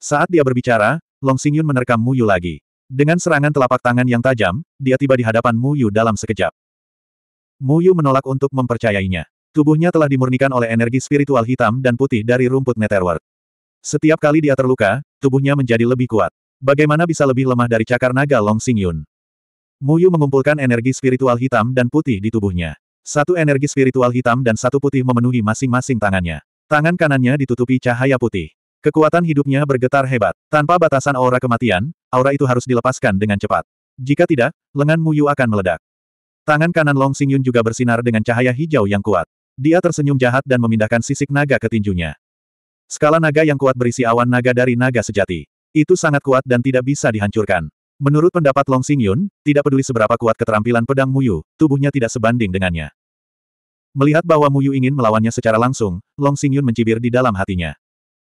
Saat dia berbicara, Long Xingyun menerkam Mu Yu lagi. Dengan serangan telapak tangan yang tajam, dia tiba di hadapan Mu Yu dalam sekejap. Mu Yu menolak untuk mempercayainya. Tubuhnya telah dimurnikan oleh energi spiritual hitam dan putih dari rumput netherworld. Setiap kali dia terluka, tubuhnya menjadi lebih kuat. Bagaimana bisa lebih lemah dari cakar naga Long Xingyun? Mu Yu mengumpulkan energi spiritual hitam dan putih di tubuhnya. Satu energi spiritual hitam dan satu putih memenuhi masing-masing tangannya. Tangan kanannya ditutupi cahaya putih. Kekuatan hidupnya bergetar hebat. Tanpa batasan aura kematian, aura itu harus dilepaskan dengan cepat. Jika tidak, lengan Mu Yu akan meledak. Tangan kanan Long Yun juga bersinar dengan cahaya hijau yang kuat. Dia tersenyum jahat dan memindahkan sisik naga ke tinjunya. Skala naga yang kuat berisi awan naga dari naga sejati. Itu sangat kuat dan tidak bisa dihancurkan. Menurut pendapat Long Yun, tidak peduli seberapa kuat keterampilan pedang Mu Yu, tubuhnya tidak sebanding dengannya. Melihat bahwa Mu Yu ingin melawannya secara langsung, Long Yun mencibir di dalam hatinya.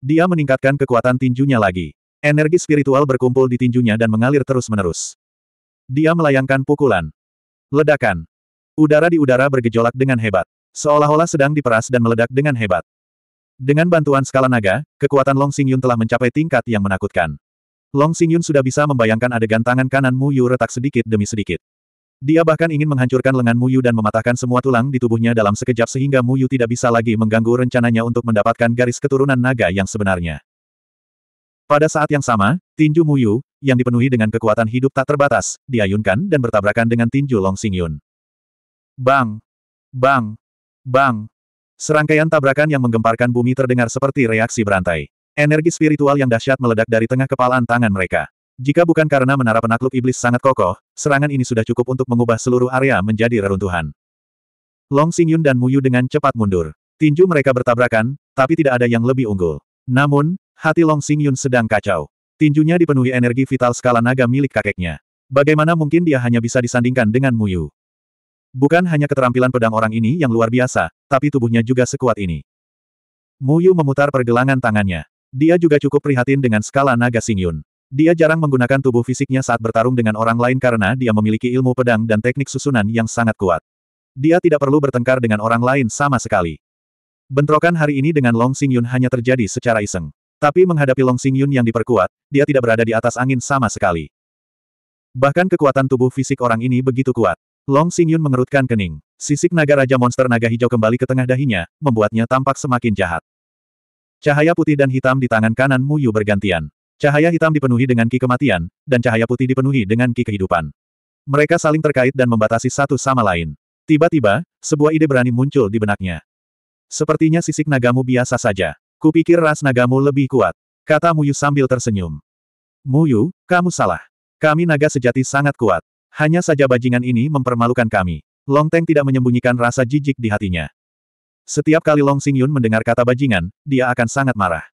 Dia meningkatkan kekuatan tinjunya lagi. Energi spiritual berkumpul di tinjunya dan mengalir terus-menerus. Dia melayangkan pukulan. Ledakan. Udara di udara bergejolak dengan hebat. Seolah-olah sedang diperas dan meledak dengan hebat. Dengan bantuan skala naga, kekuatan Long Yun telah mencapai tingkat yang menakutkan. Long Yun sudah bisa membayangkan adegan tangan kanan Mu Yu retak sedikit demi sedikit. Dia bahkan ingin menghancurkan lengan Muyu dan mematahkan semua tulang di tubuhnya dalam sekejap sehingga Muyu tidak bisa lagi mengganggu rencananya untuk mendapatkan garis keturunan naga yang sebenarnya. Pada saat yang sama, tinju Muyu, yang dipenuhi dengan kekuatan hidup tak terbatas, diayunkan dan bertabrakan dengan tinju Long Xing Yun. Bang! Bang! Bang! Serangkaian tabrakan yang menggemparkan bumi terdengar seperti reaksi berantai. Energi spiritual yang dahsyat meledak dari tengah kepalaan tangan mereka. Jika bukan karena menara penakluk iblis sangat kokoh, serangan ini sudah cukup untuk mengubah seluruh area menjadi reruntuhan. Long Xingyun dan Muyu dengan cepat mundur. Tinju mereka bertabrakan, tapi tidak ada yang lebih unggul. Namun, hati Long Xingyun sedang kacau. Tinjunya dipenuhi energi vital skala naga milik kakeknya. Bagaimana mungkin dia hanya bisa disandingkan dengan Muyu? Bukan hanya keterampilan pedang orang ini yang luar biasa, tapi tubuhnya juga sekuat ini. Muyu memutar pergelangan tangannya. Dia juga cukup prihatin dengan skala naga Xingyun. Dia jarang menggunakan tubuh fisiknya saat bertarung dengan orang lain karena dia memiliki ilmu pedang dan teknik susunan yang sangat kuat. Dia tidak perlu bertengkar dengan orang lain sama sekali. Bentrokan hari ini dengan Long Sing Yun hanya terjadi secara iseng. Tapi menghadapi Long Sing Yun yang diperkuat, dia tidak berada di atas angin sama sekali. Bahkan kekuatan tubuh fisik orang ini begitu kuat. Long Sing Yun mengerutkan kening. Sisik naga Raja Monster Naga Hijau kembali ke tengah dahinya, membuatnya tampak semakin jahat. Cahaya putih dan hitam di tangan kanan Mu Yu bergantian. Cahaya hitam dipenuhi dengan ki kematian, dan cahaya putih dipenuhi dengan ki kehidupan. Mereka saling terkait dan membatasi satu sama lain. Tiba-tiba, sebuah ide berani muncul di benaknya. Sepertinya sisik nagamu biasa saja. Kupikir ras nagamu lebih kuat. Kata Muyu sambil tersenyum. Muyu, kamu salah. Kami naga sejati sangat kuat. Hanya saja bajingan ini mempermalukan kami. Long Teng tidak menyembunyikan rasa jijik di hatinya. Setiap kali Long Xing Yun mendengar kata bajingan, dia akan sangat marah.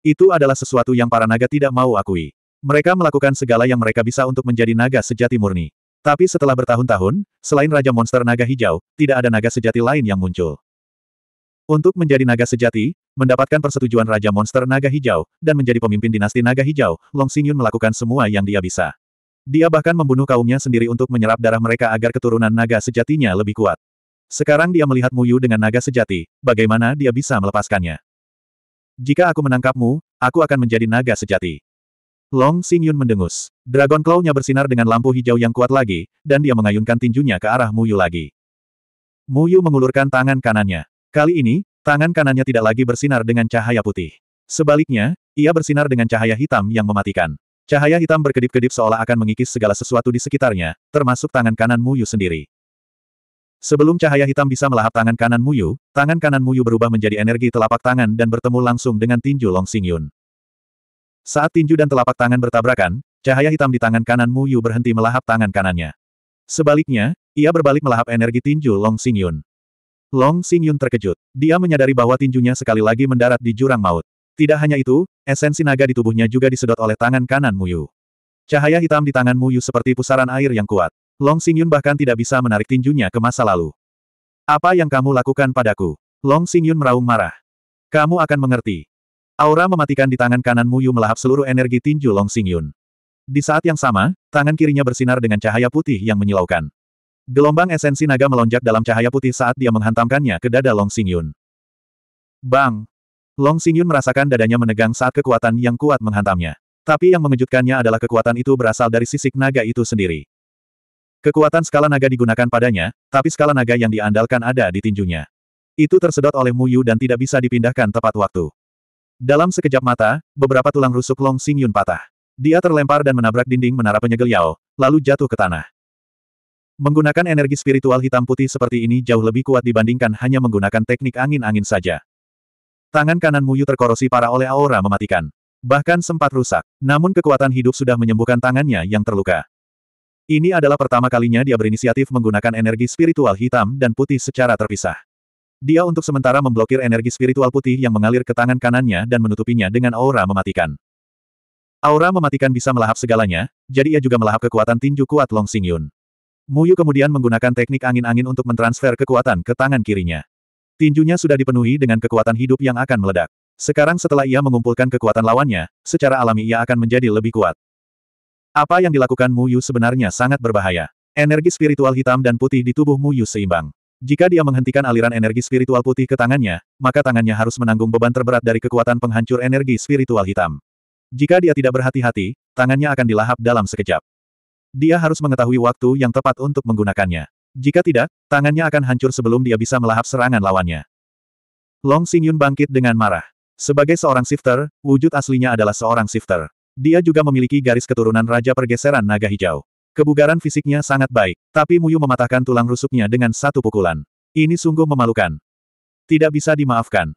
Itu adalah sesuatu yang para naga tidak mau akui. Mereka melakukan segala yang mereka bisa untuk menjadi naga sejati murni. Tapi setelah bertahun-tahun, selain Raja Monster Naga Hijau, tidak ada naga sejati lain yang muncul. Untuk menjadi naga sejati, mendapatkan persetujuan Raja Monster Naga Hijau, dan menjadi pemimpin dinasti Naga Hijau, Long Xingyun melakukan semua yang dia bisa. Dia bahkan membunuh kaumnya sendiri untuk menyerap darah mereka agar keturunan naga sejatinya lebih kuat. Sekarang dia melihat Muyu dengan naga sejati, bagaimana dia bisa melepaskannya. Jika aku menangkapmu, aku akan menjadi naga sejati. Long Xingyun mendengus. Dragon Claw-nya bersinar dengan lampu hijau yang kuat lagi, dan dia mengayunkan tinjunya ke arah Muyu lagi. Mu Yu mengulurkan tangan kanannya. Kali ini, tangan kanannya tidak lagi bersinar dengan cahaya putih. Sebaliknya, ia bersinar dengan cahaya hitam yang mematikan. Cahaya hitam berkedip-kedip seolah akan mengikis segala sesuatu di sekitarnya, termasuk tangan kanan Yu sendiri. Sebelum cahaya hitam bisa melahap tangan kanan Muyu, tangan kanan Muyu berubah menjadi energi telapak tangan dan bertemu langsung dengan tinju Long Xing Yun. Saat tinju dan telapak tangan bertabrakan, cahaya hitam di tangan kanan Muyu berhenti melahap tangan kanannya. Sebaliknya, ia berbalik melahap energi tinju Long Xing Yun. Long Xing Yun terkejut. Dia menyadari bahwa tinjunya sekali lagi mendarat di jurang maut. Tidak hanya itu, esensi naga di tubuhnya juga disedot oleh tangan kanan Muyu. Cahaya hitam di tangan Muyu seperti pusaran air yang kuat. Long Xingyun bahkan tidak bisa menarik tinjunya ke masa lalu. Apa yang kamu lakukan padaku? Long Xingyun meraung marah. Kamu akan mengerti. Aura mematikan di tangan kanan Mu Yu melahap seluruh energi tinju Long Xingyun. Di saat yang sama, tangan kirinya bersinar dengan cahaya putih yang menyilaukan. Gelombang esensi naga melonjak dalam cahaya putih saat dia menghantamkannya ke dada Long Xingyun. Bang! Long Xingyun merasakan dadanya menegang saat kekuatan yang kuat menghantamnya. Tapi yang mengejutkannya adalah kekuatan itu berasal dari sisik naga itu sendiri. Kekuatan skala naga digunakan padanya, tapi skala naga yang diandalkan ada di tinjunya. Itu tersedot oleh Mu Yu dan tidak bisa dipindahkan tepat waktu. Dalam sekejap mata, beberapa tulang rusuk Long Xing Yun patah. Dia terlempar dan menabrak dinding menara penyegel Yao, lalu jatuh ke tanah. Menggunakan energi spiritual hitam putih seperti ini jauh lebih kuat dibandingkan hanya menggunakan teknik angin-angin saja. Tangan kanan Mu Yu terkorosi para oleh aura mematikan. Bahkan sempat rusak. Namun kekuatan hidup sudah menyembuhkan tangannya yang terluka. Ini adalah pertama kalinya dia berinisiatif menggunakan energi spiritual hitam dan putih secara terpisah. Dia untuk sementara memblokir energi spiritual putih yang mengalir ke tangan kanannya dan menutupinya dengan aura mematikan. Aura mematikan bisa melahap segalanya, jadi ia juga melahap kekuatan tinju kuat Long Xing Yun. Muyu kemudian menggunakan teknik angin-angin untuk mentransfer kekuatan ke tangan kirinya. Tinjunya sudah dipenuhi dengan kekuatan hidup yang akan meledak. Sekarang setelah ia mengumpulkan kekuatan lawannya, secara alami ia akan menjadi lebih kuat. Apa yang dilakukan Mu Yu sebenarnya sangat berbahaya. Energi spiritual hitam dan putih di tubuh Mu Yu seimbang. Jika dia menghentikan aliran energi spiritual putih ke tangannya, maka tangannya harus menanggung beban terberat dari kekuatan penghancur energi spiritual hitam. Jika dia tidak berhati-hati, tangannya akan dilahap dalam sekejap. Dia harus mengetahui waktu yang tepat untuk menggunakannya. Jika tidak, tangannya akan hancur sebelum dia bisa melahap serangan lawannya. Long Xingyun bangkit dengan marah. Sebagai seorang shifter, wujud aslinya adalah seorang shifter. Dia juga memiliki garis keturunan Raja Pergeseran Naga Hijau. Kebugaran fisiknya sangat baik, tapi Muyu mematahkan tulang rusuknya dengan satu pukulan. Ini sungguh memalukan. Tidak bisa dimaafkan.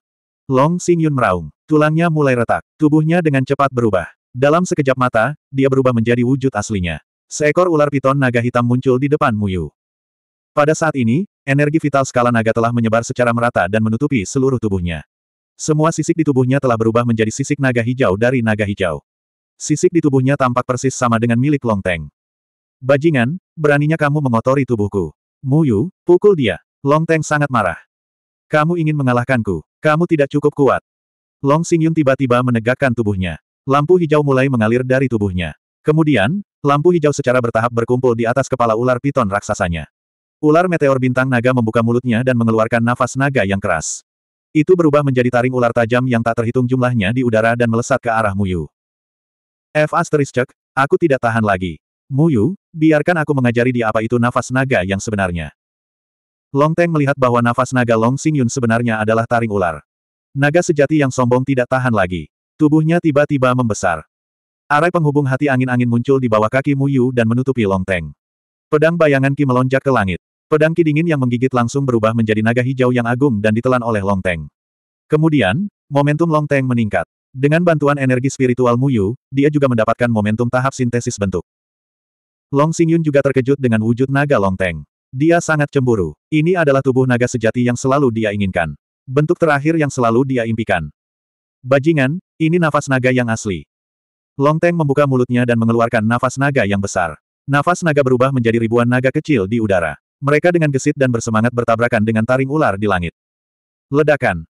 Long Xing Yun meraung. Tulangnya mulai retak. Tubuhnya dengan cepat berubah. Dalam sekejap mata, dia berubah menjadi wujud aslinya. Seekor ular piton naga hitam muncul di depan Muyu. Pada saat ini, energi vital skala naga telah menyebar secara merata dan menutupi seluruh tubuhnya. Semua sisik di tubuhnya telah berubah menjadi sisik naga hijau dari naga hijau sisik di tubuhnya tampak persis sama dengan milik Long Teng. Bajingan, beraninya kamu mengotori tubuhku. Muyu, pukul dia. Long Teng sangat marah. Kamu ingin mengalahkanku. Kamu tidak cukup kuat. Long Xingyun tiba-tiba menegakkan tubuhnya. Lampu hijau mulai mengalir dari tubuhnya. Kemudian, lampu hijau secara bertahap berkumpul di atas kepala ular piton raksasanya. Ular meteor bintang naga membuka mulutnya dan mengeluarkan nafas naga yang keras. Itu berubah menjadi taring ular tajam yang tak terhitung jumlahnya di udara dan melesat ke arah Muyu. F asterisk, aku tidak tahan lagi. Muyu, biarkan aku mengajari dia apa itu nafas naga yang sebenarnya. Long Teng melihat bahwa nafas naga Long Sing Yun sebenarnya adalah taring ular. Naga sejati yang sombong tidak tahan lagi. Tubuhnya tiba-tiba membesar. Arai penghubung hati angin-angin muncul di bawah kaki Muyu dan menutupi Long Teng. Pedang bayangan Ki melonjak ke langit. Pedang Ki dingin yang menggigit langsung berubah menjadi naga hijau yang agung dan ditelan oleh Long Teng. Kemudian, momentum Long Teng meningkat. Dengan bantuan energi spiritual Muyu, dia juga mendapatkan momentum tahap sintesis bentuk. Long Xingyun juga terkejut dengan wujud naga Long Teng. Dia sangat cemburu. Ini adalah tubuh naga sejati yang selalu dia inginkan. Bentuk terakhir yang selalu dia impikan. Bajingan, ini nafas naga yang asli. Long Teng membuka mulutnya dan mengeluarkan nafas naga yang besar. Nafas naga berubah menjadi ribuan naga kecil di udara. Mereka dengan gesit dan bersemangat bertabrakan dengan taring ular di langit. Ledakan.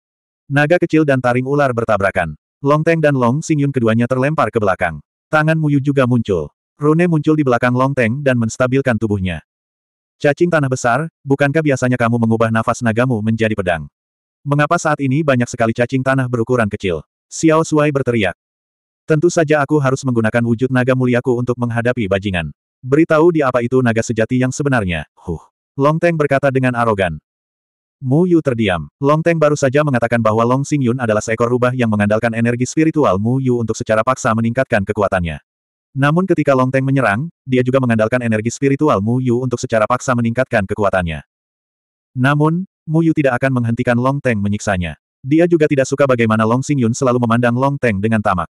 Naga kecil dan taring ular bertabrakan. Long Teng dan Long Xingyun keduanya terlempar ke belakang. Tangan Muyu juga muncul. Rune muncul di belakang Long Teng dan menstabilkan tubuhnya. Cacing tanah besar, bukankah biasanya kamu mengubah nafas nagamu menjadi pedang? Mengapa saat ini banyak sekali cacing tanah berukuran kecil? Xiao Suai berteriak. Tentu saja aku harus menggunakan wujud naga muliaku untuk menghadapi bajingan. Beritahu di apa itu naga sejati yang sebenarnya. Huh. Long Teng berkata dengan arogan. Mu Yu terdiam. Long Teng baru saja mengatakan bahwa Long Xing Yun adalah seekor rubah yang mengandalkan energi spiritual Mu Yu untuk secara paksa meningkatkan kekuatannya. Namun ketika Long Teng menyerang, dia juga mengandalkan energi spiritual Mu Yu untuk secara paksa meningkatkan kekuatannya. Namun, Mu Yu tidak akan menghentikan Long Teng menyiksanya. Dia juga tidak suka bagaimana Long Xing Yun selalu memandang Long Teng dengan tamak.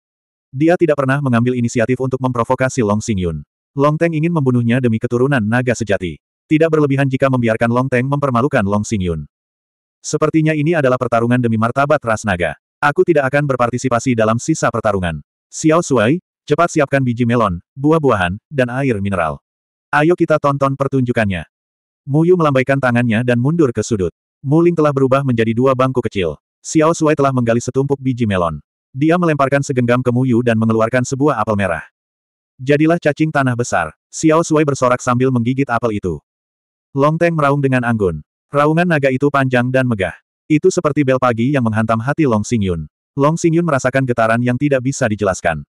Dia tidak pernah mengambil inisiatif untuk memprovokasi Long Xing Yun. Long Teng ingin membunuhnya demi keturunan naga sejati. Tidak berlebihan jika membiarkan Long Teng mempermalukan Long Xing Yun. Sepertinya ini adalah pertarungan demi martabat ras naga. Aku tidak akan berpartisipasi dalam sisa pertarungan. Xiao Shuai, cepat siapkan biji melon, buah-buahan, dan air mineral. Ayo kita tonton pertunjukannya. Muyu melambaikan tangannya dan mundur ke sudut. Muling telah berubah menjadi dua bangku kecil. Xiao Shuai telah menggali setumpuk biji melon. Dia melemparkan segenggam ke Muyu dan mengeluarkan sebuah apel merah. Jadilah cacing tanah besar. Xiao Shuai bersorak sambil menggigit apel itu. Long Teng meraung dengan anggun. Raungan naga itu panjang dan megah. Itu seperti bel pagi yang menghantam hati Long Xingyun. Long Xingyun merasakan getaran yang tidak bisa dijelaskan.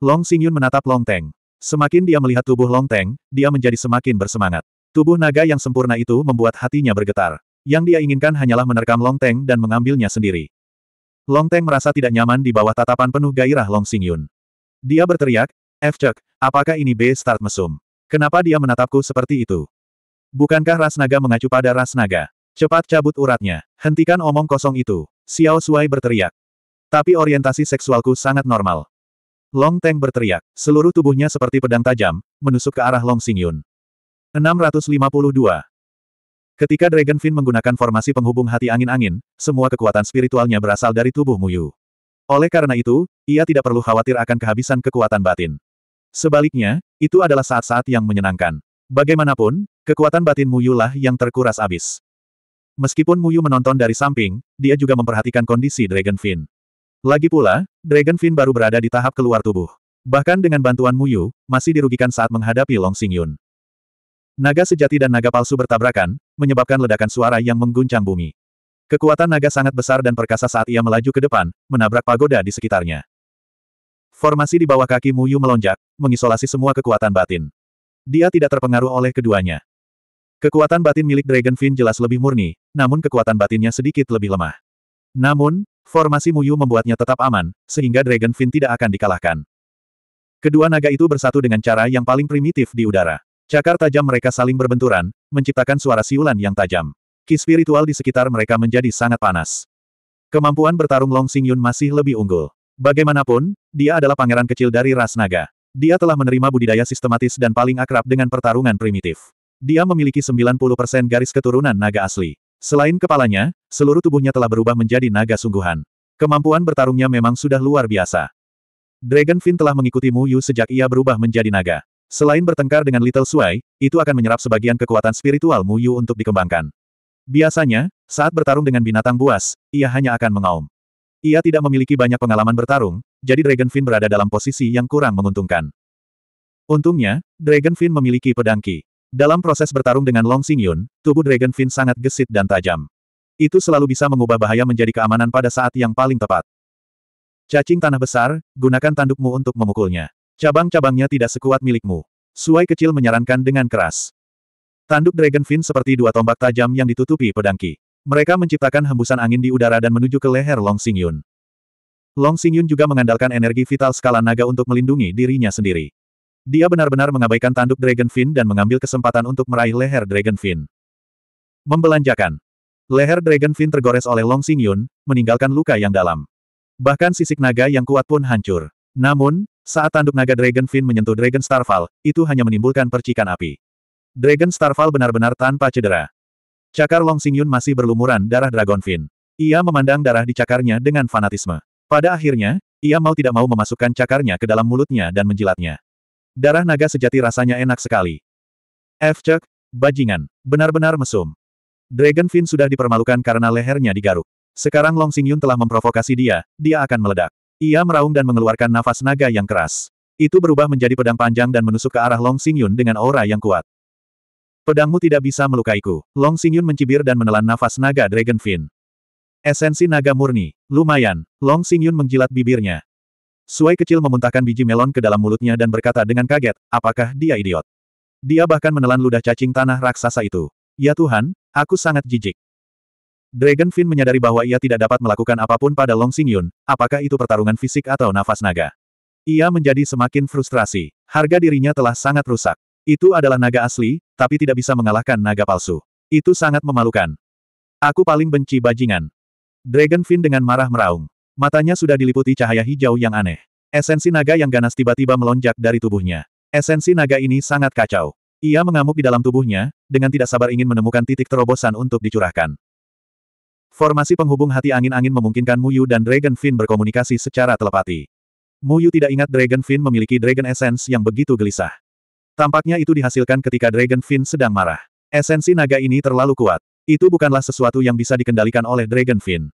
Long Xingyun menatap Long Teng. Semakin dia melihat tubuh Long Teng, dia menjadi semakin bersemangat. Tubuh naga yang sempurna itu membuat hatinya bergetar. Yang dia inginkan hanyalah menerkam Long Teng dan mengambilnya sendiri. Long Teng merasa tidak nyaman di bawah tatapan penuh gairah Long Xingyun. Dia berteriak, F. apakah ini B-Start mesum? Kenapa dia menatapku seperti itu? Bukankah ras naga mengacu pada ras naga? Cepat cabut uratnya. Hentikan omong kosong itu. Xiao Suai berteriak. Tapi orientasi seksualku sangat normal. Long Teng berteriak. Seluruh tubuhnya seperti pedang tajam, menusuk ke arah Long Xingyun. 652. Ketika Dragon Fin menggunakan formasi penghubung hati angin-angin, semua kekuatan spiritualnya berasal dari tubuh Muyu. Oleh karena itu, ia tidak perlu khawatir akan kehabisan kekuatan batin. Sebaliknya, itu adalah saat-saat yang menyenangkan. Bagaimanapun, kekuatan batin lah yang terkuras abis. Meskipun Muyu menonton dari samping, dia juga memperhatikan kondisi Dragon Fin. Lagi pula, Dragon Fin baru berada di tahap keluar tubuh. Bahkan dengan bantuan Muyu, masih dirugikan saat menghadapi Long Sing Yun. Naga sejati dan naga palsu bertabrakan, menyebabkan ledakan suara yang mengguncang bumi. Kekuatan naga sangat besar dan perkasa saat ia melaju ke depan, menabrak pagoda di sekitarnya. Formasi di bawah kaki Muyu melonjak, mengisolasi semua kekuatan batin. Dia tidak terpengaruh oleh keduanya. Kekuatan batin milik Dragonfin jelas lebih murni, namun kekuatan batinnya sedikit lebih lemah. Namun, formasi Muyu membuatnya tetap aman, sehingga Dragonfin tidak akan dikalahkan. Kedua naga itu bersatu dengan cara yang paling primitif di udara. Cakar tajam mereka saling berbenturan, menciptakan suara siulan yang tajam. Ki spiritual di sekitar mereka menjadi sangat panas. Kemampuan bertarung Long Xingyun masih lebih unggul. Bagaimanapun, dia adalah pangeran kecil dari ras naga. Dia telah menerima budidaya sistematis dan paling akrab dengan pertarungan primitif. Dia memiliki 90% garis keturunan naga asli. Selain kepalanya, seluruh tubuhnya telah berubah menjadi naga sungguhan. Kemampuan bertarungnya memang sudah luar biasa. Dragonfin telah mengikuti Mu Yu sejak ia berubah menjadi naga. Selain bertengkar dengan Little Sui, itu akan menyerap sebagian kekuatan spiritual Mu Yu untuk dikembangkan. Biasanya, saat bertarung dengan binatang buas, ia hanya akan mengaum. Ia tidak memiliki banyak pengalaman bertarung, jadi Dragonfin berada dalam posisi yang kurang menguntungkan. Untungnya, Dragonfin memiliki pedang Qi. Dalam proses bertarung dengan Long Xingyun, tubuh Dragonfin sangat gesit dan tajam. Itu selalu bisa mengubah bahaya menjadi keamanan pada saat yang paling tepat. Cacing tanah besar, gunakan tandukmu untuk memukulnya. Cabang-cabangnya tidak sekuat milikmu. Suai kecil menyarankan dengan keras. Tanduk Dragonfin seperti dua tombak tajam yang ditutupi pedang Qi. Mereka menciptakan hembusan angin di udara dan menuju ke leher Long Xingyun. Long Xingyun juga mengandalkan energi vital skala naga untuk melindungi dirinya sendiri. Dia benar-benar mengabaikan tanduk Dragon Fin dan mengambil kesempatan untuk meraih leher Dragon Fin. Membelanjakan. Leher Dragon Fin tergores oleh Long Xingyun, meninggalkan luka yang dalam. Bahkan sisik naga yang kuat pun hancur. Namun, saat tanduk naga Dragon Fin menyentuh Dragon Starfall, itu hanya menimbulkan percikan api. Dragon Starfall benar-benar tanpa cedera. Cakar Long Xingyun masih berlumuran darah Dragonfin. Ia memandang darah di cakarnya dengan fanatisme. Pada akhirnya, ia mau tidak mau memasukkan cakarnya ke dalam mulutnya dan menjilatnya. Darah naga sejati rasanya enak sekali. F. Cek, bajingan. Benar-benar mesum. Dragonfin sudah dipermalukan karena lehernya digaruk. Sekarang Long Xingyun telah memprovokasi dia, dia akan meledak. Ia meraung dan mengeluarkan nafas naga yang keras. Itu berubah menjadi pedang panjang dan menusuk ke arah Long Xingyun dengan aura yang kuat. Pedangmu tidak bisa melukaiku. Long Xingyun mencibir dan menelan nafas naga Dragon Fin. Esensi naga murni. Lumayan. Long Xingyun menjilat bibirnya. Suai kecil memuntahkan biji melon ke dalam mulutnya dan berkata dengan kaget, apakah dia idiot? Dia bahkan menelan ludah cacing tanah raksasa itu. Ya Tuhan, aku sangat jijik. Dragon Fin menyadari bahwa ia tidak dapat melakukan apapun pada Long Xingyun, apakah itu pertarungan fisik atau nafas naga. Ia menjadi semakin frustrasi. Harga dirinya telah sangat rusak. Itu adalah naga asli, tapi tidak bisa mengalahkan naga palsu. Itu sangat memalukan. Aku paling benci bajingan. Dragonfin dengan marah meraung. Matanya sudah diliputi cahaya hijau yang aneh. Esensi naga yang ganas tiba-tiba melonjak dari tubuhnya. Esensi naga ini sangat kacau. Ia mengamuk di dalam tubuhnya, dengan tidak sabar ingin menemukan titik terobosan untuk dicurahkan. Formasi penghubung hati angin-angin memungkinkan Muyu dan Dragonfin berkomunikasi secara telepati. Muyu tidak ingat Dragonfin memiliki Dragon Essence yang begitu gelisah. Tampaknya itu dihasilkan ketika Dragon Fin sedang marah. Esensi naga ini terlalu kuat. Itu bukanlah sesuatu yang bisa dikendalikan oleh Dragon Fin.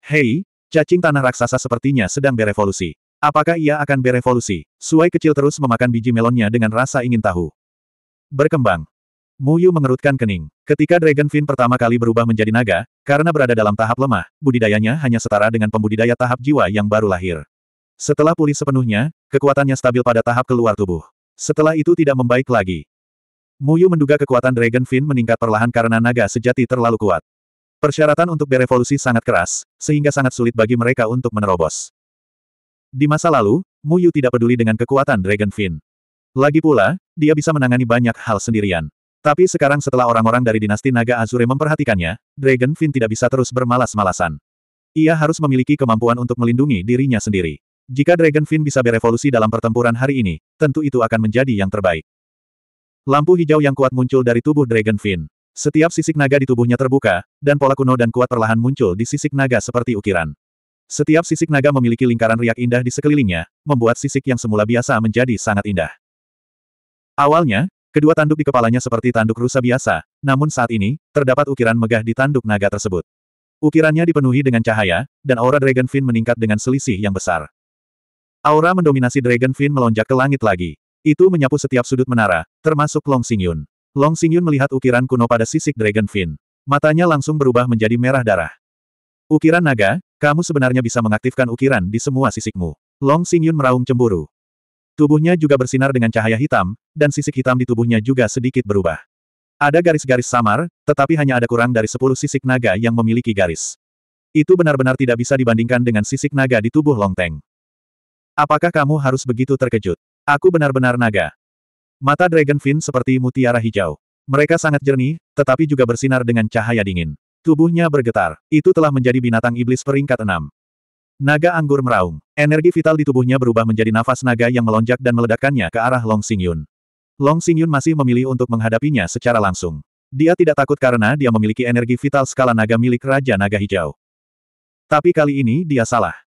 Hei, cacing tanah raksasa sepertinya sedang berevolusi. Apakah ia akan berevolusi? Suai kecil terus memakan biji melonnya dengan rasa ingin tahu. Berkembang. Muyu mengerutkan kening. Ketika Dragon Fin pertama kali berubah menjadi naga, karena berada dalam tahap lemah, budidayanya hanya setara dengan pembudidaya tahap jiwa yang baru lahir. Setelah pulih sepenuhnya, kekuatannya stabil pada tahap keluar tubuh. Setelah itu tidak membaik lagi. Muyu menduga kekuatan Dragon Fin meningkat perlahan karena naga sejati terlalu kuat. Persyaratan untuk berevolusi sangat keras, sehingga sangat sulit bagi mereka untuk menerobos. Di masa lalu, Muyu tidak peduli dengan kekuatan Dragon Fin. Lagi pula, dia bisa menangani banyak hal sendirian. Tapi sekarang setelah orang-orang dari dinasti Naga Azure memperhatikannya, Dragon Fin tidak bisa terus bermalas-malasan. Ia harus memiliki kemampuan untuk melindungi dirinya sendiri. Jika Dragon Fin bisa berevolusi dalam pertempuran hari ini, tentu itu akan menjadi yang terbaik. Lampu hijau yang kuat muncul dari tubuh Dragon Fin. Setiap sisik naga di tubuhnya terbuka, dan pola kuno dan kuat perlahan muncul di sisik naga seperti ukiran. Setiap sisik naga memiliki lingkaran riak indah di sekelilingnya, membuat sisik yang semula biasa menjadi sangat indah. Awalnya, kedua tanduk di kepalanya seperti tanduk rusa biasa, namun saat ini, terdapat ukiran megah di tanduk naga tersebut. Ukirannya dipenuhi dengan cahaya, dan aura Dragon Fin meningkat dengan selisih yang besar. Aura mendominasi Dragon Fin melonjak ke langit lagi. Itu menyapu setiap sudut menara, termasuk Long Xingyun. Long Xingyun melihat ukiran kuno pada sisik Dragon Fin. Matanya langsung berubah menjadi merah darah. Ukiran naga, kamu sebenarnya bisa mengaktifkan ukiran di semua sisikmu. Long Xingyun meraung cemburu. Tubuhnya juga bersinar dengan cahaya hitam, dan sisik hitam di tubuhnya juga sedikit berubah. Ada garis-garis samar, tetapi hanya ada kurang dari 10 sisik naga yang memiliki garis. Itu benar-benar tidak bisa dibandingkan dengan sisik naga di tubuh Long Teng. Apakah kamu harus begitu terkejut? Aku benar-benar naga. Mata Dragonfin seperti mutiara hijau. Mereka sangat jernih, tetapi juga bersinar dengan cahaya dingin. Tubuhnya bergetar. Itu telah menjadi binatang iblis peringkat enam. Naga anggur meraung. Energi vital di tubuhnya berubah menjadi nafas naga yang melonjak dan meledakkannya ke arah Long Xingyun. Long Xingyun masih memilih untuk menghadapinya secara langsung. Dia tidak takut karena dia memiliki energi vital skala naga milik Raja Naga Hijau. Tapi kali ini dia salah.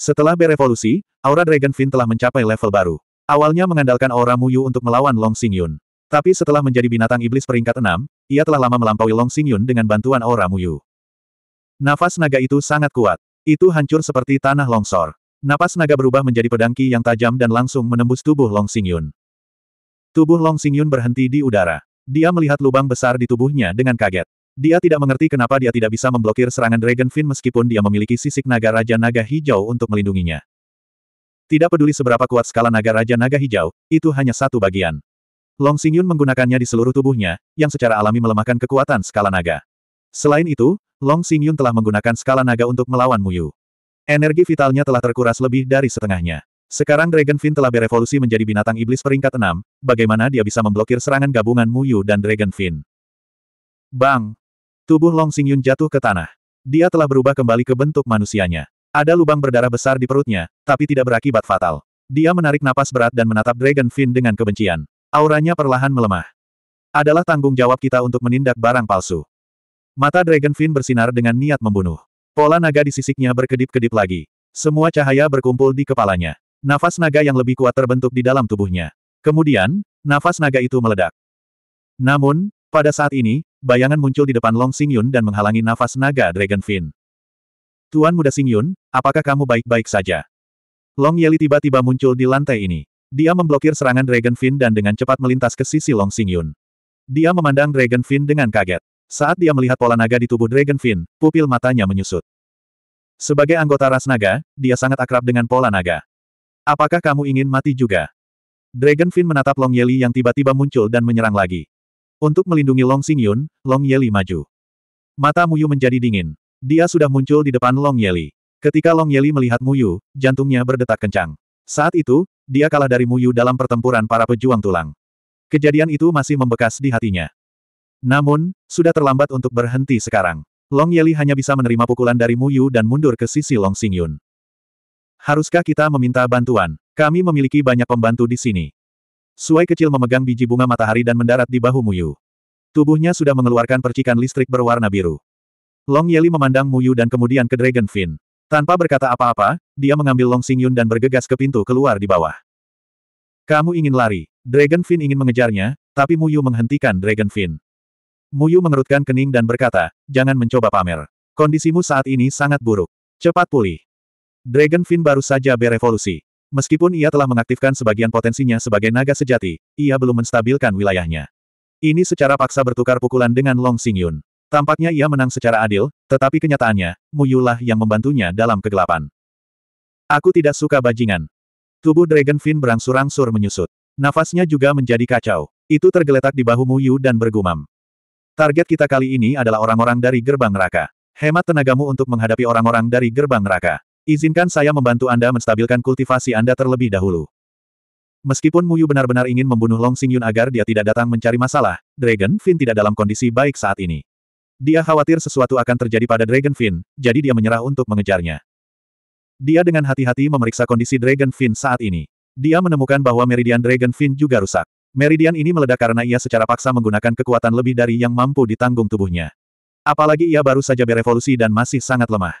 Setelah berevolusi, aura Dragonfin telah mencapai level baru. Awalnya mengandalkan aura Muyu untuk melawan Long Xingyun. Tapi setelah menjadi binatang iblis peringkat 6, ia telah lama melampaui Long Xingyun dengan bantuan aura Muyu. Nafas naga itu sangat kuat. Itu hancur seperti tanah longsor. Napas naga berubah menjadi pedangki yang tajam dan langsung menembus tubuh Long Xingyun. Tubuh Long Xingyun berhenti di udara. Dia melihat lubang besar di tubuhnya dengan kaget. Dia tidak mengerti kenapa dia tidak bisa memblokir serangan Dragon Fin meskipun dia memiliki sisik naga Raja Naga Hijau untuk melindunginya. Tidak peduli seberapa kuat skala naga Raja Naga Hijau, itu hanya satu bagian. Long Xingyun menggunakannya di seluruh tubuhnya, yang secara alami melemahkan kekuatan skala naga. Selain itu, Long Xingyun telah menggunakan skala naga untuk melawan Muyu. Energi vitalnya telah terkuras lebih dari setengahnya. Sekarang Dragon Fin telah berevolusi menjadi binatang iblis peringkat 6, bagaimana dia bisa memblokir serangan gabungan Muyu dan Dragon Fin. Bang! Tubuh Long Xingyun jatuh ke tanah. Dia telah berubah kembali ke bentuk manusianya. Ada lubang berdarah besar di perutnya, tapi tidak berakibat fatal. Dia menarik napas berat dan menatap Dragon Fin dengan kebencian. Auranya perlahan melemah. Adalah tanggung jawab kita untuk menindak barang palsu. Mata Dragon Fin bersinar dengan niat membunuh. Pola naga di sisiknya berkedip-kedip lagi. Semua cahaya berkumpul di kepalanya. Nafas naga yang lebih kuat terbentuk di dalam tubuhnya. Kemudian, nafas naga itu meledak. Namun, pada saat ini, bayangan muncul di depan Long Xingyun dan menghalangi nafas naga Dragon Fin. Tuan muda Xingyun, apakah kamu baik-baik saja? Long Yeli tiba-tiba muncul di lantai ini. Dia memblokir serangan Dragon Fin dan dengan cepat melintas ke sisi Long Xingyun. Dia memandang Dragon Fin dengan kaget. Saat dia melihat pola naga di tubuh Dragon Fin, pupil matanya menyusut. Sebagai anggota ras naga, dia sangat akrab dengan pola naga. Apakah kamu ingin mati juga? Dragon Fin menatap Long Yeli yang tiba-tiba muncul dan menyerang lagi. Untuk melindungi Long Xingyun, Long Yeli maju. Mata Muyu menjadi dingin. Dia sudah muncul di depan Long Yeli. Ketika Long Yeli melihat Muyu, jantungnya berdetak kencang. Saat itu, dia kalah dari Muyu dalam pertempuran para pejuang tulang. Kejadian itu masih membekas di hatinya. Namun, sudah terlambat untuk berhenti sekarang. Long Yeli hanya bisa menerima pukulan dari Muyu dan mundur ke sisi Long Xingyun. Haruskah kita meminta bantuan? Kami memiliki banyak pembantu di sini. Suai kecil memegang biji bunga matahari dan mendarat di bahu Muyu. Tubuhnya sudah mengeluarkan percikan listrik berwarna biru. Long Yeli memandang Muyu dan kemudian ke Dragon Fin. Tanpa berkata apa-apa, dia mengambil Long Yun dan bergegas ke pintu keluar di bawah. Kamu ingin lari. Dragon Fin ingin mengejarnya, tapi Muyu menghentikan Dragon Fin. Muyu mengerutkan kening dan berkata, jangan mencoba pamer. Kondisimu saat ini sangat buruk. Cepat pulih. Dragon Fin baru saja berevolusi. Meskipun ia telah mengaktifkan sebagian potensinya sebagai naga sejati, ia belum menstabilkan wilayahnya. Ini secara paksa bertukar pukulan dengan Long Xingyun. Tampaknya ia menang secara adil, tetapi kenyataannya, Muyulah yang membantunya dalam kegelapan. Aku tidak suka bajingan. Tubuh Dragon Fin berangsur-angsur menyusut. Nafasnya juga menjadi kacau. Itu tergeletak di bahu Muyu dan bergumam. Target kita kali ini adalah orang-orang dari gerbang neraka. Hemat tenagamu untuk menghadapi orang-orang dari gerbang neraka. Izinkan saya membantu Anda menstabilkan kultivasi Anda terlebih dahulu. Meskipun Muyu benar-benar ingin membunuh Long Xingyun agar dia tidak datang mencari masalah, Dragon Fin tidak dalam kondisi baik saat ini. Dia khawatir sesuatu akan terjadi pada Dragon Fin, jadi dia menyerah untuk mengejarnya. Dia dengan hati-hati memeriksa kondisi Dragon Fin saat ini. Dia menemukan bahwa meridian Dragon Fin juga rusak. Meridian ini meledak karena ia secara paksa menggunakan kekuatan lebih dari yang mampu ditanggung tubuhnya. Apalagi ia baru saja berevolusi dan masih sangat lemah.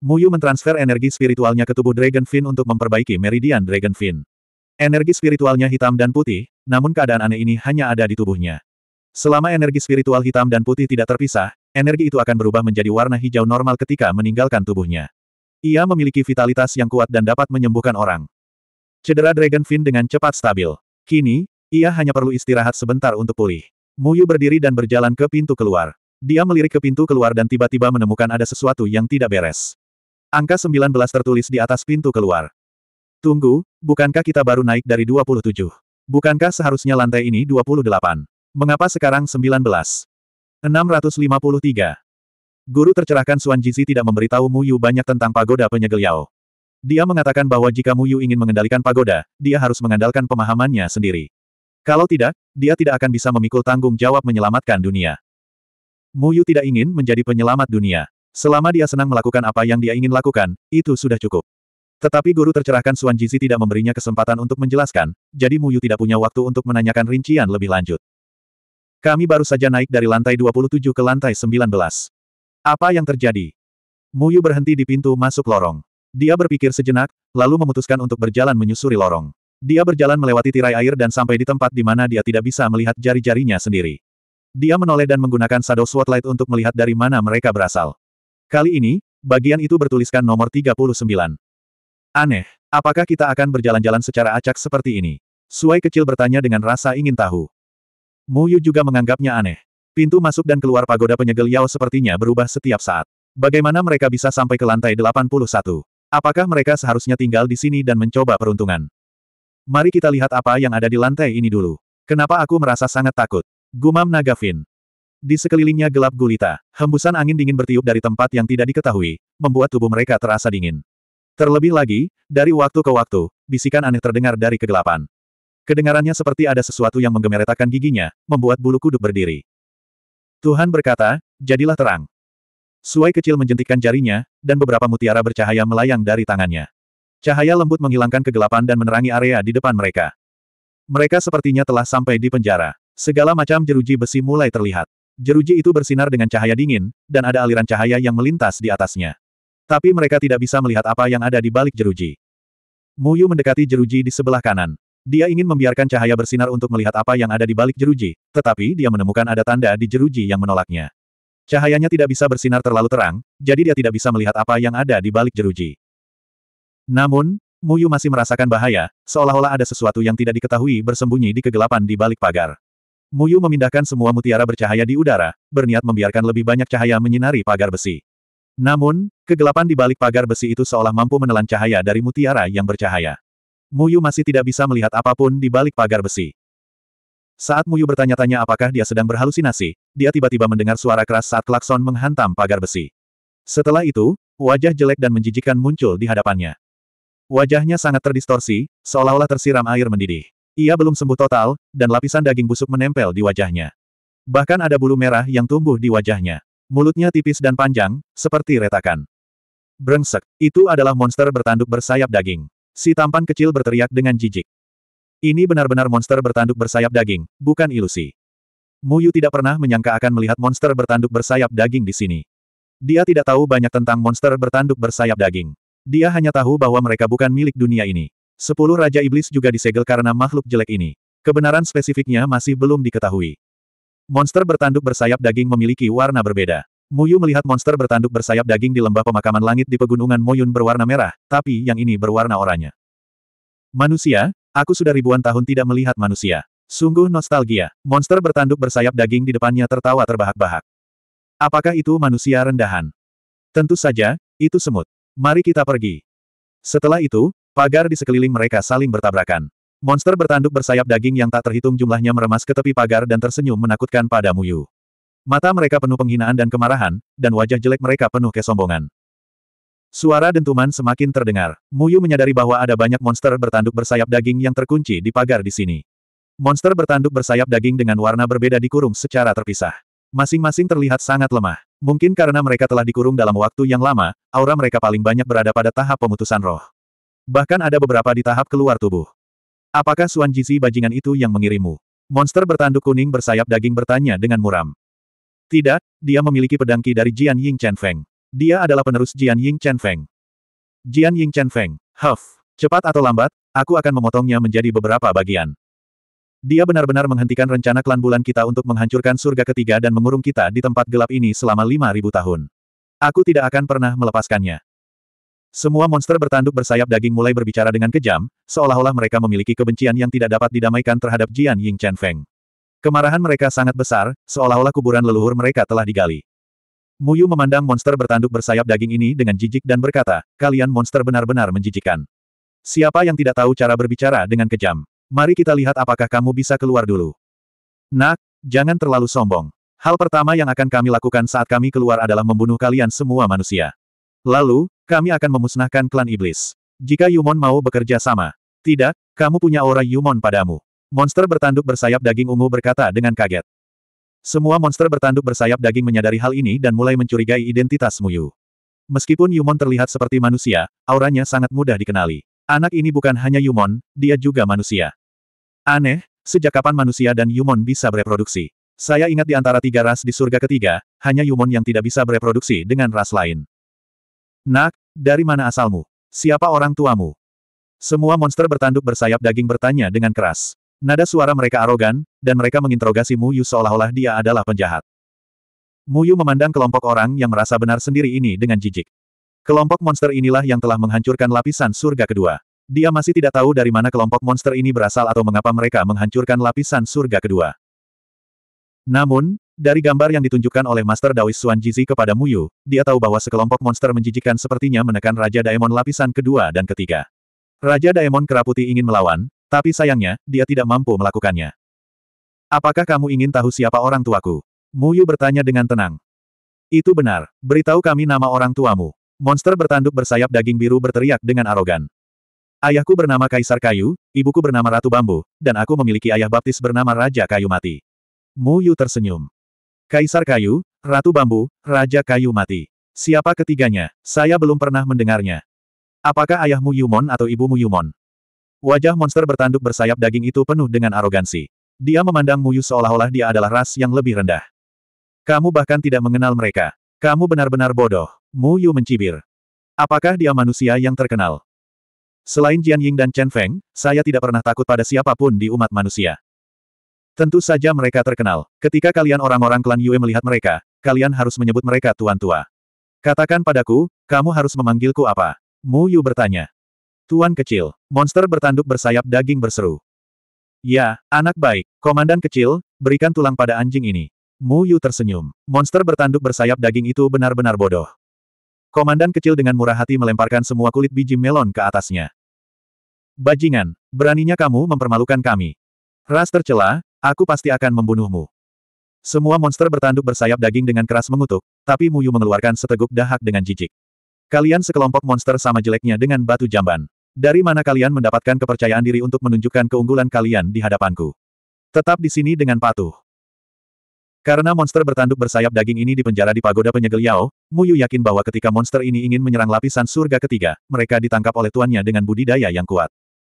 Muyu mentransfer energi spiritualnya ke tubuh Dragon Fin untuk memperbaiki meridian Dragon Fin. Energi spiritualnya hitam dan putih, namun keadaan aneh ini hanya ada di tubuhnya. Selama energi spiritual hitam dan putih tidak terpisah, energi itu akan berubah menjadi warna hijau normal ketika meninggalkan tubuhnya. Ia memiliki vitalitas yang kuat dan dapat menyembuhkan orang. Cedera Dragon Fin dengan cepat stabil. Kini, ia hanya perlu istirahat sebentar untuk pulih. Muyu berdiri dan berjalan ke pintu keluar. Dia melirik ke pintu keluar dan tiba-tiba menemukan ada sesuatu yang tidak beres. Angka 19 tertulis di atas pintu keluar. Tunggu, bukankah kita baru naik dari 27? Bukankah seharusnya lantai ini 28? Mengapa sekarang 19? 653. Guru tercerahkan Suan Jizi tidak memberitahu Mu Yu banyak tentang pagoda penyegel Yao. Dia mengatakan bahwa jika Mu Yu ingin mengendalikan pagoda, dia harus mengandalkan pemahamannya sendiri. Kalau tidak, dia tidak akan bisa memikul tanggung jawab menyelamatkan dunia. Mu Yu tidak ingin menjadi penyelamat dunia. Selama dia senang melakukan apa yang dia ingin lakukan, itu sudah cukup. Tetapi guru tercerahkan Suan Jizi tidak memberinya kesempatan untuk menjelaskan, jadi Muyu tidak punya waktu untuk menanyakan rincian lebih lanjut. Kami baru saja naik dari lantai 27 ke lantai 19. Apa yang terjadi? Muyu berhenti di pintu masuk lorong. Dia berpikir sejenak, lalu memutuskan untuk berjalan menyusuri lorong. Dia berjalan melewati tirai air dan sampai di tempat di mana dia tidak bisa melihat jari-jarinya sendiri. Dia menoleh dan menggunakan Shadow Sword untuk melihat dari mana mereka berasal. Kali ini, bagian itu bertuliskan nomor 39. Aneh, apakah kita akan berjalan-jalan secara acak seperti ini? Suai kecil bertanya dengan rasa ingin tahu. Mu Yu juga menganggapnya aneh. Pintu masuk dan keluar pagoda penyegel Yao sepertinya berubah setiap saat. Bagaimana mereka bisa sampai ke lantai 81? Apakah mereka seharusnya tinggal di sini dan mencoba peruntungan? Mari kita lihat apa yang ada di lantai ini dulu. Kenapa aku merasa sangat takut? Gumam Nagafin. Di sekelilingnya gelap gulita, hembusan angin dingin bertiup dari tempat yang tidak diketahui, membuat tubuh mereka terasa dingin. Terlebih lagi, dari waktu ke waktu, bisikan aneh terdengar dari kegelapan. Kedengarannya seperti ada sesuatu yang menggemeretakan giginya, membuat bulu kuduk berdiri. Tuhan berkata, jadilah terang. Suai kecil menjentikkan jarinya, dan beberapa mutiara bercahaya melayang dari tangannya. Cahaya lembut menghilangkan kegelapan dan menerangi area di depan mereka. Mereka sepertinya telah sampai di penjara. Segala macam jeruji besi mulai terlihat. Jeruji itu bersinar dengan cahaya dingin, dan ada aliran cahaya yang melintas di atasnya. Tapi mereka tidak bisa melihat apa yang ada di balik jeruji. Muyu mendekati jeruji di sebelah kanan. Dia ingin membiarkan cahaya bersinar untuk melihat apa yang ada di balik jeruji, tetapi dia menemukan ada tanda di jeruji yang menolaknya. Cahayanya tidak bisa bersinar terlalu terang, jadi dia tidak bisa melihat apa yang ada di balik jeruji. Namun, Muyu masih merasakan bahaya, seolah-olah ada sesuatu yang tidak diketahui bersembunyi di kegelapan di balik pagar. Muyu memindahkan semua mutiara bercahaya di udara, berniat membiarkan lebih banyak cahaya menyinari pagar besi. Namun, kegelapan di balik pagar besi itu seolah mampu menelan cahaya dari mutiara yang bercahaya. Muyu masih tidak bisa melihat apapun di balik pagar besi. Saat Muyu bertanya-tanya apakah dia sedang berhalusinasi, dia tiba-tiba mendengar suara keras saat klakson menghantam pagar besi. Setelah itu, wajah jelek dan menjijikan muncul di hadapannya. Wajahnya sangat terdistorsi, seolah-olah tersiram air mendidih. Ia belum sembuh total, dan lapisan daging busuk menempel di wajahnya. Bahkan ada bulu merah yang tumbuh di wajahnya. Mulutnya tipis dan panjang, seperti retakan. Brengsek, itu adalah monster bertanduk bersayap daging. Si tampan kecil berteriak dengan jijik. Ini benar-benar monster bertanduk bersayap daging, bukan ilusi. Muyu tidak pernah menyangka akan melihat monster bertanduk bersayap daging di sini. Dia tidak tahu banyak tentang monster bertanduk bersayap daging. Dia hanya tahu bahwa mereka bukan milik dunia ini. Sepuluh Raja Iblis juga disegel karena makhluk jelek ini. Kebenaran spesifiknya masih belum diketahui. Monster bertanduk bersayap daging memiliki warna berbeda. Muyu melihat monster bertanduk bersayap daging di lembah pemakaman langit di pegunungan Moyun berwarna merah, tapi yang ini berwarna oranye. Manusia, aku sudah ribuan tahun tidak melihat manusia. Sungguh nostalgia. Monster bertanduk bersayap daging di depannya tertawa terbahak-bahak. Apakah itu manusia rendahan? Tentu saja, itu semut. Mari kita pergi. Setelah itu, Pagar di sekeliling mereka saling bertabrakan. Monster bertanduk bersayap daging yang tak terhitung jumlahnya meremas ke tepi pagar dan tersenyum menakutkan pada Muyu. Mata mereka penuh penghinaan dan kemarahan, dan wajah jelek mereka penuh kesombongan. Suara dentuman semakin terdengar. Muyu menyadari bahwa ada banyak monster bertanduk bersayap daging yang terkunci di pagar di sini. Monster bertanduk bersayap daging dengan warna berbeda dikurung secara terpisah. Masing-masing terlihat sangat lemah. Mungkin karena mereka telah dikurung dalam waktu yang lama, aura mereka paling banyak berada pada tahap pemutusan roh. Bahkan ada beberapa di tahap keluar tubuh. Apakah Suan Jisi bajingan itu yang mengirimu? Monster bertanduk kuning bersayap daging bertanya dengan muram. Tidak, dia memiliki pedangki dari Jian Ying Chen Feng. Dia adalah penerus Jian Ying Chen Feng. Jian Ying Chen Feng, huff. Cepat atau lambat, aku akan memotongnya menjadi beberapa bagian. Dia benar-benar menghentikan rencana klan bulan kita untuk menghancurkan surga ketiga dan mengurung kita di tempat gelap ini selama lima ribu tahun. Aku tidak akan pernah melepaskannya. Semua monster bertanduk bersayap daging mulai berbicara dengan kejam, seolah-olah mereka memiliki kebencian yang tidak dapat didamaikan terhadap Jian Ying Chen Feng. Kemarahan mereka sangat besar, seolah-olah kuburan leluhur mereka telah digali. Muyu memandang monster bertanduk bersayap daging ini dengan jijik dan berkata, kalian monster benar-benar menjijikkan. Siapa yang tidak tahu cara berbicara dengan kejam? Mari kita lihat apakah kamu bisa keluar dulu. Nak, jangan terlalu sombong. Hal pertama yang akan kami lakukan saat kami keluar adalah membunuh kalian semua manusia. Lalu, kami akan memusnahkan klan iblis. Jika Yumon mau bekerja sama. Tidak, kamu punya aura Yumon padamu. Monster bertanduk bersayap daging ungu berkata dengan kaget. Semua monster bertanduk bersayap daging menyadari hal ini dan mulai mencurigai identitas Muyu. Meskipun Yumon terlihat seperti manusia, auranya sangat mudah dikenali. Anak ini bukan hanya Yumon, dia juga manusia. Aneh, sejak kapan manusia dan Yumon bisa bereproduksi? Saya ingat di antara tiga ras di surga ketiga, hanya Yumon yang tidak bisa bereproduksi dengan ras lain. Nak, dari mana asalmu? Siapa orang tuamu? Semua monster bertanduk bersayap daging bertanya dengan keras. Nada suara mereka arogan, dan mereka menginterogasi Mu Yu seolah-olah dia adalah penjahat. Mu Yu memandang kelompok orang yang merasa benar sendiri ini dengan jijik. Kelompok monster inilah yang telah menghancurkan lapisan surga kedua. Dia masih tidak tahu dari mana kelompok monster ini berasal atau mengapa mereka menghancurkan lapisan surga kedua. Namun, dari gambar yang ditunjukkan oleh Master Daois Xuan Jizi kepada Muyu, dia tahu bahwa sekelompok monster menjijikan sepertinya menekan Raja Daemon lapisan kedua dan ketiga. Raja Daemon Keraputi ingin melawan, tapi sayangnya, dia tidak mampu melakukannya. Apakah kamu ingin tahu siapa orang tuaku? Muyu bertanya dengan tenang. Itu benar, beritahu kami nama orang tuamu. Monster bertanduk bersayap daging biru berteriak dengan arogan. Ayahku bernama Kaisar Kayu, ibuku bernama Ratu Bambu, dan aku memiliki ayah baptis bernama Raja Kayu Mati. Mu Yu tersenyum. Kaisar kayu, ratu bambu, raja kayu mati. Siapa ketiganya? Saya belum pernah mendengarnya. Apakah ayahmu Yumon atau ibumu Yumon? Wajah monster bertanduk bersayap daging itu penuh dengan arogansi. Dia memandang Muyu seolah-olah dia adalah ras yang lebih rendah. Kamu bahkan tidak mengenal mereka. Kamu benar-benar bodoh. Muyu mencibir. Apakah dia manusia yang terkenal? Selain Jian Ying dan Chen Feng, saya tidak pernah takut pada siapapun di umat manusia. Tentu saja mereka terkenal. Ketika kalian orang-orang klan Yue melihat mereka, kalian harus menyebut mereka tuan tua. Katakan padaku, kamu harus memanggilku apa? Mu Yu bertanya. Tuan kecil, monster bertanduk bersayap daging berseru. Ya, anak baik, komandan kecil, berikan tulang pada anjing ini. Mu Yu tersenyum. Monster bertanduk bersayap daging itu benar-benar bodoh. Komandan kecil dengan murah hati melemparkan semua kulit biji melon ke atasnya. Bajingan, beraninya kamu mempermalukan kami. Ras tercela, Aku pasti akan membunuhmu. Semua monster bertanduk bersayap daging dengan keras mengutuk, tapi Muyu mengeluarkan seteguk dahak dengan jijik. Kalian sekelompok monster sama jeleknya dengan batu jamban. Dari mana kalian mendapatkan kepercayaan diri untuk menunjukkan keunggulan kalian di hadapanku? Tetap di sini dengan patuh. Karena monster bertanduk bersayap daging ini dipenjara di pagoda penyegel Yao, Muyu yakin bahwa ketika monster ini ingin menyerang lapisan surga ketiga, mereka ditangkap oleh tuannya dengan budidaya yang kuat.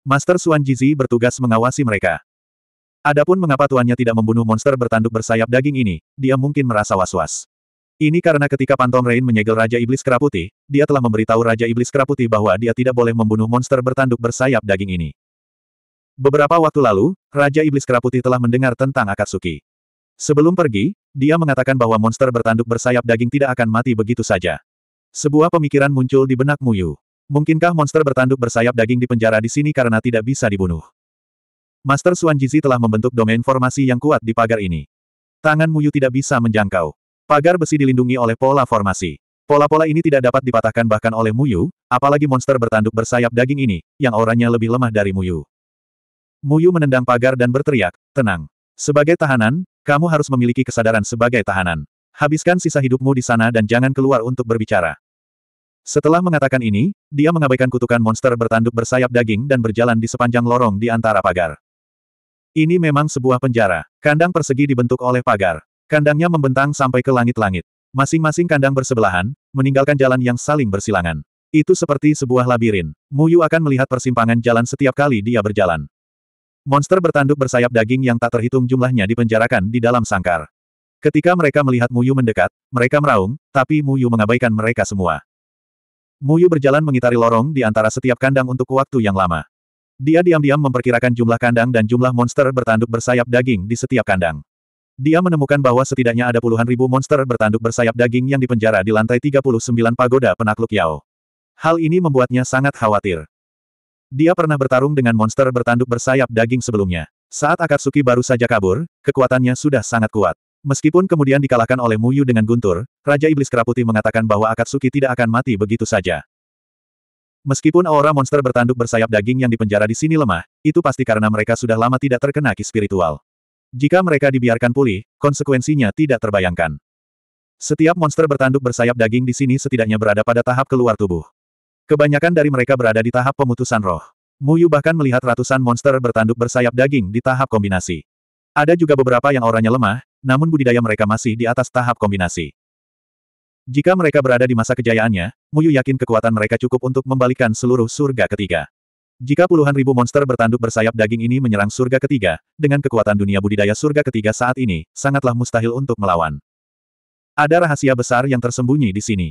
Master Suan Jizi bertugas mengawasi mereka. Adapun mengapa tuannya tidak membunuh monster bertanduk bersayap daging ini, dia mungkin merasa was-was. Ini karena ketika Pantom Rain menyegel Raja Iblis Keraputi, dia telah memberitahu Raja Iblis Keraputi bahwa dia tidak boleh membunuh monster bertanduk bersayap daging ini. Beberapa waktu lalu, Raja Iblis Keraputi telah mendengar tentang Akatsuki. Sebelum pergi, dia mengatakan bahwa monster bertanduk bersayap daging tidak akan mati begitu saja. Sebuah pemikiran muncul di benak Muyu. Mungkinkah monster bertanduk bersayap daging di penjara di sini karena tidak bisa dibunuh? Master Xuan Jizi telah membentuk domain formasi yang kuat di pagar ini. Tangan Muyu tidak bisa menjangkau. Pagar besi dilindungi oleh pola formasi. Pola-pola ini tidak dapat dipatahkan bahkan oleh Muyu, apalagi monster bertanduk bersayap daging ini, yang auranya lebih lemah dari Muyu. Muyu menendang pagar dan berteriak, tenang. Sebagai tahanan, kamu harus memiliki kesadaran sebagai tahanan. Habiskan sisa hidupmu di sana dan jangan keluar untuk berbicara. Setelah mengatakan ini, dia mengabaikan kutukan monster bertanduk bersayap daging dan berjalan di sepanjang lorong di antara pagar. Ini memang sebuah penjara. Kandang persegi dibentuk oleh pagar. Kandangnya membentang sampai ke langit-langit. Masing-masing kandang bersebelahan, meninggalkan jalan yang saling bersilangan. Itu seperti sebuah labirin. Muyu akan melihat persimpangan jalan setiap kali dia berjalan. Monster bertanduk bersayap daging yang tak terhitung jumlahnya dipenjarakan di dalam sangkar. Ketika mereka melihat Muyu mendekat, mereka meraung, tapi Muyu mengabaikan mereka semua. Muyu berjalan mengitari lorong di antara setiap kandang untuk waktu yang lama. Dia diam-diam memperkirakan jumlah kandang dan jumlah monster bertanduk bersayap daging di setiap kandang. Dia menemukan bahwa setidaknya ada puluhan ribu monster bertanduk bersayap daging yang dipenjara di lantai 39 pagoda penakluk Yao. Hal ini membuatnya sangat khawatir. Dia pernah bertarung dengan monster bertanduk bersayap daging sebelumnya. Saat Akatsuki baru saja kabur, kekuatannya sudah sangat kuat. Meskipun kemudian dikalahkan oleh Muyu dengan guntur, Raja Iblis Keraputi mengatakan bahwa Akatsuki tidak akan mati begitu saja. Meskipun aura monster bertanduk bersayap daging yang dipenjara di sini lemah, itu pasti karena mereka sudah lama tidak terkena ki spiritual. Jika mereka dibiarkan pulih, konsekuensinya tidak terbayangkan. Setiap monster bertanduk bersayap daging di sini setidaknya berada pada tahap keluar tubuh. Kebanyakan dari mereka berada di tahap pemutusan roh. Muyu bahkan melihat ratusan monster bertanduk bersayap daging di tahap kombinasi. Ada juga beberapa yang orangnya lemah, namun budidaya mereka masih di atas tahap kombinasi. Jika mereka berada di masa kejayaannya, Muyu yakin kekuatan mereka cukup untuk membalikan seluruh surga ketiga. Jika puluhan ribu monster bertanduk bersayap daging ini menyerang surga ketiga, dengan kekuatan dunia budidaya surga ketiga saat ini, sangatlah mustahil untuk melawan. Ada rahasia besar yang tersembunyi di sini.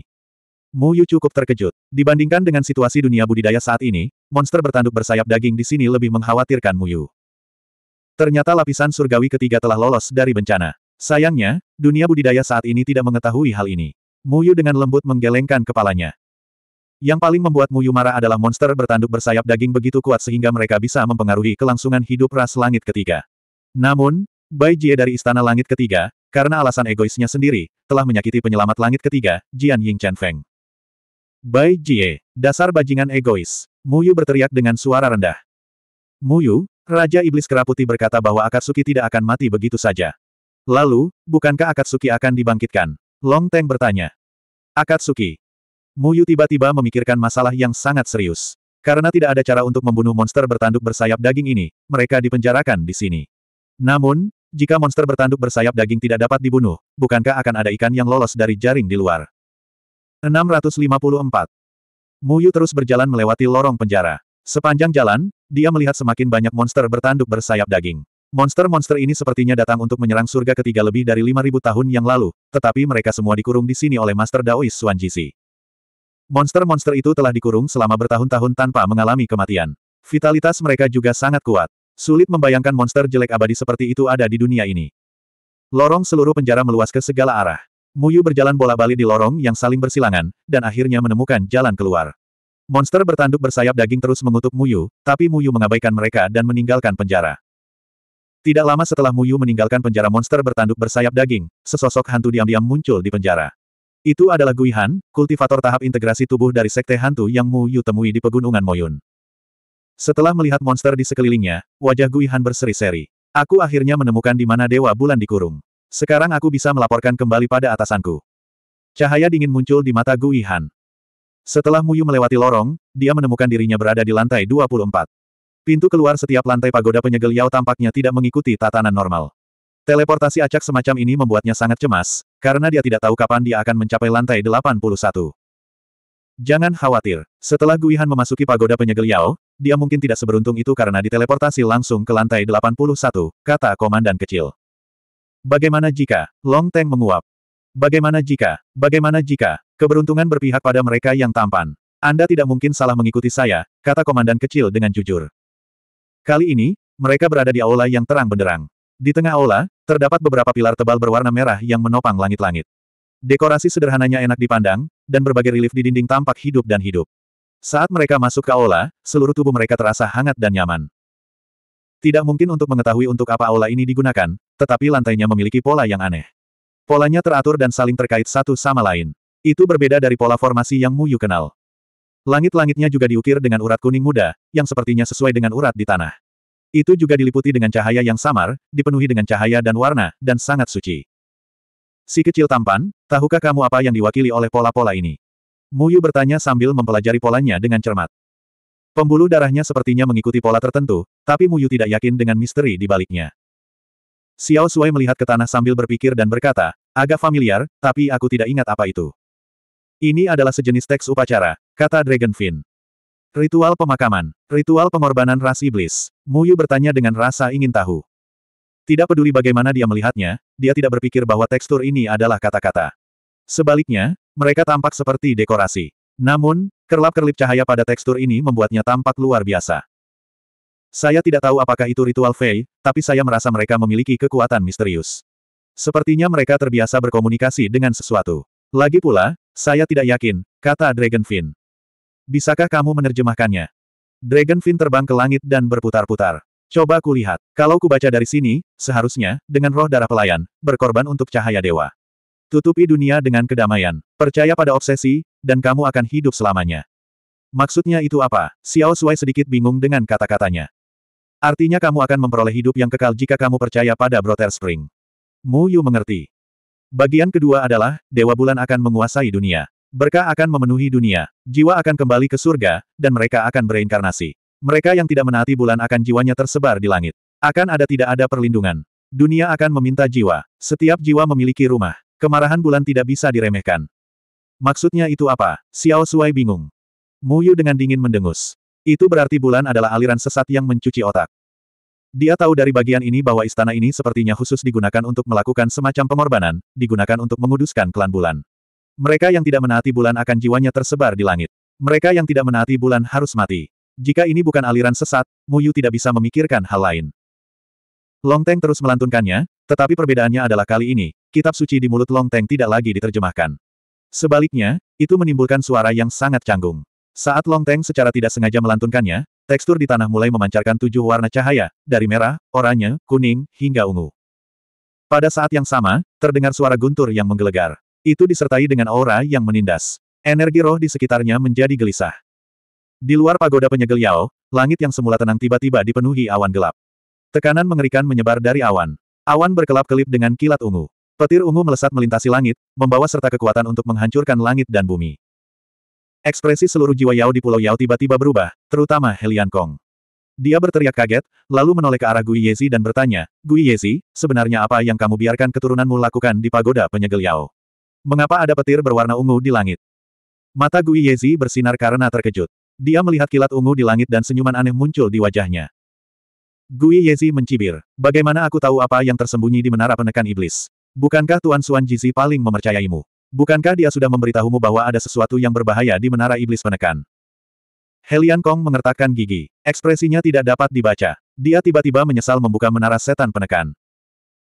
Muyu cukup terkejut. Dibandingkan dengan situasi dunia budidaya saat ini, monster bertanduk bersayap daging di sini lebih mengkhawatirkan Muyu. Ternyata lapisan surgawi ketiga telah lolos dari bencana. Sayangnya, dunia budidaya saat ini tidak mengetahui hal ini. Muyu dengan lembut menggelengkan kepalanya. Yang paling membuat Muyu marah adalah monster bertanduk bersayap daging begitu kuat sehingga mereka bisa mempengaruhi kelangsungan hidup ras langit ketiga. Namun, Bai Jie dari Istana Langit Ketiga, karena alasan egoisnya sendiri, telah menyakiti penyelamat langit ketiga, Jian Ying Chen Feng. Bai Jie, dasar bajingan egois. Muyu berteriak dengan suara rendah. Muyu, Raja Iblis Keraputi berkata bahwa Akatsuki tidak akan mati begitu saja. Lalu, bukankah Akatsuki akan dibangkitkan? Long Teng bertanya. Akatsuki. Muyu tiba-tiba memikirkan masalah yang sangat serius. Karena tidak ada cara untuk membunuh monster bertanduk bersayap daging ini, mereka dipenjarakan di sini. Namun, jika monster bertanduk bersayap daging tidak dapat dibunuh, bukankah akan ada ikan yang lolos dari jaring di luar? 654. Muyu terus berjalan melewati lorong penjara. Sepanjang jalan, dia melihat semakin banyak monster bertanduk bersayap daging. Monster-monster ini sepertinya datang untuk menyerang surga ketiga lebih dari 5.000 tahun yang lalu, tetapi mereka semua dikurung di sini oleh Master Daoist Suan Jisi. Monster-monster itu telah dikurung selama bertahun-tahun tanpa mengalami kematian. Vitalitas mereka juga sangat kuat. Sulit membayangkan monster jelek abadi seperti itu ada di dunia ini. Lorong seluruh penjara meluas ke segala arah. Muyu berjalan bola-balik di lorong yang saling bersilangan, dan akhirnya menemukan jalan keluar. Monster bertanduk bersayap daging terus mengutuk Muyu, tapi Muyu mengabaikan mereka dan meninggalkan penjara. Tidak lama setelah Muyu meninggalkan penjara monster bertanduk bersayap daging, sesosok hantu diam-diam muncul di penjara. Itu adalah Guihan, kultivator tahap integrasi tubuh dari sekte hantu yang Muyu temui di pegunungan Moyun. Setelah melihat monster di sekelilingnya, wajah Guihan berseri-seri. Aku akhirnya menemukan di mana Dewa Bulan dikurung. Sekarang aku bisa melaporkan kembali pada atasanku. Cahaya dingin muncul di mata Guihan. Setelah Muyu melewati lorong, dia menemukan dirinya berada di lantai 24. Pintu keluar setiap lantai pagoda penyegel Yao tampaknya tidak mengikuti tatanan normal. Teleportasi acak semacam ini membuatnya sangat cemas, karena dia tidak tahu kapan dia akan mencapai lantai 81. Jangan khawatir, setelah Guihan memasuki pagoda penyegel Yao, dia mungkin tidak seberuntung itu karena diteleportasi langsung ke lantai 81, kata komandan kecil. Bagaimana jika, Long Teng menguap? Bagaimana jika, bagaimana jika, keberuntungan berpihak pada mereka yang tampan. Anda tidak mungkin salah mengikuti saya, kata komandan kecil dengan jujur. Kali ini, mereka berada di aula yang terang benderang. Di tengah aula, terdapat beberapa pilar tebal berwarna merah yang menopang langit-langit. Dekorasi sederhananya enak dipandang, dan berbagai relief di dinding tampak hidup dan hidup. Saat mereka masuk ke aula, seluruh tubuh mereka terasa hangat dan nyaman. Tidak mungkin untuk mengetahui untuk apa aula ini digunakan, tetapi lantainya memiliki pola yang aneh. Polanya teratur dan saling terkait satu sama lain. Itu berbeda dari pola formasi yang Muyu kenal. Langit-langitnya juga diukir dengan urat kuning muda, yang sepertinya sesuai dengan urat di tanah. Itu juga diliputi dengan cahaya yang samar, dipenuhi dengan cahaya dan warna, dan sangat suci. Si kecil tampan, tahukah kamu apa yang diwakili oleh pola-pola ini? Muyu bertanya sambil mempelajari polanya dengan cermat. Pembuluh darahnya sepertinya mengikuti pola tertentu, tapi Muyu tidak yakin dengan misteri di baliknya. Xiao Sui melihat ke tanah sambil berpikir dan berkata, agak familiar, tapi aku tidak ingat apa itu. Ini adalah sejenis teks upacara, kata Dragonfin. Ritual pemakaman, ritual pengorbanan ras iblis. Muyu bertanya dengan rasa ingin tahu. Tidak peduli bagaimana dia melihatnya, dia tidak berpikir bahwa tekstur ini adalah kata-kata. Sebaliknya, mereka tampak seperti dekorasi. Namun, kerlap-kerlip cahaya pada tekstur ini membuatnya tampak luar biasa. Saya tidak tahu apakah itu ritual Fei, tapi saya merasa mereka memiliki kekuatan misterius. Sepertinya mereka terbiasa berkomunikasi dengan sesuatu. Lagi pula, saya tidak yakin, kata Dragonfin. Bisakah kamu menerjemahkannya? Dragonfin terbang ke langit dan berputar-putar. Coba kulihat. Kalau kubaca dari sini, seharusnya, dengan roh darah pelayan, berkorban untuk cahaya dewa. Tutupi dunia dengan kedamaian. Percaya pada obsesi, dan kamu akan hidup selamanya. Maksudnya itu apa? Xiao Sui sedikit bingung dengan kata-katanya. Artinya kamu akan memperoleh hidup yang kekal jika kamu percaya pada Brother Spring. Mu Yu mengerti. Bagian kedua adalah, Dewa Bulan akan menguasai dunia. Berkah akan memenuhi dunia, jiwa akan kembali ke surga, dan mereka akan bereinkarnasi. Mereka yang tidak menaati bulan akan jiwanya tersebar di langit. Akan ada tidak ada perlindungan. Dunia akan meminta jiwa. Setiap jiwa memiliki rumah. Kemarahan bulan tidak bisa diremehkan. Maksudnya itu apa? Xiao Suai bingung. Muyu dengan dingin mendengus. Itu berarti bulan adalah aliran sesat yang mencuci otak. Dia tahu dari bagian ini bahwa istana ini sepertinya khusus digunakan untuk melakukan semacam pengorbanan, digunakan untuk menguduskan klan bulan. Mereka yang tidak menaati bulan akan jiwanya tersebar di langit. Mereka yang tidak menaati bulan harus mati. Jika ini bukan aliran sesat, Muyu tidak bisa memikirkan hal lain. Long Teng terus melantunkannya, tetapi perbedaannya adalah kali ini, kitab suci di mulut Long Teng tidak lagi diterjemahkan. Sebaliknya, itu menimbulkan suara yang sangat canggung. Saat Long Teng secara tidak sengaja melantunkannya, tekstur di tanah mulai memancarkan tujuh warna cahaya, dari merah, oranye, kuning, hingga ungu. Pada saat yang sama, terdengar suara guntur yang menggelegar. Itu disertai dengan aura yang menindas. Energi roh di sekitarnya menjadi gelisah. Di luar pagoda penyegel Yao, langit yang semula tenang tiba-tiba dipenuhi awan gelap. Tekanan mengerikan menyebar dari awan. Awan berkelap-kelip dengan kilat ungu. Petir ungu melesat melintasi langit, membawa serta kekuatan untuk menghancurkan langit dan bumi. Ekspresi seluruh jiwa Yao di Pulau Yao tiba-tiba berubah, terutama Helian Kong. Dia berteriak kaget, lalu menoleh ke arah Gui Yezi dan bertanya, Gui Yezi, sebenarnya apa yang kamu biarkan keturunanmu lakukan di pagoda penyegel Yao? Mengapa ada petir berwarna ungu di langit? Mata Gui Yezi bersinar karena terkejut. Dia melihat kilat ungu di langit dan senyuman aneh muncul di wajahnya. Gui Yezi mencibir. Bagaimana aku tahu apa yang tersembunyi di menara penekan iblis? Bukankah Tuan Suan Jizi paling memercayaimu? Bukankah dia sudah memberitahumu bahwa ada sesuatu yang berbahaya di menara iblis penekan? Helian Kong mengertakkan gigi. Ekspresinya tidak dapat dibaca. Dia tiba-tiba menyesal membuka menara setan penekan.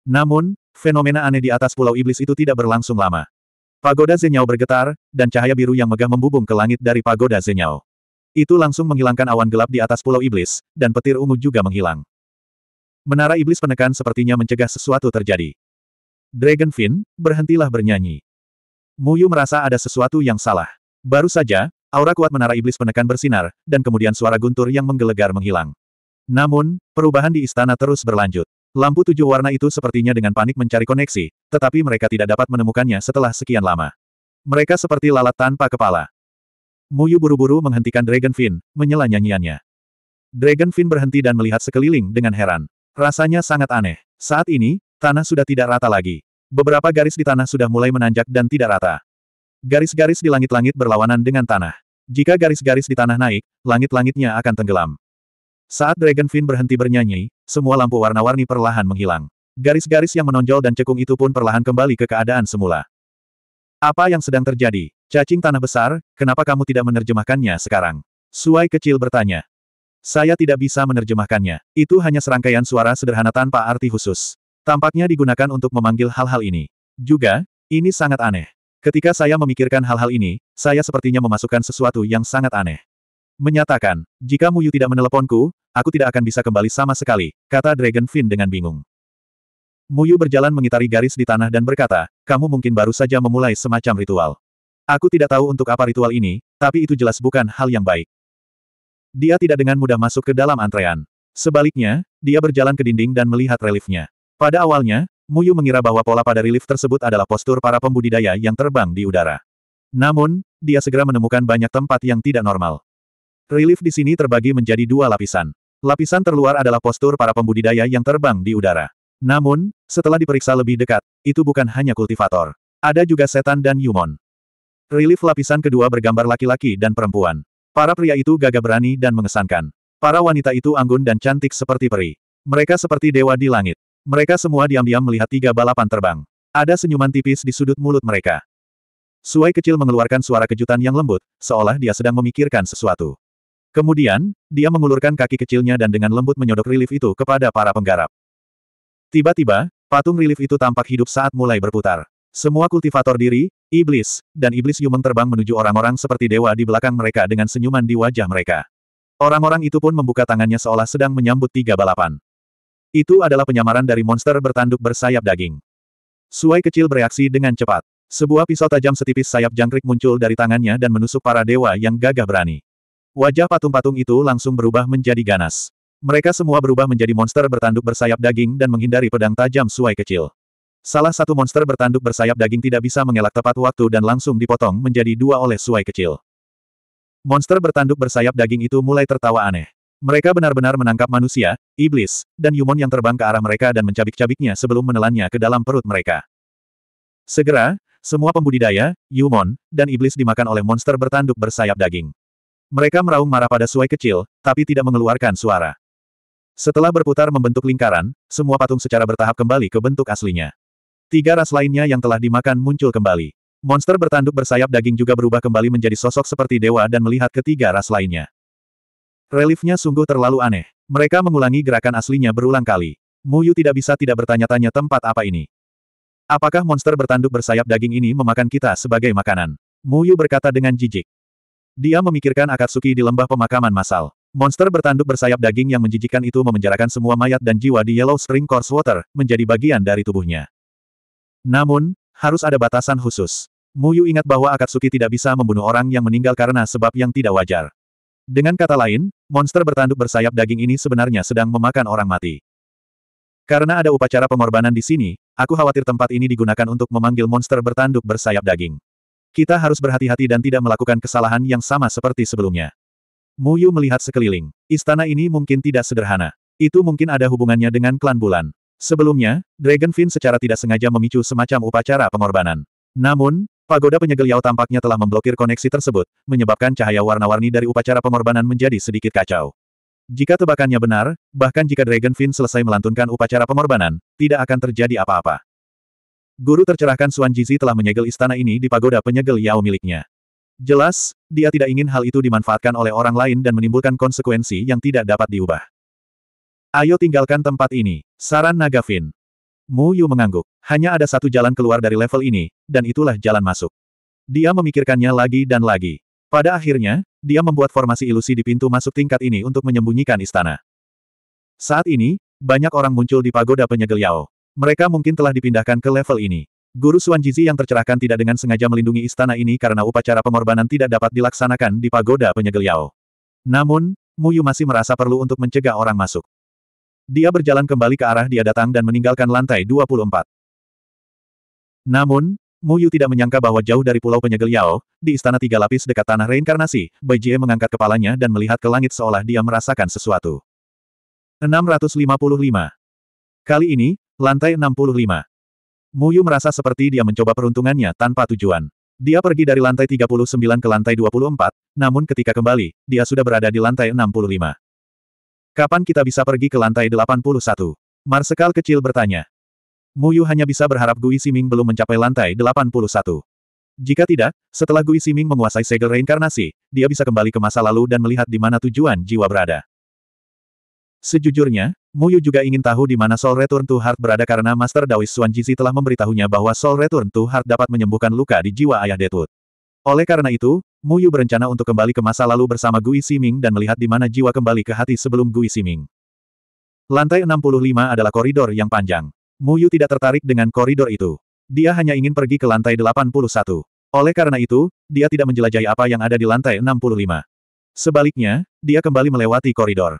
Namun, fenomena aneh di atas pulau iblis itu tidak berlangsung lama. Pagoda Zenyao bergetar, dan cahaya biru yang megah membubung ke langit dari pagoda Zenyao. Itu langsung menghilangkan awan gelap di atas pulau iblis, dan petir ungu juga menghilang. Menara iblis penekan sepertinya mencegah sesuatu terjadi. Dragonfin, berhentilah bernyanyi. Muyu merasa ada sesuatu yang salah. Baru saja, aura kuat menara iblis penekan bersinar, dan kemudian suara guntur yang menggelegar menghilang. Namun, perubahan di istana terus berlanjut. Lampu tujuh warna itu sepertinya dengan panik mencari koneksi, tetapi mereka tidak dapat menemukannya setelah sekian lama. Mereka seperti lalat tanpa kepala. Muyu buru-buru menghentikan Dragon Fin, menyela nyanyiannya. Dragon Fin berhenti dan melihat sekeliling dengan heran. Rasanya sangat aneh. Saat ini, tanah sudah tidak rata lagi. Beberapa garis di tanah sudah mulai menanjak dan tidak rata. Garis-garis di langit-langit berlawanan dengan tanah. Jika garis-garis di tanah naik, langit-langitnya akan tenggelam. Saat Dragonfin berhenti bernyanyi, semua lampu warna-warni perlahan menghilang. Garis-garis yang menonjol dan cekung itu pun perlahan kembali ke keadaan semula. Apa yang sedang terjadi? Cacing tanah besar, kenapa kamu tidak menerjemahkannya sekarang? Suai kecil bertanya. Saya tidak bisa menerjemahkannya. Itu hanya serangkaian suara sederhana tanpa arti khusus. Tampaknya digunakan untuk memanggil hal-hal ini. Juga, ini sangat aneh. Ketika saya memikirkan hal-hal ini, saya sepertinya memasukkan sesuatu yang sangat aneh. Menyatakan, jika Muyu tidak meneleponku, aku tidak akan bisa kembali sama sekali, kata Dragon Fin dengan bingung. Muyu berjalan mengitari garis di tanah dan berkata, kamu mungkin baru saja memulai semacam ritual. Aku tidak tahu untuk apa ritual ini, tapi itu jelas bukan hal yang baik. Dia tidak dengan mudah masuk ke dalam antrean. Sebaliknya, dia berjalan ke dinding dan melihat reliefnya. Pada awalnya, Muyu mengira bahwa pola pada relief tersebut adalah postur para pembudidaya yang terbang di udara. Namun, dia segera menemukan banyak tempat yang tidak normal. Relief di sini terbagi menjadi dua lapisan. Lapisan terluar adalah postur para pembudidaya yang terbang di udara. Namun, setelah diperiksa lebih dekat, itu bukan hanya kultivator. Ada juga setan dan Yumon. Relief lapisan kedua bergambar laki-laki dan perempuan. Para pria itu gagah berani dan mengesankan. Para wanita itu anggun dan cantik seperti peri. Mereka seperti dewa di langit. Mereka semua diam-diam melihat tiga balapan terbang. Ada senyuman tipis di sudut mulut mereka. Suai kecil mengeluarkan suara kejutan yang lembut, seolah dia sedang memikirkan sesuatu. Kemudian, dia mengulurkan kaki kecilnya dan dengan lembut menyodok relief itu kepada para penggarap. Tiba-tiba, patung relief itu tampak hidup saat mulai berputar. Semua kultivator diri, iblis, dan iblis yumeng terbang menuju orang-orang seperti dewa di belakang mereka dengan senyuman di wajah mereka. Orang-orang itu pun membuka tangannya seolah sedang menyambut tiga balapan. Itu adalah penyamaran dari monster bertanduk bersayap daging. Suai kecil bereaksi dengan cepat. Sebuah pisau tajam setipis sayap jangkrik muncul dari tangannya dan menusuk para dewa yang gagah berani. Wajah patung-patung itu langsung berubah menjadi ganas. Mereka semua berubah menjadi monster bertanduk bersayap daging dan menghindari pedang tajam suai kecil. Salah satu monster bertanduk bersayap daging tidak bisa mengelak tepat waktu dan langsung dipotong menjadi dua oleh suai kecil. Monster bertanduk bersayap daging itu mulai tertawa aneh. Mereka benar-benar menangkap manusia, iblis, dan Yumon yang terbang ke arah mereka dan mencabik-cabiknya sebelum menelannya ke dalam perut mereka. Segera, semua pembudidaya, Yumon, dan iblis dimakan oleh monster bertanduk bersayap daging. Mereka meraung marah pada suai kecil, tapi tidak mengeluarkan suara. Setelah berputar membentuk lingkaran, semua patung secara bertahap kembali ke bentuk aslinya. Tiga ras lainnya yang telah dimakan muncul kembali. Monster bertanduk bersayap daging juga berubah kembali menjadi sosok seperti dewa dan melihat ketiga ras lainnya. Reliefnya sungguh terlalu aneh. Mereka mengulangi gerakan aslinya berulang kali. Muyu tidak bisa tidak bertanya-tanya tempat apa ini. Apakah monster bertanduk bersayap daging ini memakan kita sebagai makanan? Muyu berkata dengan jijik. Dia memikirkan Akatsuki di lembah pemakaman massal. Monster bertanduk bersayap daging yang menjijikan itu memenjarakan semua mayat dan jiwa di Yellow Spring Course Water, menjadi bagian dari tubuhnya. Namun, harus ada batasan khusus. Muyu ingat bahwa Akatsuki tidak bisa membunuh orang yang meninggal karena sebab yang tidak wajar. Dengan kata lain, monster bertanduk bersayap daging ini sebenarnya sedang memakan orang mati. Karena ada upacara pengorbanan di sini, aku khawatir tempat ini digunakan untuk memanggil monster bertanduk bersayap daging. Kita harus berhati-hati dan tidak melakukan kesalahan yang sama seperti sebelumnya. Mu Yu melihat sekeliling. Istana ini mungkin tidak sederhana. Itu mungkin ada hubungannya dengan klan bulan. Sebelumnya, Dragonfin secara tidak sengaja memicu semacam upacara pengorbanan. Namun, pagoda penyegel Yao tampaknya telah memblokir koneksi tersebut, menyebabkan cahaya warna-warni dari upacara pengorbanan menjadi sedikit kacau. Jika tebakannya benar, bahkan jika Dragonfin selesai melantunkan upacara pengorbanan, tidak akan terjadi apa-apa. Guru tercerahkan Suan Jizi telah menyegel istana ini di pagoda penyegel Yao miliknya. Jelas, dia tidak ingin hal itu dimanfaatkan oleh orang lain dan menimbulkan konsekuensi yang tidak dapat diubah. Ayo tinggalkan tempat ini, saran Nagafin. Mu Yu mengangguk. Hanya ada satu jalan keluar dari level ini, dan itulah jalan masuk. Dia memikirkannya lagi dan lagi. Pada akhirnya, dia membuat formasi ilusi di pintu masuk tingkat ini untuk menyembunyikan istana. Saat ini, banyak orang muncul di pagoda penyegel Yao. Mereka mungkin telah dipindahkan ke level ini. Guru Suan Jizi yang tercerahkan tidak dengan sengaja melindungi istana ini karena upacara pengorbanan tidak dapat dilaksanakan di pagoda penyegel Yao. Namun, Muyu masih merasa perlu untuk mencegah orang masuk. Dia berjalan kembali ke arah dia datang dan meninggalkan lantai 24. Namun, Muyu tidak menyangka bahwa jauh dari pulau penyegel Yao, di istana tiga lapis dekat tanah reinkarnasi, Bai Jie mengangkat kepalanya dan melihat ke langit seolah dia merasakan sesuatu. 655. Kali ini, Lantai 65. Muyu merasa seperti dia mencoba peruntungannya tanpa tujuan. Dia pergi dari lantai 39 ke lantai 24, namun ketika kembali, dia sudah berada di lantai 65. Kapan kita bisa pergi ke lantai 81? Marsekal kecil bertanya. Muyu hanya bisa berharap Gui Siming belum mencapai lantai 81. Jika tidak, setelah Gui Siming menguasai segel reinkarnasi, dia bisa kembali ke masa lalu dan melihat di mana tujuan jiwa berada. Sejujurnya, Muyu juga ingin tahu di mana Soul Return to Heart berada karena Master Dawis Xuan Jizi telah memberitahunya bahwa Soul Return to Heart dapat menyembuhkan luka di jiwa ayah Detut. Oleh karena itu, Muyu berencana untuk kembali ke masa lalu bersama Gui Siming dan melihat di mana jiwa kembali ke hati sebelum Gui Siming. Lantai 65 adalah koridor yang panjang. Muyu tidak tertarik dengan koridor itu. Dia hanya ingin pergi ke lantai 81. Oleh karena itu, dia tidak menjelajahi apa yang ada di lantai 65. Sebaliknya, dia kembali melewati koridor.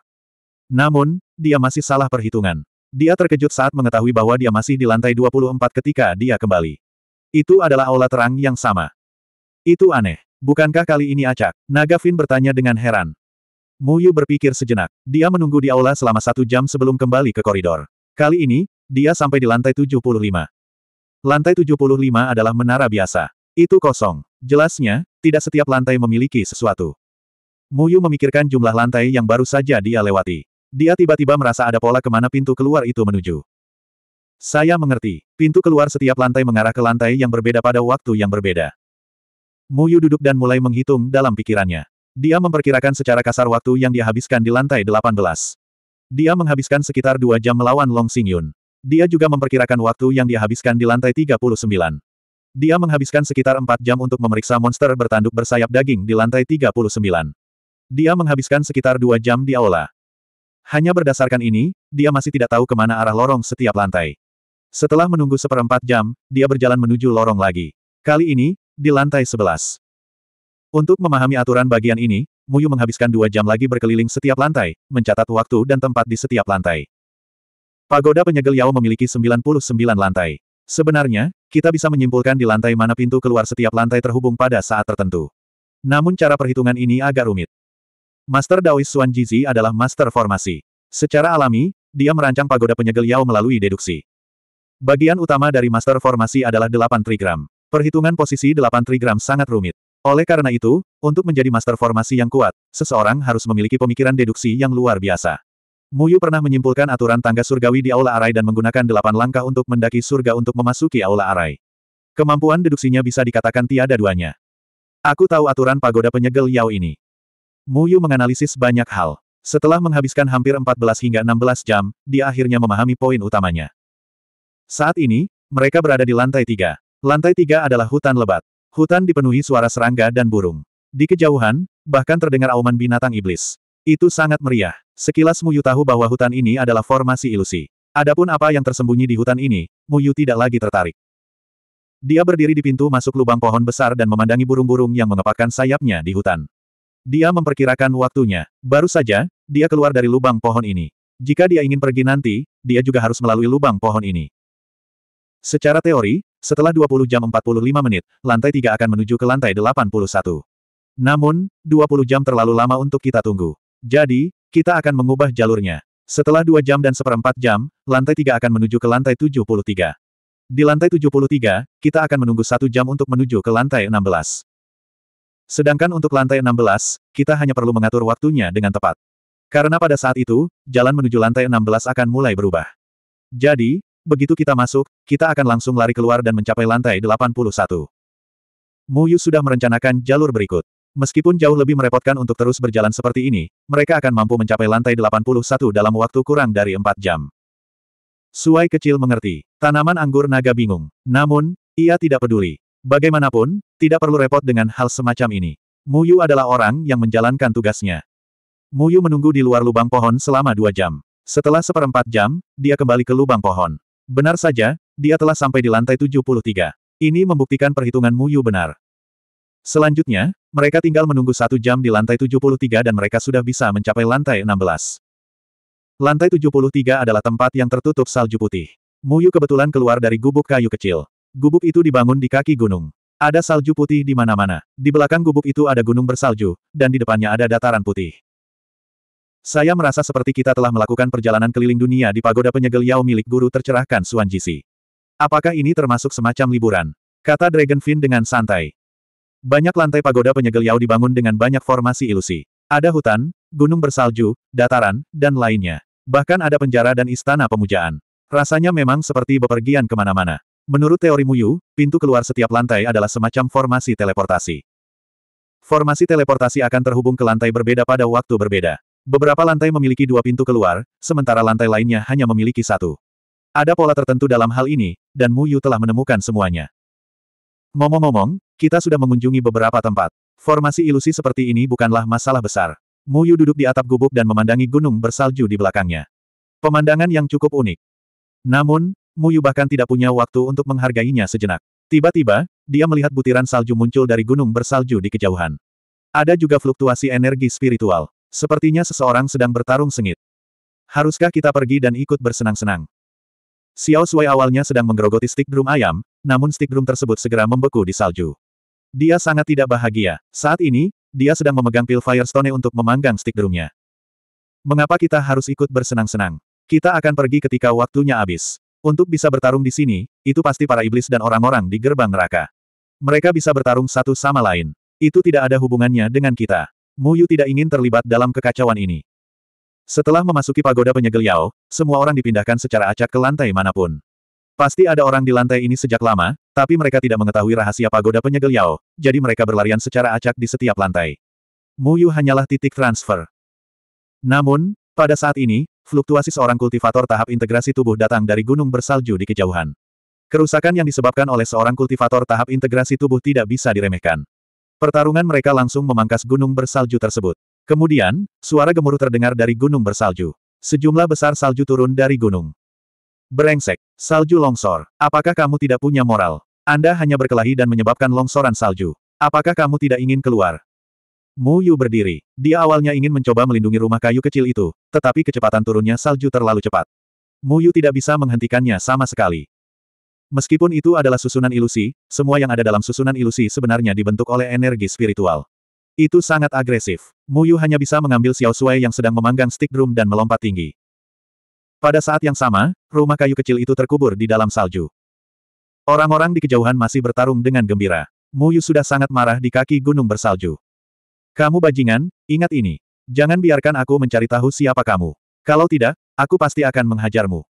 Namun, dia masih salah perhitungan. Dia terkejut saat mengetahui bahwa dia masih di lantai 24 ketika dia kembali. Itu adalah aula terang yang sama. Itu aneh. Bukankah kali ini acak? Naga Fin bertanya dengan heran. Muyu berpikir sejenak. Dia menunggu di aula selama satu jam sebelum kembali ke koridor. Kali ini, dia sampai di lantai 75. Lantai 75 adalah menara biasa. Itu kosong. Jelasnya, tidak setiap lantai memiliki sesuatu. Muyu memikirkan jumlah lantai yang baru saja dia lewati. Dia tiba-tiba merasa ada pola kemana pintu keluar itu menuju. Saya mengerti. Pintu keluar setiap lantai mengarah ke lantai yang berbeda pada waktu yang berbeda. Muyu duduk dan mulai menghitung dalam pikirannya. Dia memperkirakan secara kasar waktu yang dihabiskan di lantai 18. Dia menghabiskan sekitar dua jam melawan Long Xing Yun. Dia juga memperkirakan waktu yang dihabiskan di lantai 39. Dia menghabiskan sekitar empat jam untuk memeriksa monster bertanduk bersayap daging di lantai 39. Dia menghabiskan sekitar dua jam di aula. Hanya berdasarkan ini, dia masih tidak tahu kemana arah lorong setiap lantai. Setelah menunggu seperempat jam, dia berjalan menuju lorong lagi. Kali ini, di lantai sebelas. Untuk memahami aturan bagian ini, Muyu menghabiskan dua jam lagi berkeliling setiap lantai, mencatat waktu dan tempat di setiap lantai. Pagoda penyegel Yao memiliki 99 lantai. Sebenarnya, kita bisa menyimpulkan di lantai mana pintu keluar setiap lantai terhubung pada saat tertentu. Namun cara perhitungan ini agak rumit. Master Daois Xuan Jizi adalah master formasi. Secara alami, dia merancang pagoda penyegel Yao melalui deduksi. Bagian utama dari master formasi adalah delapan trigram. Perhitungan posisi delapan trigram sangat rumit. Oleh karena itu, untuk menjadi master formasi yang kuat, seseorang harus memiliki pemikiran deduksi yang luar biasa. Muyu pernah menyimpulkan aturan tangga surgawi di Aula Arai dan menggunakan delapan langkah untuk mendaki surga untuk memasuki Aula Arai. Kemampuan deduksinya bisa dikatakan tiada duanya. Aku tahu aturan pagoda penyegel Yao ini. Muyu menganalisis banyak hal. Setelah menghabiskan hampir 14 hingga 16 jam, dia akhirnya memahami poin utamanya. Saat ini, mereka berada di lantai tiga. Lantai tiga adalah hutan lebat. Hutan dipenuhi suara serangga dan burung. Di kejauhan, bahkan terdengar auman binatang iblis. Itu sangat meriah. Sekilas Muyu tahu bahwa hutan ini adalah formasi ilusi. Adapun apa yang tersembunyi di hutan ini, Muyu tidak lagi tertarik. Dia berdiri di pintu masuk lubang pohon besar dan memandangi burung-burung yang mengepakkan sayapnya di hutan. Dia memperkirakan waktunya. Baru saja, dia keluar dari lubang pohon ini. Jika dia ingin pergi nanti, dia juga harus melalui lubang pohon ini. Secara teori, setelah 20 jam 45 menit, lantai 3 akan menuju ke lantai 81. Namun, 20 jam terlalu lama untuk kita tunggu. Jadi, kita akan mengubah jalurnya. Setelah 2 jam dan seperempat jam, lantai 3 akan menuju ke lantai 73. Di lantai 73, kita akan menunggu satu jam untuk menuju ke lantai 16. Sedangkan untuk lantai 16, kita hanya perlu mengatur waktunya dengan tepat. Karena pada saat itu, jalan menuju lantai 16 akan mulai berubah. Jadi, begitu kita masuk, kita akan langsung lari keluar dan mencapai lantai 81. Muyu sudah merencanakan jalur berikut. Meskipun jauh lebih merepotkan untuk terus berjalan seperti ini, mereka akan mampu mencapai lantai 81 dalam waktu kurang dari 4 jam. Suai kecil mengerti. Tanaman anggur naga bingung. Namun, ia tidak peduli. Bagaimanapun, tidak perlu repot dengan hal semacam ini. Muyu adalah orang yang menjalankan tugasnya. Muyu menunggu di luar lubang pohon selama dua jam. Setelah seperempat jam, dia kembali ke lubang pohon. Benar saja, dia telah sampai di lantai 73. Ini membuktikan perhitungan Muyu benar. Selanjutnya, mereka tinggal menunggu satu jam di lantai 73 dan mereka sudah bisa mencapai lantai 16. Lantai 73 adalah tempat yang tertutup salju putih. Muyu kebetulan keluar dari gubuk kayu kecil. Gubuk itu dibangun di kaki gunung. Ada salju putih di mana-mana. Di belakang gubuk itu ada gunung bersalju, dan di depannya ada dataran putih. Saya merasa seperti kita telah melakukan perjalanan keliling dunia di pagoda penyegel Yao milik guru tercerahkan Suan Jisi. Apakah ini termasuk semacam liburan? Kata Dragonfin dengan santai. Banyak lantai pagoda penyegel Yao dibangun dengan banyak formasi ilusi. Ada hutan, gunung bersalju, dataran, dan lainnya. Bahkan ada penjara dan istana pemujaan. Rasanya memang seperti bepergian kemana-mana. Menurut teori Muyu, pintu keluar setiap lantai adalah semacam formasi teleportasi. Formasi teleportasi akan terhubung ke lantai berbeda pada waktu berbeda. Beberapa lantai memiliki dua pintu keluar, sementara lantai lainnya hanya memiliki satu. Ada pola tertentu dalam hal ini, dan Muyu telah menemukan semuanya. Ngomong-ngomong, kita sudah mengunjungi beberapa tempat. Formasi ilusi seperti ini bukanlah masalah besar. Muyu duduk di atap gubuk dan memandangi gunung bersalju di belakangnya. Pemandangan yang cukup unik. Namun, Muyu bahkan tidak punya waktu untuk menghargainya sejenak. Tiba-tiba, dia melihat butiran salju muncul dari gunung bersalju di kejauhan. Ada juga fluktuasi energi spiritual. Sepertinya seseorang sedang bertarung sengit. Haruskah kita pergi dan ikut bersenang-senang? Xiao Sui awalnya sedang menggerogoti stik drum ayam, namun stik drum tersebut segera membeku di salju. Dia sangat tidak bahagia. Saat ini, dia sedang memegang pil Firestone untuk memanggang stik drumnya. Mengapa kita harus ikut bersenang-senang? Kita akan pergi ketika waktunya habis. Untuk bisa bertarung di sini, itu pasti para iblis dan orang-orang di gerbang neraka. Mereka bisa bertarung satu sama lain. Itu tidak ada hubungannya dengan kita. Muyu tidak ingin terlibat dalam kekacauan ini. Setelah memasuki pagoda penyegel Yao, semua orang dipindahkan secara acak ke lantai manapun. Pasti ada orang di lantai ini sejak lama, tapi mereka tidak mengetahui rahasia pagoda penyegel Yao, jadi mereka berlarian secara acak di setiap lantai. Muyu hanyalah titik transfer. Namun, pada saat ini, Fluktuasi seorang kultivator tahap integrasi tubuh datang dari gunung bersalju di kejauhan. Kerusakan yang disebabkan oleh seorang kultivator tahap integrasi tubuh tidak bisa diremehkan. Pertarungan mereka langsung memangkas gunung bersalju tersebut. Kemudian, suara gemuruh terdengar dari gunung bersalju. Sejumlah besar salju turun dari gunung. Berengsek, salju longsor. Apakah kamu tidak punya moral? Anda hanya berkelahi dan menyebabkan longsoran salju. Apakah kamu tidak ingin keluar? Mu Yu berdiri. Dia awalnya ingin mencoba melindungi rumah kayu kecil itu, tetapi kecepatan turunnya salju terlalu cepat. Mu Yu tidak bisa menghentikannya sama sekali. Meskipun itu adalah susunan ilusi, semua yang ada dalam susunan ilusi sebenarnya dibentuk oleh energi spiritual. Itu sangat agresif. Mu Yu hanya bisa mengambil Xiao Sui yang sedang memanggang stick drum dan melompat tinggi. Pada saat yang sama, rumah kayu kecil itu terkubur di dalam salju. Orang-orang di kejauhan masih bertarung dengan gembira. Mu Yu sudah sangat marah di kaki gunung bersalju. Kamu bajingan, ingat ini. Jangan biarkan aku mencari tahu siapa kamu. Kalau tidak, aku pasti akan menghajarmu.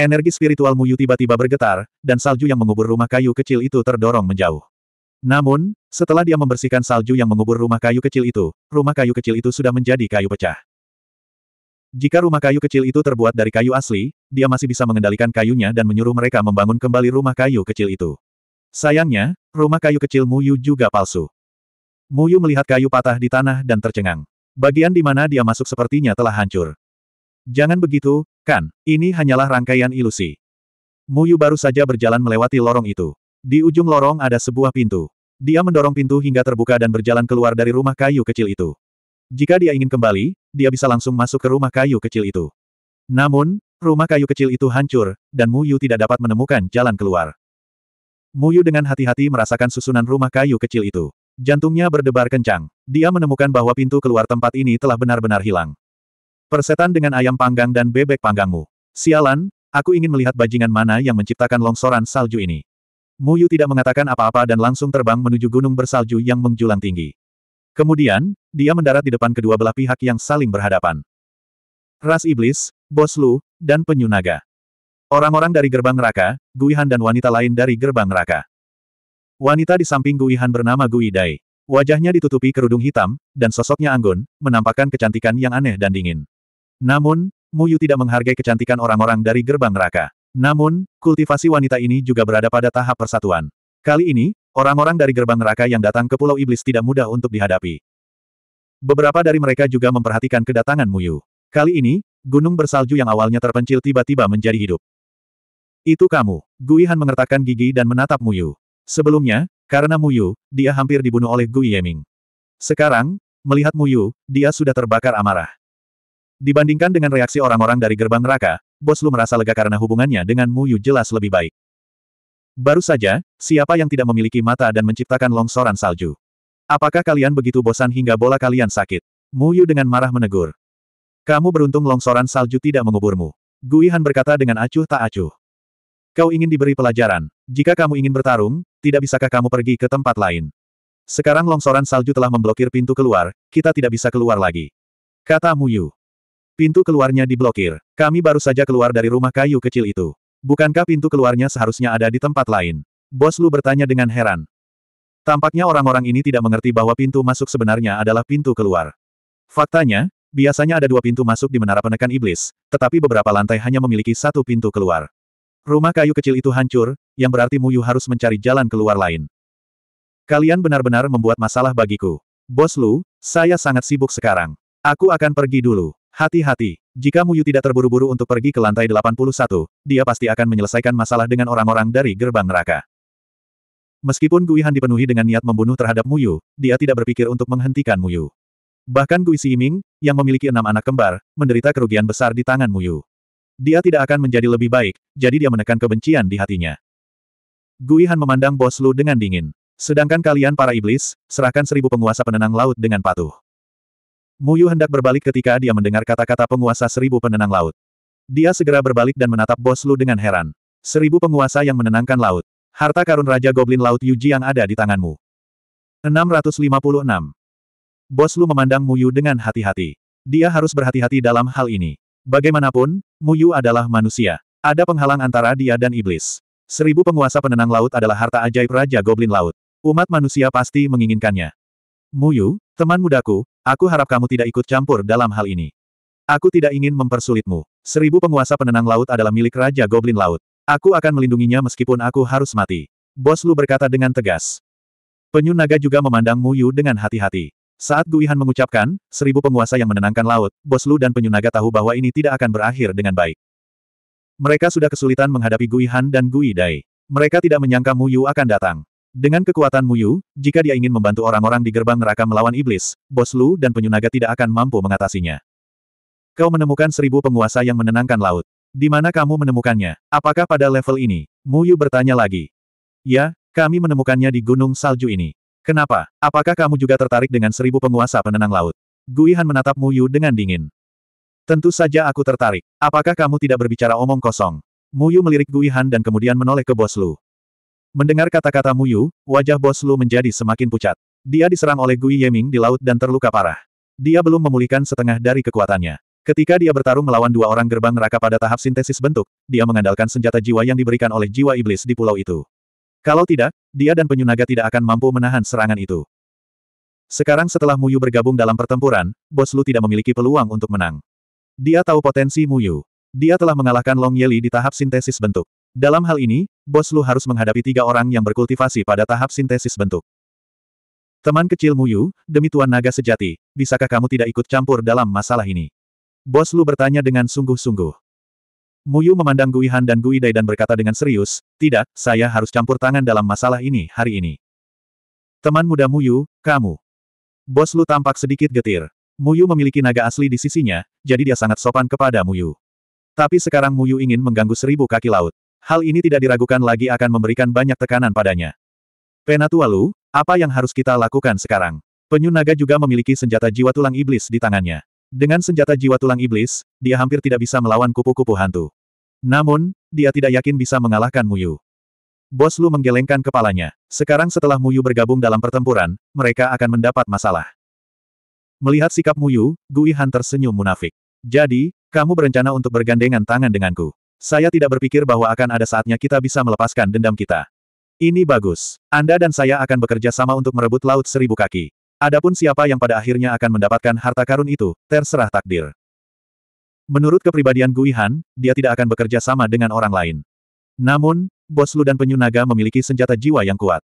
Energi spiritual Muyu tiba-tiba bergetar, dan salju yang mengubur rumah kayu kecil itu terdorong menjauh. Namun, setelah dia membersihkan salju yang mengubur rumah kayu kecil itu, rumah kayu kecil itu sudah menjadi kayu pecah. Jika rumah kayu kecil itu terbuat dari kayu asli, dia masih bisa mengendalikan kayunya dan menyuruh mereka membangun kembali rumah kayu kecil itu. Sayangnya, rumah kayu kecil Muyu juga palsu. Muyu melihat kayu patah di tanah dan tercengang. Bagian di mana dia masuk sepertinya telah hancur. Jangan begitu, kan, ini hanyalah rangkaian ilusi. Muyu baru saja berjalan melewati lorong itu. Di ujung lorong ada sebuah pintu. Dia mendorong pintu hingga terbuka dan berjalan keluar dari rumah kayu kecil itu. Jika dia ingin kembali, dia bisa langsung masuk ke rumah kayu kecil itu. Namun, rumah kayu kecil itu hancur, dan Muyu tidak dapat menemukan jalan keluar. Muyu dengan hati-hati merasakan susunan rumah kayu kecil itu. Jantungnya berdebar kencang. Dia menemukan bahwa pintu keluar tempat ini telah benar-benar hilang. Persetan dengan ayam panggang dan bebek panggangmu. Sialan, aku ingin melihat bajingan mana yang menciptakan longsoran salju ini. Muyu tidak mengatakan apa-apa dan langsung terbang menuju gunung bersalju yang menjulang tinggi. Kemudian, dia mendarat di depan kedua belah pihak yang saling berhadapan. Ras Iblis, Bos Lu, dan Penyu Naga. Orang-orang dari gerbang neraka, Guihan dan wanita lain dari gerbang neraka. Wanita di samping Gui Han bernama Gui Dai. Wajahnya ditutupi kerudung hitam, dan sosoknya anggun, menampakkan kecantikan yang aneh dan dingin. Namun, Muyu tidak menghargai kecantikan orang-orang dari gerbang neraka. Namun, kultivasi wanita ini juga berada pada tahap persatuan. Kali ini, orang-orang dari gerbang neraka yang datang ke Pulau Iblis tidak mudah untuk dihadapi. Beberapa dari mereka juga memperhatikan kedatangan Muyu. Kali ini, gunung bersalju yang awalnya terpencil tiba-tiba menjadi hidup. Itu kamu. Gui Han mengertakkan gigi dan menatap Muyu. Sebelumnya, karena Muyu, dia hampir dibunuh oleh Gu Yeming. Sekarang, melihat Muyu, dia sudah terbakar amarah. Dibandingkan dengan reaksi orang-orang dari gerbang neraka, Bos Lu merasa lega karena hubungannya dengan Muyu jelas lebih baik. Baru saja, siapa yang tidak memiliki mata dan menciptakan longsoran salju? Apakah kalian begitu bosan hingga bola kalian sakit? Muyu dengan marah menegur. Kamu beruntung longsoran salju tidak menguburmu. Gui Han berkata dengan acuh tak acuh. Kau ingin diberi pelajaran. Jika kamu ingin bertarung, tidak bisakah kamu pergi ke tempat lain? Sekarang longsoran salju telah memblokir pintu keluar, kita tidak bisa keluar lagi. Kata Muyu. Pintu keluarnya diblokir. Kami baru saja keluar dari rumah kayu kecil itu. Bukankah pintu keluarnya seharusnya ada di tempat lain? Bos Lu bertanya dengan heran. Tampaknya orang-orang ini tidak mengerti bahwa pintu masuk sebenarnya adalah pintu keluar. Faktanya, biasanya ada dua pintu masuk di menara penekan iblis, tetapi beberapa lantai hanya memiliki satu pintu keluar. Rumah kayu kecil itu hancur, yang berarti Muyu harus mencari jalan keluar lain. Kalian benar-benar membuat masalah bagiku. Bos Lu, saya sangat sibuk sekarang. Aku akan pergi dulu. Hati-hati, jika Muyu tidak terburu-buru untuk pergi ke lantai 81, dia pasti akan menyelesaikan masalah dengan orang-orang dari gerbang neraka. Meskipun Guihan dipenuhi dengan niat membunuh terhadap Muyu, dia tidak berpikir untuk menghentikan Muyu. Bahkan Gui Ming, yang memiliki enam anak kembar, menderita kerugian besar di tangan Muyu. Dia tidak akan menjadi lebih baik, jadi dia menekan kebencian di hatinya. Guihan memandang Bos Lu dengan dingin. Sedangkan kalian para iblis, serahkan seribu penguasa penenang laut dengan patuh. Muyu hendak berbalik ketika dia mendengar kata-kata penguasa seribu penenang laut. Dia segera berbalik dan menatap Bos Lu dengan heran. Seribu penguasa yang menenangkan laut. Harta karun Raja Goblin Laut Yuji yang ada di tanganmu. 656. Bos Lu memandang Muyu dengan hati-hati. Dia harus berhati-hati dalam hal ini. Bagaimanapun, Mu Yu adalah manusia. Ada penghalang antara dia dan iblis. Seribu penguasa penenang laut adalah harta ajaib Raja Goblin Laut. Umat manusia pasti menginginkannya. Mu Yu, teman mudaku, aku harap kamu tidak ikut campur dalam hal ini. Aku tidak ingin mempersulitmu. Seribu penguasa penenang laut adalah milik Raja Goblin Laut. Aku akan melindunginya meskipun aku harus mati. Bos Lu berkata dengan tegas. Penyu naga juga memandang Mu Yu dengan hati-hati. Saat Guihan mengucapkan, seribu penguasa yang menenangkan laut, Bos Lu dan Penyunaga tahu bahwa ini tidak akan berakhir dengan baik. Mereka sudah kesulitan menghadapi Guihan dan Gui Dai. Mereka tidak menyangka Muyu akan datang. Dengan kekuatan Muyu, jika dia ingin membantu orang-orang di gerbang neraka melawan iblis, Bos Lu dan Penyunaga tidak akan mampu mengatasinya. Kau menemukan seribu penguasa yang menenangkan laut. Di mana kamu menemukannya? Apakah pada level ini? Muyu bertanya lagi. Ya, kami menemukannya di Gunung Salju ini. Kenapa? Apakah kamu juga tertarik dengan seribu penguasa penenang laut? Gui menatap Mu Yu dengan dingin. Tentu saja aku tertarik. Apakah kamu tidak berbicara omong kosong? Mu Yu melirik Gui dan kemudian menoleh ke bos Lu. Mendengar kata-kata Mu Yu, wajah bos Lu menjadi semakin pucat. Dia diserang oleh Gui Yeming di laut dan terluka parah. Dia belum memulihkan setengah dari kekuatannya. Ketika dia bertarung melawan dua orang gerbang neraka pada tahap sintesis bentuk, dia mengandalkan senjata jiwa yang diberikan oleh jiwa iblis di pulau itu. Kalau tidak, dia dan penyu naga tidak akan mampu menahan serangan itu. Sekarang setelah Muyu bergabung dalam pertempuran, Bos Lu tidak memiliki peluang untuk menang. Dia tahu potensi Muyu. Dia telah mengalahkan Long Yeli di tahap sintesis bentuk. Dalam hal ini, Bos Lu harus menghadapi tiga orang yang berkultivasi pada tahap sintesis bentuk. Teman kecil Muyu, demi Tuan Naga sejati, bisakah kamu tidak ikut campur dalam masalah ini? Bos Lu bertanya dengan sungguh-sungguh. Muyu memandang Gui Han dan Gui Dai dan berkata dengan serius, tidak, saya harus campur tangan dalam masalah ini hari ini. Teman muda Muyu, kamu. Bos Lu tampak sedikit getir. Muyu memiliki naga asli di sisinya, jadi dia sangat sopan kepada Muyu. Tapi sekarang Muyu ingin mengganggu seribu kaki laut. Hal ini tidak diragukan lagi akan memberikan banyak tekanan padanya. Penatua Lu, apa yang harus kita lakukan sekarang? Penyu naga juga memiliki senjata jiwa tulang iblis di tangannya. Dengan senjata jiwa tulang iblis, dia hampir tidak bisa melawan kupu-kupu hantu. Namun, dia tidak yakin bisa mengalahkan Muyu. Bos Lu menggelengkan kepalanya. Sekarang setelah Muyu bergabung dalam pertempuran, mereka akan mendapat masalah. Melihat sikap Muyu, Gui Han tersenyum munafik. Jadi, kamu berencana untuk bergandengan tangan denganku. Saya tidak berpikir bahwa akan ada saatnya kita bisa melepaskan dendam kita. Ini bagus. Anda dan saya akan bekerja sama untuk merebut Laut Seribu Kaki. Adapun siapa yang pada akhirnya akan mendapatkan harta karun itu, terserah takdir. Menurut kepribadian Gui Han, dia tidak akan bekerja sama dengan orang lain. Namun, Bos Lu dan Penyu Naga memiliki senjata jiwa yang kuat.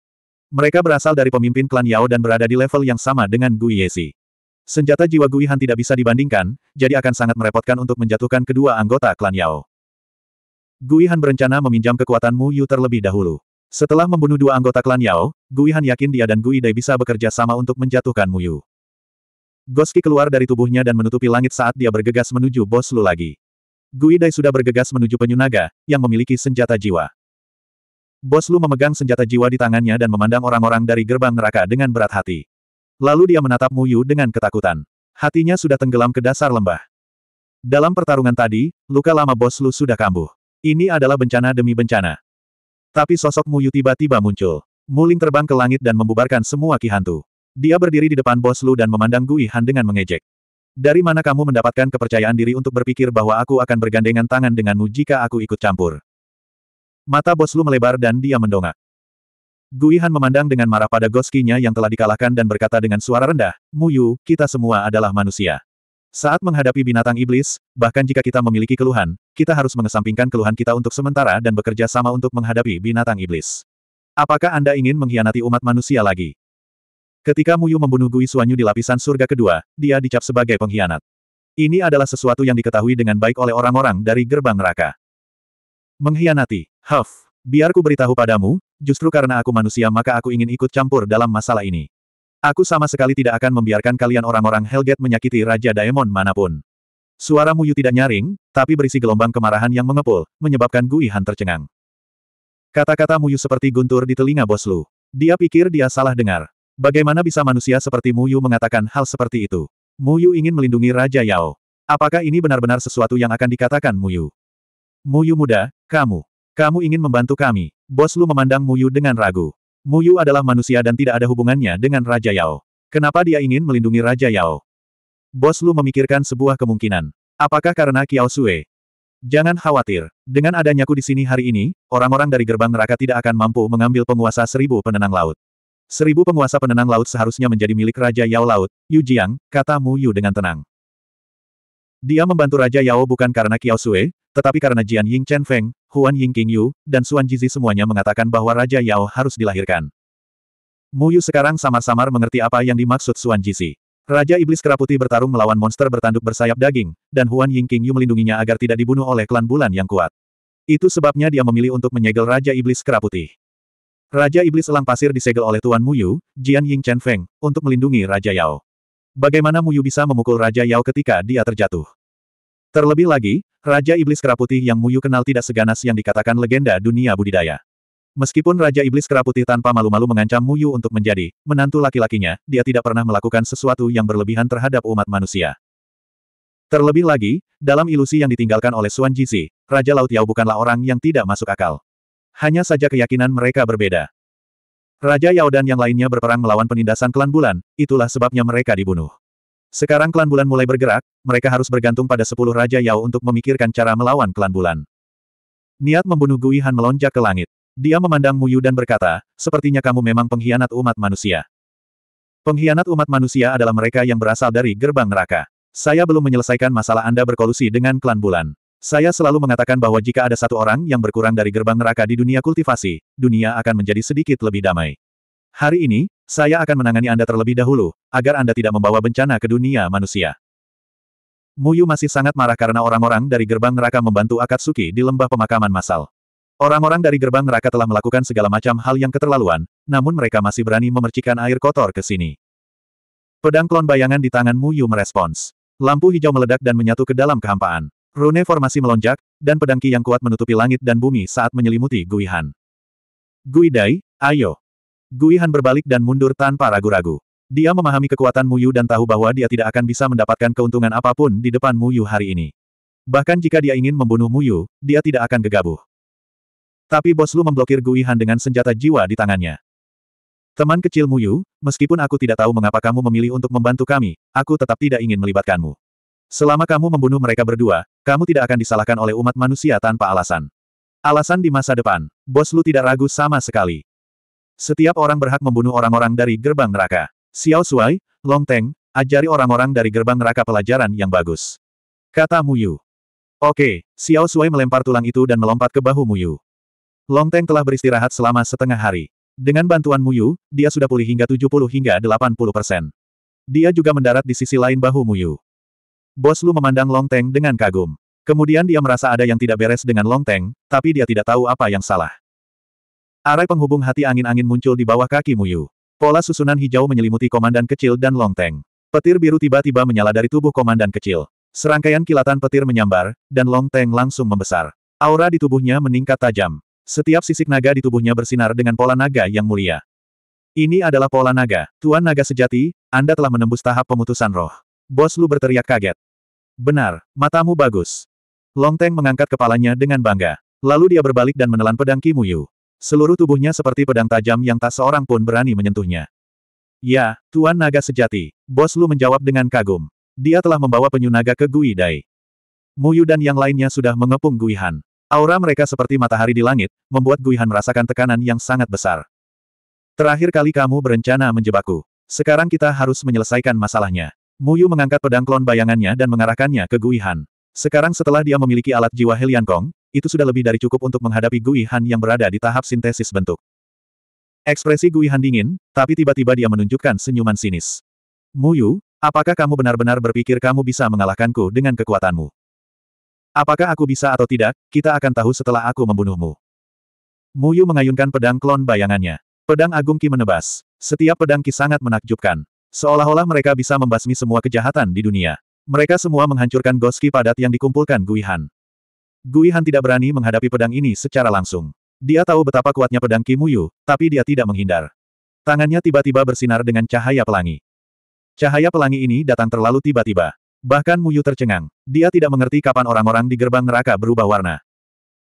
Mereka berasal dari pemimpin klan Yao dan berada di level yang sama dengan Gui Yesi. Senjata jiwa Gui Han tidak bisa dibandingkan, jadi akan sangat merepotkan untuk menjatuhkan kedua anggota klan Yao. Gui Han berencana meminjam kekuatan Mu Yu terlebih dahulu. Setelah membunuh dua anggota klan Yao, Gui Han yakin dia dan Gui Dai bisa bekerja sama untuk menjatuhkan Mu Yu. Goski keluar dari tubuhnya dan menutupi langit saat dia bergegas menuju bos Lu lagi. Gui Dai sudah bergegas menuju penyu naga, yang memiliki senjata jiwa. Bos Lu memegang senjata jiwa di tangannya dan memandang orang-orang dari gerbang neraka dengan berat hati. Lalu dia menatap Mu Yu dengan ketakutan. Hatinya sudah tenggelam ke dasar lembah. Dalam pertarungan tadi, luka lama Bos Lu sudah kambuh. Ini adalah bencana demi bencana. Tapi sosok Muyu tiba-tiba muncul. Muling terbang ke langit dan membubarkan semua ki hantu. Dia berdiri di depan bos Lu dan memandang Gui Han dengan mengejek. Dari mana kamu mendapatkan kepercayaan diri untuk berpikir bahwa aku akan bergandengan tangan denganmu jika aku ikut campur? Mata bos Lu melebar dan dia mendongak. Gui Han memandang dengan marah pada Goskinya yang telah dikalahkan dan berkata dengan suara rendah, Muyu, kita semua adalah manusia. Saat menghadapi binatang iblis, bahkan jika kita memiliki keluhan, kita harus mengesampingkan keluhan kita untuk sementara dan bekerja sama untuk menghadapi binatang iblis. Apakah Anda ingin mengkhianati umat manusia lagi? Ketika Muyu membunuh Gui Suanyu di lapisan surga kedua, dia dicap sebagai pengkhianat. Ini adalah sesuatu yang diketahui dengan baik oleh orang-orang dari gerbang neraka. Mengkhianati, Huff, Biarku beritahu padamu, justru karena aku manusia maka aku ingin ikut campur dalam masalah ini. Aku sama sekali tidak akan membiarkan kalian orang-orang Hellgate menyakiti Raja Daemon manapun. Suara Muyu tidak nyaring, tapi berisi gelombang kemarahan yang mengepul, menyebabkan Gui Han tercengang. Kata-kata Muyu seperti guntur di telinga bos Lu. Dia pikir dia salah dengar. Bagaimana bisa manusia seperti Muyu mengatakan hal seperti itu? Muyu ingin melindungi Raja Yao. Apakah ini benar-benar sesuatu yang akan dikatakan Muyu? Muyu muda, kamu. Kamu ingin membantu kami. Bos Lu memandang Muyu dengan ragu. Mu Yu adalah manusia dan tidak ada hubungannya dengan Raja Yao. Kenapa dia ingin melindungi Raja Yao? Bos Lu memikirkan sebuah kemungkinan. Apakah karena Kiao Sue? Jangan khawatir. Dengan adanya-ku di sini hari ini, orang-orang dari gerbang neraka tidak akan mampu mengambil penguasa seribu penenang laut. Seribu penguasa penenang laut seharusnya menjadi milik Raja Yao Laut, Yu Jiang, kata Mu Yu dengan tenang. Dia membantu Raja Yao bukan karena Qiao Sui, tetapi karena Jian Ying Chen Feng, Huan Ying King Yu, dan Suan Jizi semuanya mengatakan bahwa Raja Yao harus dilahirkan. Mu Yu sekarang samar-samar mengerti apa yang dimaksud Suan Jizi. Raja Iblis Keraputi bertarung melawan monster bertanduk bersayap daging, dan Huan Ying King Yu melindunginya agar tidak dibunuh oleh klan bulan yang kuat. Itu sebabnya dia memilih untuk menyegel Raja Iblis Keraputi. Raja Iblis Elang Pasir disegel oleh Tuan Mu Yu, Jian Ying Chen Feng, untuk melindungi Raja Yao. Bagaimana Muyu bisa memukul Raja Yao ketika dia terjatuh? Terlebih lagi, Raja Iblis Keraputih yang Muyu kenal tidak seganas yang dikatakan legenda dunia budidaya. Meskipun Raja Iblis Keraputih tanpa malu-malu mengancam Muyu untuk menjadi menantu laki-lakinya, dia tidak pernah melakukan sesuatu yang berlebihan terhadap umat manusia. Terlebih lagi, dalam ilusi yang ditinggalkan oleh Suan Jizi, Raja Laut Yao bukanlah orang yang tidak masuk akal. Hanya saja keyakinan mereka berbeda. Raja Yao dan yang lainnya berperang melawan penindasan klan bulan, itulah sebabnya mereka dibunuh. Sekarang klan bulan mulai bergerak, mereka harus bergantung pada sepuluh Raja Yao untuk memikirkan cara melawan klan bulan. Niat membunuh Gui Han melonjak ke langit. Dia memandang Muyu dan berkata, sepertinya kamu memang pengkhianat umat manusia. Pengkhianat umat manusia adalah mereka yang berasal dari gerbang neraka. Saya belum menyelesaikan masalah Anda berkolusi dengan klan bulan. Saya selalu mengatakan bahwa jika ada satu orang yang berkurang dari gerbang neraka di dunia kultivasi, dunia akan menjadi sedikit lebih damai. Hari ini, saya akan menangani Anda terlebih dahulu, agar Anda tidak membawa bencana ke dunia manusia. Muyu masih sangat marah karena orang-orang dari gerbang neraka membantu Akatsuki di lembah pemakaman massal. Orang-orang dari gerbang neraka telah melakukan segala macam hal yang keterlaluan, namun mereka masih berani memercikan air kotor ke sini. Pedang klon bayangan di tangan Muyu merespons. Lampu hijau meledak dan menyatu ke dalam kehampaan. Rune formasi melonjak, dan pedangki yang kuat menutupi langit dan bumi saat menyelimuti Gui Han. Gui Dai, ayo. Gui Han berbalik dan mundur tanpa ragu-ragu. Dia memahami kekuatan Muyu dan tahu bahwa dia tidak akan bisa mendapatkan keuntungan apapun di depan Muyu hari ini. Bahkan jika dia ingin membunuh Muyu, dia tidak akan gegabah. Tapi Bos Lu memblokir Gui Han dengan senjata jiwa di tangannya. Teman kecil Muyu, meskipun aku tidak tahu mengapa kamu memilih untuk membantu kami, aku tetap tidak ingin melibatkanmu. Selama kamu membunuh mereka berdua, kamu tidak akan disalahkan oleh umat manusia tanpa alasan. Alasan di masa depan, bos lu tidak ragu sama sekali. Setiap orang berhak membunuh orang-orang dari gerbang neraka. Xiao Shuai, Long Teng, ajari orang-orang dari gerbang neraka pelajaran yang bagus. Kata Mu Yu. Oke, Xiao Shuai melempar tulang itu dan melompat ke bahu Mu Yu. Long Teng telah beristirahat selama setengah hari. Dengan bantuan Mu Yu, dia sudah pulih hingga 70 hingga 80 persen. Dia juga mendarat di sisi lain bahu Mu Yu. Bos Lu memandang Long Teng dengan kagum. Kemudian dia merasa ada yang tidak beres dengan Long Teng, tapi dia tidak tahu apa yang salah. Arai penghubung hati angin-angin muncul di bawah kaki Muyu. Pola susunan hijau menyelimuti komandan kecil dan Long Teng. Petir biru tiba-tiba menyala dari tubuh komandan kecil. Serangkaian kilatan petir menyambar, dan Long Teng langsung membesar. Aura di tubuhnya meningkat tajam. Setiap sisik naga di tubuhnya bersinar dengan pola naga yang mulia. Ini adalah pola naga, Tuan Naga Sejati, Anda telah menembus tahap pemutusan roh. Bos Lu berteriak kaget. Benar, matamu bagus. Long Teng mengangkat kepalanya dengan bangga. Lalu dia berbalik dan menelan pedang Kimuyu. Seluruh tubuhnya seperti pedang tajam yang tak seorang pun berani menyentuhnya. Ya, Tuan Naga sejati. Bos Lu menjawab dengan kagum. Dia telah membawa penyu naga ke Gui Dai. Muyu dan yang lainnya sudah mengepung Guihan. Aura mereka seperti matahari di langit, membuat Guihan merasakan tekanan yang sangat besar. Terakhir kali kamu berencana menjebakku. Sekarang kita harus menyelesaikan masalahnya. Muyu mengangkat pedang klon bayangannya dan mengarahkannya ke Gui Han. Sekarang setelah dia memiliki alat jiwa Helian Kong, itu sudah lebih dari cukup untuk menghadapi Gui Han yang berada di tahap sintesis bentuk. Ekspresi Gui Han dingin, tapi tiba-tiba dia menunjukkan senyuman sinis. Muyu, apakah kamu benar-benar berpikir kamu bisa mengalahkanku dengan kekuatanmu? Apakah aku bisa atau tidak, kita akan tahu setelah aku membunuhmu. Muyu mengayunkan pedang klon bayangannya. Pedang Agung Ki menebas. Setiap pedang Ki sangat menakjubkan. Seolah-olah mereka bisa membasmi semua kejahatan di dunia. Mereka semua menghancurkan goski padat yang dikumpulkan Guihan. Han. tidak berani menghadapi pedang ini secara langsung. Dia tahu betapa kuatnya pedang Kimuyu, tapi dia tidak menghindar. Tangannya tiba-tiba bersinar dengan cahaya pelangi. Cahaya pelangi ini datang terlalu tiba-tiba. Bahkan Muyu tercengang. Dia tidak mengerti kapan orang-orang di gerbang neraka berubah warna.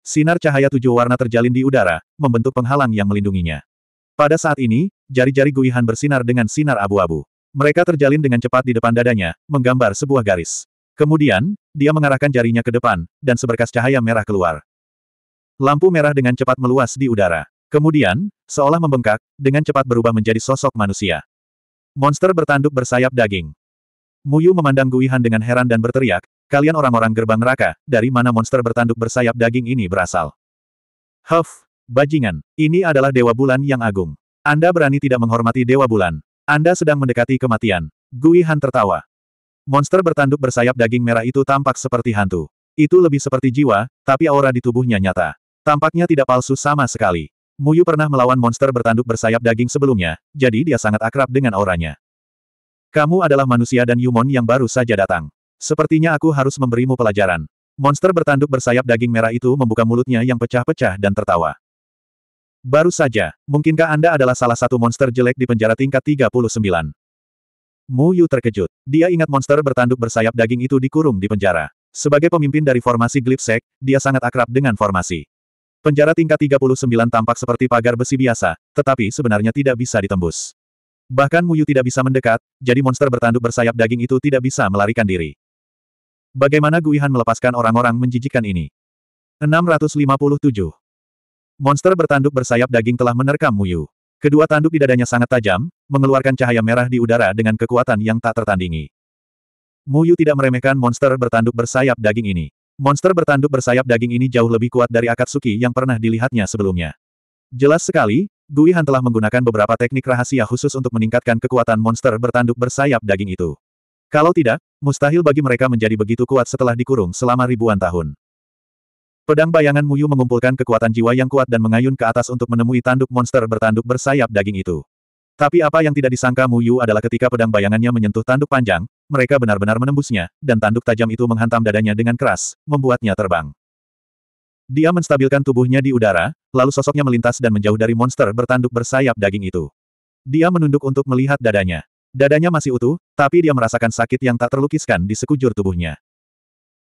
Sinar cahaya tujuh warna terjalin di udara, membentuk penghalang yang melindunginya. Pada saat ini, jari-jari Guihan bersinar dengan sinar abu-abu. Mereka terjalin dengan cepat di depan dadanya, menggambar sebuah garis. Kemudian, dia mengarahkan jarinya ke depan, dan seberkas cahaya merah keluar. Lampu merah dengan cepat meluas di udara. Kemudian, seolah membengkak, dengan cepat berubah menjadi sosok manusia. Monster bertanduk bersayap daging. Muyu memandang Guihan dengan heran dan berteriak, kalian orang-orang gerbang neraka, dari mana monster bertanduk bersayap daging ini berasal? Huff, bajingan, ini adalah Dewa Bulan yang agung. Anda berani tidak menghormati Dewa Bulan. Anda sedang mendekati kematian. Gui Han tertawa. Monster bertanduk bersayap daging merah itu tampak seperti hantu. Itu lebih seperti jiwa, tapi aura di tubuhnya nyata. Tampaknya tidak palsu sama sekali. Muyu pernah melawan monster bertanduk bersayap daging sebelumnya, jadi dia sangat akrab dengan auranya. Kamu adalah manusia dan Yumon yang baru saja datang. Sepertinya aku harus memberimu pelajaran. Monster bertanduk bersayap daging merah itu membuka mulutnya yang pecah-pecah dan tertawa. Baru saja, mungkinkah Anda adalah salah satu monster jelek di penjara tingkat 39? Mu Yu terkejut. Dia ingat monster bertanduk bersayap daging itu dikurung di penjara. Sebagai pemimpin dari formasi Glipsek, dia sangat akrab dengan formasi. Penjara tingkat 39 tampak seperti pagar besi biasa, tetapi sebenarnya tidak bisa ditembus. Bahkan Muyu tidak bisa mendekat, jadi monster bertanduk bersayap daging itu tidak bisa melarikan diri. Bagaimana Guihan melepaskan orang-orang menjijikan ini? 657. Monster bertanduk bersayap daging telah menerkam Muyu. Kedua tanduk di dadanya sangat tajam, mengeluarkan cahaya merah di udara dengan kekuatan yang tak tertandingi. Muyu tidak meremehkan monster bertanduk bersayap daging ini. Monster bertanduk bersayap daging ini jauh lebih kuat dari Akatsuki yang pernah dilihatnya sebelumnya. Jelas sekali, Gui telah menggunakan beberapa teknik rahasia khusus untuk meningkatkan kekuatan monster bertanduk bersayap daging itu. Kalau tidak, mustahil bagi mereka menjadi begitu kuat setelah dikurung selama ribuan tahun. Pedang bayangan Muyu mengumpulkan kekuatan jiwa yang kuat dan mengayun ke atas untuk menemui tanduk monster bertanduk bersayap daging itu. Tapi apa yang tidak disangka Muyu adalah ketika pedang bayangannya menyentuh tanduk panjang, mereka benar-benar menembusnya, dan tanduk tajam itu menghantam dadanya dengan keras, membuatnya terbang. Dia menstabilkan tubuhnya di udara, lalu sosoknya melintas dan menjauh dari monster bertanduk bersayap daging itu. Dia menunduk untuk melihat dadanya. Dadanya masih utuh, tapi dia merasakan sakit yang tak terlukiskan di sekujur tubuhnya.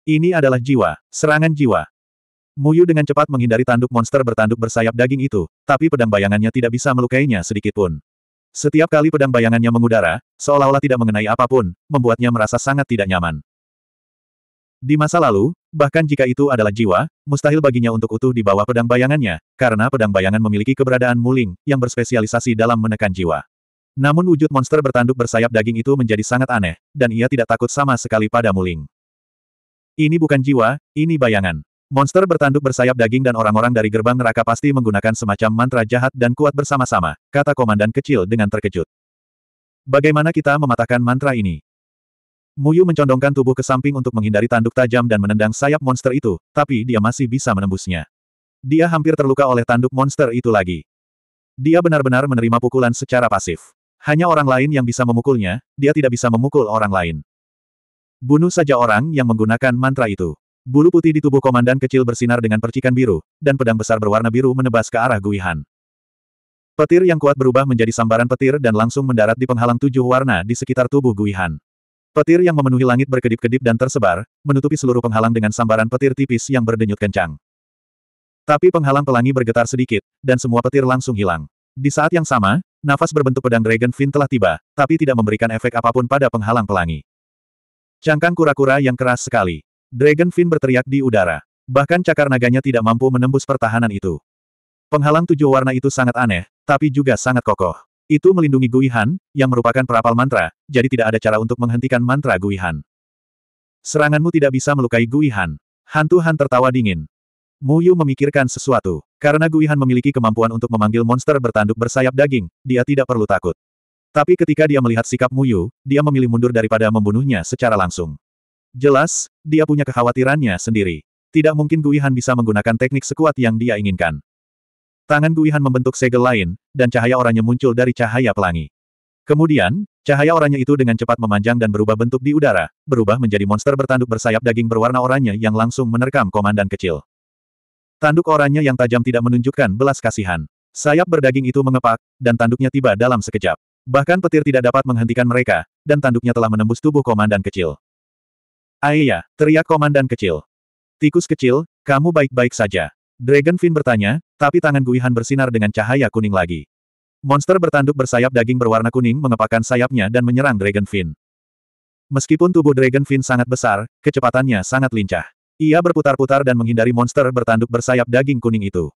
Ini adalah jiwa, serangan jiwa. Muyu dengan cepat menghindari tanduk monster bertanduk bersayap daging itu, tapi pedang bayangannya tidak bisa melukainya sedikit pun. Setiap kali pedang bayangannya mengudara, seolah-olah tidak mengenai apapun, membuatnya merasa sangat tidak nyaman. Di masa lalu, bahkan jika itu adalah jiwa, mustahil baginya untuk utuh di bawah pedang bayangannya, karena pedang bayangan memiliki keberadaan muling, yang berspesialisasi dalam menekan jiwa. Namun wujud monster bertanduk bersayap daging itu menjadi sangat aneh, dan ia tidak takut sama sekali pada muling. Ini bukan jiwa, ini bayangan. Monster bertanduk bersayap daging dan orang-orang dari gerbang neraka pasti menggunakan semacam mantra jahat dan kuat bersama-sama, kata komandan kecil dengan terkejut. Bagaimana kita mematahkan mantra ini? Muyu mencondongkan tubuh ke samping untuk menghindari tanduk tajam dan menendang sayap monster itu, tapi dia masih bisa menembusnya. Dia hampir terluka oleh tanduk monster itu lagi. Dia benar-benar menerima pukulan secara pasif. Hanya orang lain yang bisa memukulnya, dia tidak bisa memukul orang lain. Bunuh saja orang yang menggunakan mantra itu. Bulu putih di tubuh komandan kecil bersinar dengan percikan biru, dan pedang besar berwarna biru menebas ke arah Guihan. Petir yang kuat berubah menjadi sambaran petir dan langsung mendarat di penghalang tujuh warna di sekitar tubuh Guihan. Petir yang memenuhi langit berkedip-kedip dan tersebar, menutupi seluruh penghalang dengan sambaran petir tipis yang berdenyut kencang. Tapi penghalang pelangi bergetar sedikit, dan semua petir langsung hilang. Di saat yang sama, nafas berbentuk pedang Dragon Fin telah tiba, tapi tidak memberikan efek apapun pada penghalang pelangi. Cangkang kura-kura yang keras sekali. Dragon fin berteriak di udara. Bahkan cakar naganya tidak mampu menembus pertahanan itu. Penghalang tujuh warna itu sangat aneh, tapi juga sangat kokoh. Itu melindungi Gui yang merupakan perapal mantra, jadi tidak ada cara untuk menghentikan mantra Gui Seranganmu tidak bisa melukai Gui Han. Hantu Han tertawa dingin. Mu Yu memikirkan sesuatu. Karena Gui memiliki kemampuan untuk memanggil monster bertanduk bersayap daging, dia tidak perlu takut. Tapi ketika dia melihat sikap Mu Yu, dia memilih mundur daripada membunuhnya secara langsung. Jelas, dia punya kekhawatirannya sendiri. Tidak mungkin Guihan bisa menggunakan teknik sekuat yang dia inginkan. Tangan Guihan membentuk segel lain, dan cahaya oranye muncul dari cahaya pelangi. Kemudian, cahaya oranye itu dengan cepat memanjang dan berubah bentuk di udara, berubah menjadi monster bertanduk bersayap daging berwarna oranye yang langsung menerkam komandan kecil. Tanduk oranye yang tajam tidak menunjukkan belas kasihan. Sayap berdaging itu mengepak, dan tanduknya tiba dalam sekejap. Bahkan petir tidak dapat menghentikan mereka, dan tanduknya telah menembus tubuh komandan kecil. Aiyah, teriak komandan kecil. Tikus kecil, kamu baik-baik saja. Dragonfin bertanya, tapi tangan Guihan bersinar dengan cahaya kuning lagi. Monster bertanduk bersayap daging berwarna kuning mengepakkan sayapnya dan menyerang Dragonfin. Meskipun tubuh Dragonfin sangat besar, kecepatannya sangat lincah. Ia berputar-putar dan menghindari monster bertanduk bersayap daging kuning itu.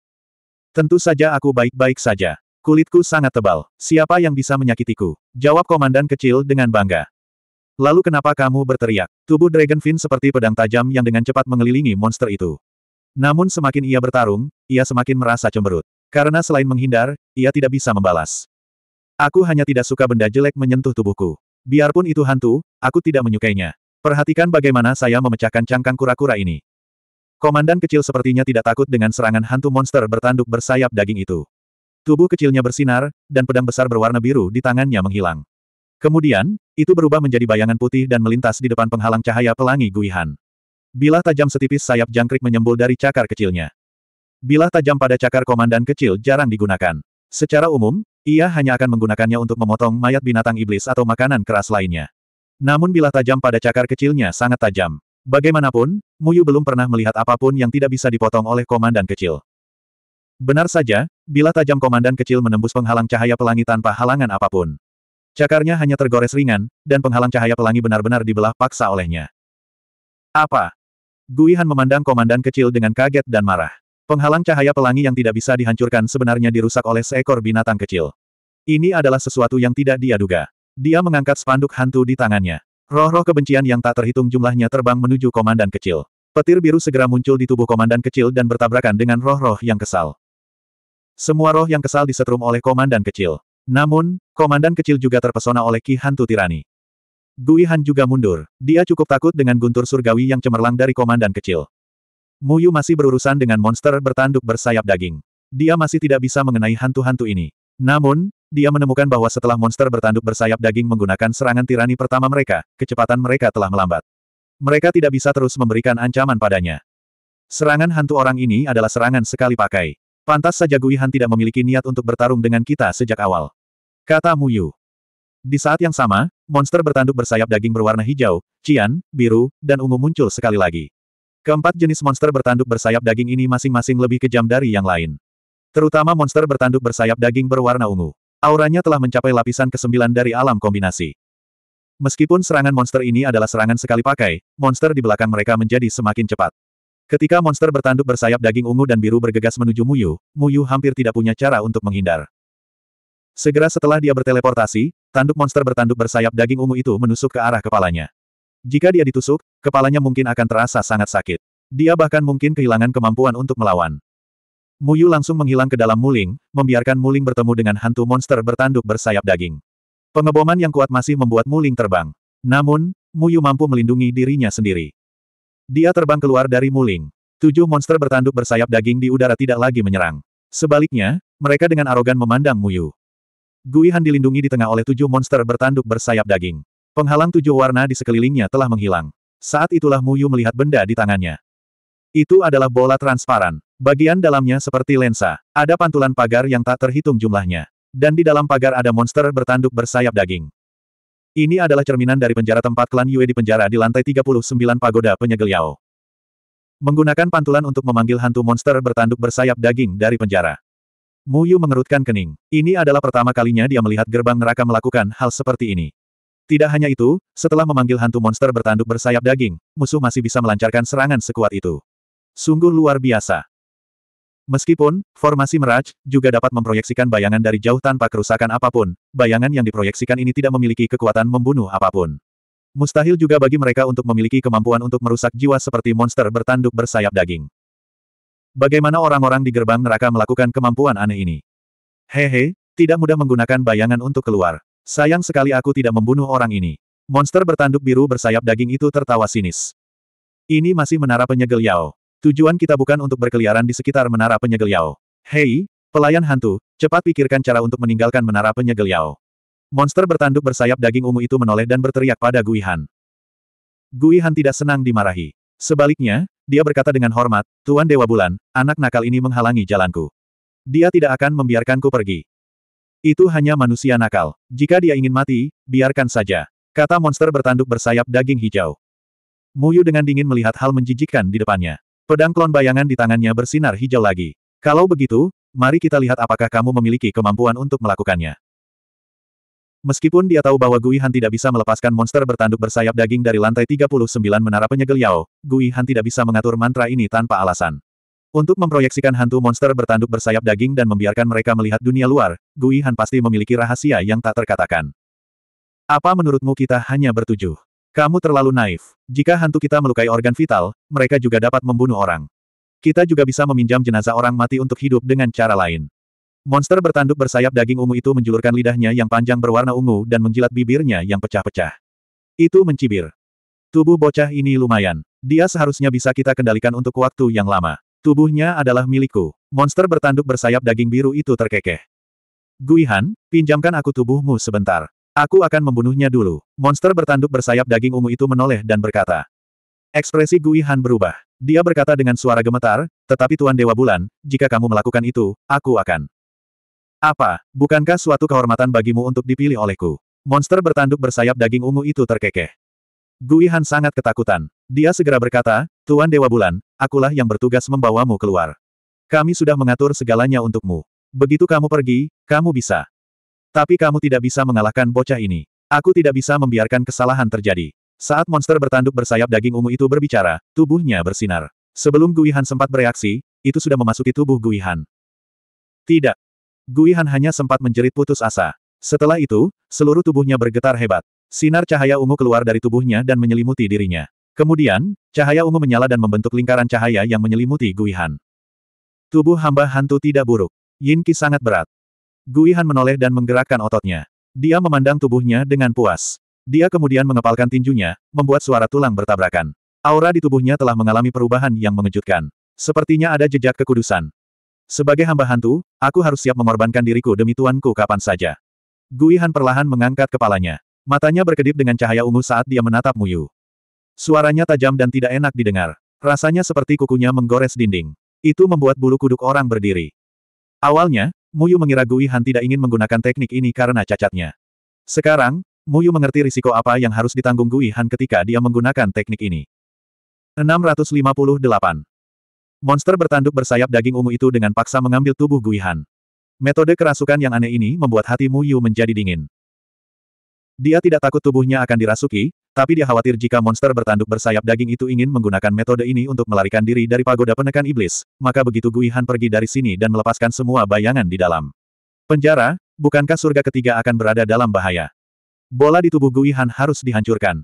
Tentu saja aku baik-baik saja. Kulitku sangat tebal. Siapa yang bisa menyakitiku? Jawab komandan kecil dengan bangga. Lalu kenapa kamu berteriak? Tubuh Dragonfin seperti pedang tajam yang dengan cepat mengelilingi monster itu. Namun semakin ia bertarung, ia semakin merasa cemberut. Karena selain menghindar, ia tidak bisa membalas. Aku hanya tidak suka benda jelek menyentuh tubuhku. Biarpun itu hantu, aku tidak menyukainya. Perhatikan bagaimana saya memecahkan cangkang kura-kura ini. Komandan kecil sepertinya tidak takut dengan serangan hantu monster bertanduk bersayap daging itu. Tubuh kecilnya bersinar, dan pedang besar berwarna biru di tangannya menghilang. Kemudian, itu berubah menjadi bayangan putih dan melintas di depan penghalang cahaya pelangi Guihan. Bilah tajam setipis sayap jangkrik menyembul dari cakar kecilnya. Bilah tajam pada cakar komandan kecil jarang digunakan. Secara umum, ia hanya akan menggunakannya untuk memotong mayat binatang iblis atau makanan keras lainnya. Namun bilah tajam pada cakar kecilnya sangat tajam. Bagaimanapun, Muyu belum pernah melihat apapun yang tidak bisa dipotong oleh komandan kecil. Benar saja, bilah tajam komandan kecil menembus penghalang cahaya pelangi tanpa halangan apapun. Cakarnya hanya tergores ringan, dan penghalang cahaya pelangi benar-benar dibelah paksa olehnya. Apa? Guihan memandang komandan kecil dengan kaget dan marah. Penghalang cahaya pelangi yang tidak bisa dihancurkan sebenarnya dirusak oleh seekor binatang kecil. Ini adalah sesuatu yang tidak dia duga. Dia mengangkat spanduk hantu di tangannya. Roh-roh kebencian yang tak terhitung jumlahnya terbang menuju komandan kecil. Petir biru segera muncul di tubuh komandan kecil dan bertabrakan dengan roh-roh yang kesal. Semua roh yang kesal disetrum oleh komandan kecil. Namun, komandan kecil juga terpesona oleh Ki Hantu Tirani. Guihan juga mundur. Dia cukup takut dengan guntur surgawi yang cemerlang dari komandan kecil. Muyu masih berurusan dengan monster bertanduk bersayap daging. Dia masih tidak bisa mengenai hantu-hantu ini. Namun, dia menemukan bahwa setelah monster bertanduk bersayap daging menggunakan serangan tirani pertama mereka, kecepatan mereka telah melambat. Mereka tidak bisa terus memberikan ancaman padanya. Serangan hantu orang ini adalah serangan sekali pakai. Pantas saja Guihan tidak memiliki niat untuk bertarung dengan kita sejak awal. Kata Muyu. Di saat yang sama, monster bertanduk bersayap daging berwarna hijau, cian, biru, dan ungu muncul sekali lagi. Keempat jenis monster bertanduk bersayap daging ini masing-masing lebih kejam dari yang lain. Terutama monster bertanduk bersayap daging berwarna ungu. Auranya telah mencapai lapisan ke-9 dari alam kombinasi. Meskipun serangan monster ini adalah serangan sekali pakai, monster di belakang mereka menjadi semakin cepat. Ketika monster bertanduk bersayap daging ungu dan biru bergegas menuju Muyu, Muyu hampir tidak punya cara untuk menghindar. Segera setelah dia berteleportasi, tanduk monster bertanduk bersayap daging ungu itu menusuk ke arah kepalanya. Jika dia ditusuk, kepalanya mungkin akan terasa sangat sakit. Dia bahkan mungkin kehilangan kemampuan untuk melawan. Muyu langsung menghilang ke dalam Muling, membiarkan Muling bertemu dengan hantu monster bertanduk bersayap daging. Pengeboman yang kuat masih membuat Muling terbang. Namun, Muyu mampu melindungi dirinya sendiri. Dia terbang keluar dari Muling. Tujuh monster bertanduk bersayap daging di udara tidak lagi menyerang. Sebaliknya, mereka dengan arogan memandang Muyu. Guihan dilindungi di tengah oleh tujuh monster bertanduk bersayap daging. Penghalang tujuh warna di sekelilingnya telah menghilang. Saat itulah Mu Yu melihat benda di tangannya. Itu adalah bola transparan. Bagian dalamnya seperti lensa. Ada pantulan pagar yang tak terhitung jumlahnya. Dan di dalam pagar ada monster bertanduk bersayap daging. Ini adalah cerminan dari penjara tempat klan Yue di penjara di lantai 39 pagoda penyegel Yao. Menggunakan pantulan untuk memanggil hantu monster bertanduk bersayap daging dari penjara. Mu Yu mengerutkan kening. Ini adalah pertama kalinya dia melihat gerbang neraka melakukan hal seperti ini. Tidak hanya itu, setelah memanggil hantu monster bertanduk bersayap daging, musuh masih bisa melancarkan serangan sekuat itu. Sungguh luar biasa. Meskipun, formasi meraj, juga dapat memproyeksikan bayangan dari jauh tanpa kerusakan apapun, bayangan yang diproyeksikan ini tidak memiliki kekuatan membunuh apapun. Mustahil juga bagi mereka untuk memiliki kemampuan untuk merusak jiwa seperti monster bertanduk bersayap daging. Bagaimana orang-orang di gerbang neraka melakukan kemampuan aneh ini? Hehe, tidak mudah menggunakan bayangan untuk keluar. Sayang sekali aku tidak membunuh orang ini. Monster bertanduk biru bersayap daging itu tertawa sinis. Ini masih menara penyegel Yao. Tujuan kita bukan untuk berkeliaran di sekitar menara penyegel Yao. Hei, pelayan hantu, cepat pikirkan cara untuk meninggalkan menara penyegel Yao. Monster bertanduk bersayap daging ungu itu menoleh dan berteriak pada Guihan. Guihan tidak senang dimarahi. Sebaliknya, dia berkata dengan hormat, Tuan Dewa Bulan, anak nakal ini menghalangi jalanku. Dia tidak akan membiarkanku pergi. Itu hanya manusia nakal. Jika dia ingin mati, biarkan saja. Kata monster bertanduk bersayap daging hijau. Muyu dengan dingin melihat hal menjijikkan di depannya. Pedang klon bayangan di tangannya bersinar hijau lagi. Kalau begitu, mari kita lihat apakah kamu memiliki kemampuan untuk melakukannya. Meskipun dia tahu bahwa Gui Han tidak bisa melepaskan monster bertanduk bersayap daging dari lantai 39 menara penyegel Yao, Gui Han tidak bisa mengatur mantra ini tanpa alasan. Untuk memproyeksikan hantu monster bertanduk bersayap daging dan membiarkan mereka melihat dunia luar, Gui Han pasti memiliki rahasia yang tak terkatakan. Apa menurutmu kita hanya bertujuh? Kamu terlalu naif. Jika hantu kita melukai organ vital, mereka juga dapat membunuh orang. Kita juga bisa meminjam jenazah orang mati untuk hidup dengan cara lain. Monster bertanduk bersayap daging ungu itu menjulurkan lidahnya yang panjang berwarna ungu dan menjilat bibirnya yang pecah-pecah. Itu mencibir. Tubuh bocah ini lumayan. Dia seharusnya bisa kita kendalikan untuk waktu yang lama. Tubuhnya adalah milikku. Monster bertanduk bersayap daging biru itu terkekeh. Guihan, pinjamkan aku tubuhmu sebentar. Aku akan membunuhnya dulu. Monster bertanduk bersayap daging ungu itu menoleh dan berkata. Ekspresi Guihan berubah. Dia berkata dengan suara gemetar, tetapi Tuan Dewa Bulan, jika kamu melakukan itu, aku akan. Apa, bukankah suatu kehormatan bagimu untuk dipilih olehku? Monster bertanduk bersayap daging ungu itu terkekeh. Guihan sangat ketakutan. Dia segera berkata, Tuan Dewa Bulan, akulah yang bertugas membawamu keluar. Kami sudah mengatur segalanya untukmu. Begitu kamu pergi, kamu bisa. Tapi kamu tidak bisa mengalahkan bocah ini. Aku tidak bisa membiarkan kesalahan terjadi. Saat monster bertanduk bersayap daging ungu itu berbicara, tubuhnya bersinar. Sebelum Gui sempat bereaksi, itu sudah memasuki tubuh Gui Tidak, Guihan hanya sempat menjerit putus asa. Setelah itu, seluruh tubuhnya bergetar hebat. Sinar cahaya ungu keluar dari tubuhnya dan menyelimuti dirinya. Kemudian, cahaya ungu menyala dan membentuk lingkaran cahaya yang menyelimuti Guihan. Tubuh hamba hantu tidak buruk. Yin Qi sangat berat. Guihan menoleh dan menggerakkan ototnya. Dia memandang tubuhnya dengan puas. Dia kemudian mengepalkan tinjunya, membuat suara tulang bertabrakan. Aura di tubuhnya telah mengalami perubahan yang mengejutkan. Sepertinya ada jejak kekudusan. Sebagai hamba hantu, aku harus siap mengorbankan diriku demi tuanku kapan saja. Guihan perlahan mengangkat kepalanya. Matanya berkedip dengan cahaya ungu saat dia menatap Muyu. Suaranya tajam dan tidak enak didengar. Rasanya seperti kukunya menggores dinding. Itu membuat bulu kuduk orang berdiri. Awalnya, Muyu mengira Guihan tidak ingin menggunakan teknik ini karena cacatnya. Sekarang, Muyu mengerti risiko apa yang harus ditanggung Guihan ketika dia menggunakan teknik ini. 658 Monster bertanduk bersayap daging ungu itu dengan paksa mengambil tubuh Guihan. Metode kerasukan yang aneh ini membuat hati Mu Yu menjadi dingin. Dia tidak takut tubuhnya akan dirasuki, tapi dia khawatir jika monster bertanduk bersayap daging itu ingin menggunakan metode ini untuk melarikan diri dari pagoda penekan iblis, maka begitu Guihan pergi dari sini dan melepaskan semua bayangan di dalam. Penjara, bukankah surga ketiga akan berada dalam bahaya? Bola di tubuh Guihan harus dihancurkan.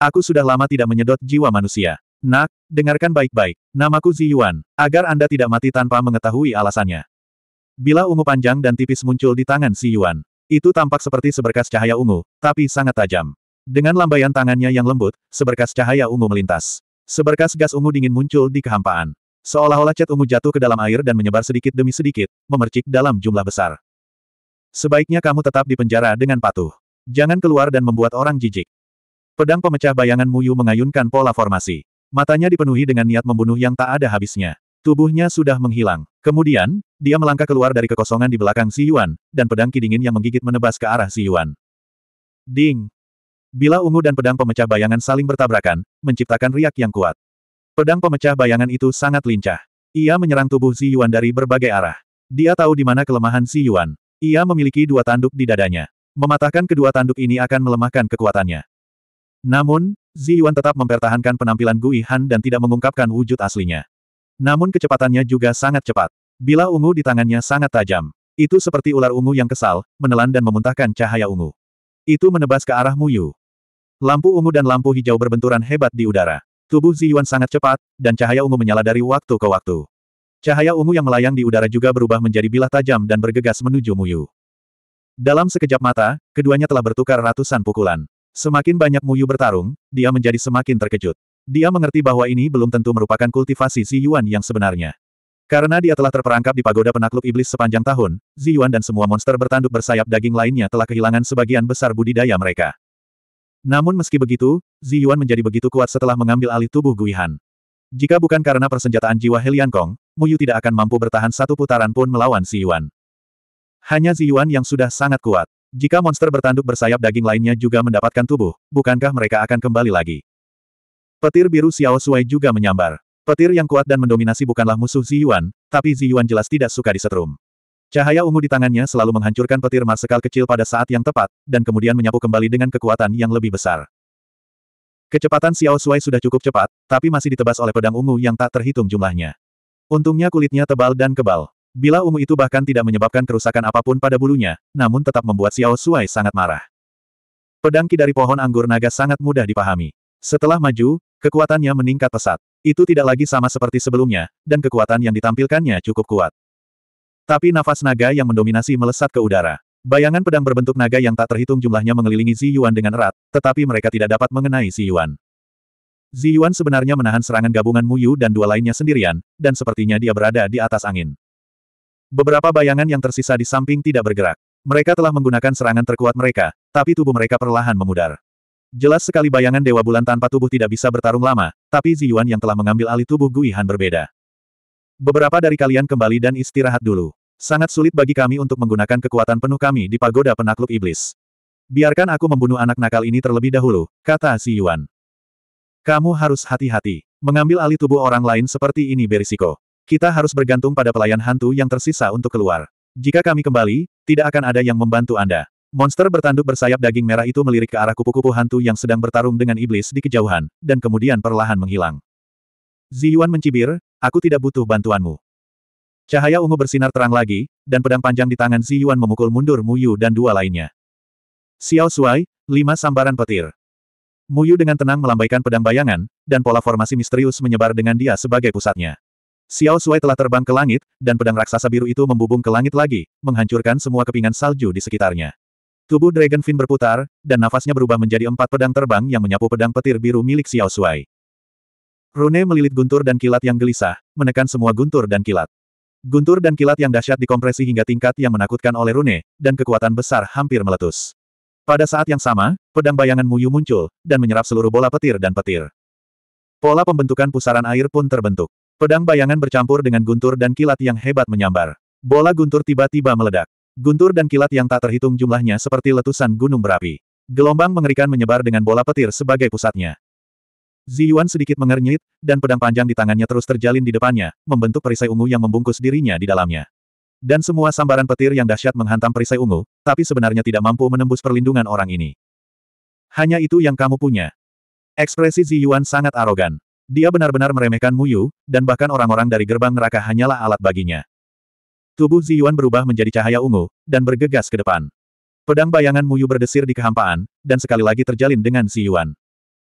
Aku sudah lama tidak menyedot jiwa manusia. Nak, dengarkan baik-baik. Namaku Ziyuan, agar Anda tidak mati tanpa mengetahui alasannya. Bila ungu panjang dan tipis muncul di tangan Ziyuan, itu tampak seperti seberkas cahaya ungu, tapi sangat tajam. Dengan lambaian tangannya yang lembut, seberkas cahaya ungu melintas. Seberkas gas ungu dingin muncul di kehampaan. Seolah-olah cat ungu jatuh ke dalam air dan menyebar sedikit demi sedikit, memercik dalam jumlah besar. Sebaiknya kamu tetap di penjara dengan patuh. Jangan keluar dan membuat orang jijik. Pedang pemecah bayangan Muyu mengayunkan pola formasi. Matanya dipenuhi dengan niat membunuh yang tak ada habisnya. Tubuhnya sudah menghilang. Kemudian, dia melangkah keluar dari kekosongan di belakang Si Yuan, dan pedang kidingin yang menggigit menebas ke arah Si Yuan. Ding! Bila ungu dan pedang pemecah bayangan saling bertabrakan, menciptakan riak yang kuat. Pedang pemecah bayangan itu sangat lincah. Ia menyerang tubuh Si Yuan dari berbagai arah. Dia tahu di mana kelemahan Si Yuan. Ia memiliki dua tanduk di dadanya. Mematahkan kedua tanduk ini akan melemahkan kekuatannya. Namun, Zi Yuan tetap mempertahankan penampilan Gui Han dan tidak mengungkapkan wujud aslinya. Namun kecepatannya juga sangat cepat. Bila ungu di tangannya sangat tajam. Itu seperti ular ungu yang kesal, menelan dan memuntahkan cahaya ungu. Itu menebas ke arah Muyu. Lampu ungu dan lampu hijau berbenturan hebat di udara. Tubuh Zi Yuan sangat cepat, dan cahaya ungu menyala dari waktu ke waktu. Cahaya ungu yang melayang di udara juga berubah menjadi bilah tajam dan bergegas menuju Muyu. Dalam sekejap mata, keduanya telah bertukar ratusan pukulan. Semakin banyak Muyu bertarung, dia menjadi semakin terkejut. Dia mengerti bahwa ini belum tentu merupakan kultivasi Zi Yuan yang sebenarnya. Karena dia telah terperangkap di pagoda penakluk iblis sepanjang tahun, Zi Yuan dan semua monster bertanduk bersayap daging lainnya telah kehilangan sebagian besar budidaya mereka. Namun meski begitu, Zi Yuan menjadi begitu kuat setelah mengambil alih tubuh Guihan. Jika bukan karena persenjataan jiwa Helian Kong, Muyu tidak akan mampu bertahan satu putaran pun melawan Zi Yuan. Hanya Zi Yuan yang sudah sangat kuat. Jika monster bertanduk bersayap daging lainnya juga mendapatkan tubuh, bukankah mereka akan kembali lagi? Petir biru Xiao Sui juga menyambar. Petir yang kuat dan mendominasi bukanlah musuh Ziyuan, tapi Ziyuan jelas tidak suka disetrum. Cahaya ungu di tangannya selalu menghancurkan petir marsekal kecil pada saat yang tepat, dan kemudian menyapu kembali dengan kekuatan yang lebih besar. Kecepatan Xiao Sui sudah cukup cepat, tapi masih ditebas oleh pedang ungu yang tak terhitung jumlahnya. Untungnya kulitnya tebal dan kebal. Bila ungu itu bahkan tidak menyebabkan kerusakan apapun pada bulunya, namun tetap membuat Xiao Suai sangat marah. Pedangki dari pohon anggur naga sangat mudah dipahami. Setelah maju, kekuatannya meningkat pesat. Itu tidak lagi sama seperti sebelumnya, dan kekuatan yang ditampilkannya cukup kuat. Tapi nafas naga yang mendominasi melesat ke udara. Bayangan pedang berbentuk naga yang tak terhitung jumlahnya mengelilingi Zi Yuan dengan erat, tetapi mereka tidak dapat mengenai Zi Yuan. Zi Yuan sebenarnya menahan serangan gabungan Mu Yu dan dua lainnya sendirian, dan sepertinya dia berada di atas angin. Beberapa bayangan yang tersisa di samping tidak bergerak. Mereka telah menggunakan serangan terkuat mereka, tapi tubuh mereka perlahan memudar. Jelas sekali bayangan Dewa Bulan tanpa tubuh tidak bisa bertarung lama, tapi Ziyuan yang telah mengambil alih tubuh Guihan berbeda. Beberapa dari kalian kembali dan istirahat dulu. Sangat sulit bagi kami untuk menggunakan kekuatan penuh kami di pagoda penakluk iblis. Biarkan aku membunuh anak nakal ini terlebih dahulu, kata Yuan. Kamu harus hati-hati. Mengambil alih tubuh orang lain seperti ini berisiko. Kita harus bergantung pada pelayan hantu yang tersisa untuk keluar. Jika kami kembali, tidak akan ada yang membantu Anda. Monster bertanduk bersayap daging merah itu melirik ke arah kupu-kupu hantu yang sedang bertarung dengan iblis di kejauhan, dan kemudian perlahan menghilang. Ziyuan mencibir, aku tidak butuh bantuanmu. Cahaya ungu bersinar terang lagi, dan pedang panjang di tangan Ziyuan memukul mundur Muyu dan dua lainnya. Xiao Suai, lima sambaran petir. Muyu dengan tenang melambaikan pedang bayangan, dan pola formasi misterius menyebar dengan dia sebagai pusatnya. Xiao Sui telah terbang ke langit, dan pedang raksasa biru itu membubung ke langit lagi, menghancurkan semua kepingan salju di sekitarnya. Tubuh Dragon Fin berputar, dan nafasnya berubah menjadi empat pedang terbang yang menyapu pedang petir biru milik Xiao Sui. Rune melilit guntur dan kilat yang gelisah, menekan semua guntur dan kilat. Guntur dan kilat yang dahsyat dikompresi hingga tingkat yang menakutkan oleh Rune, dan kekuatan besar hampir meletus. Pada saat yang sama, pedang bayangan Muyu muncul, dan menyerap seluruh bola petir dan petir. Pola pembentukan pusaran air pun terbentuk. Pedang bayangan bercampur dengan guntur dan kilat yang hebat menyambar. Bola guntur tiba-tiba meledak. Guntur dan kilat yang tak terhitung jumlahnya seperti letusan gunung berapi. Gelombang mengerikan menyebar dengan bola petir sebagai pusatnya. Ziyuan sedikit mengernyit, dan pedang panjang di tangannya terus terjalin di depannya, membentuk perisai ungu yang membungkus dirinya di dalamnya. Dan semua sambaran petir yang dahsyat menghantam perisai ungu, tapi sebenarnya tidak mampu menembus perlindungan orang ini. Hanya itu yang kamu punya. Ekspresi Ziyuan sangat arogan. Dia benar-benar meremehkan Mu Yu dan bahkan orang-orang dari gerbang neraka hanyalah alat baginya. Tubuh Zi Yuan berubah menjadi cahaya ungu, dan bergegas ke depan. Pedang bayangan Mu Yu berdesir di kehampaan, dan sekali lagi terjalin dengan Yuan.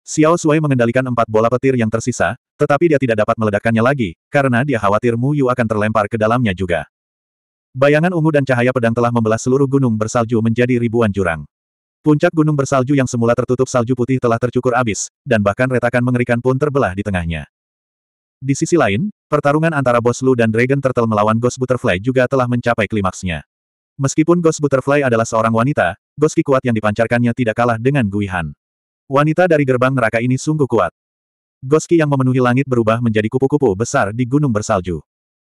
Xiao Sui mengendalikan empat bola petir yang tersisa, tetapi dia tidak dapat meledakkannya lagi, karena dia khawatir Mu Yu akan terlempar ke dalamnya juga. Bayangan ungu dan cahaya pedang telah membelah seluruh gunung bersalju menjadi ribuan jurang. Puncak gunung bersalju yang semula tertutup salju putih telah tercukur abis, dan bahkan retakan mengerikan pun terbelah di tengahnya. Di sisi lain, pertarungan antara Boslu Lu dan Dragon Turtle melawan Ghost Butterfly juga telah mencapai klimaksnya. Meskipun Ghost Butterfly adalah seorang wanita, Ghost Ki kuat yang dipancarkannya tidak kalah dengan Gui Han. Wanita dari gerbang neraka ini sungguh kuat. Ghost Ki yang memenuhi langit berubah menjadi kupu-kupu besar di gunung bersalju.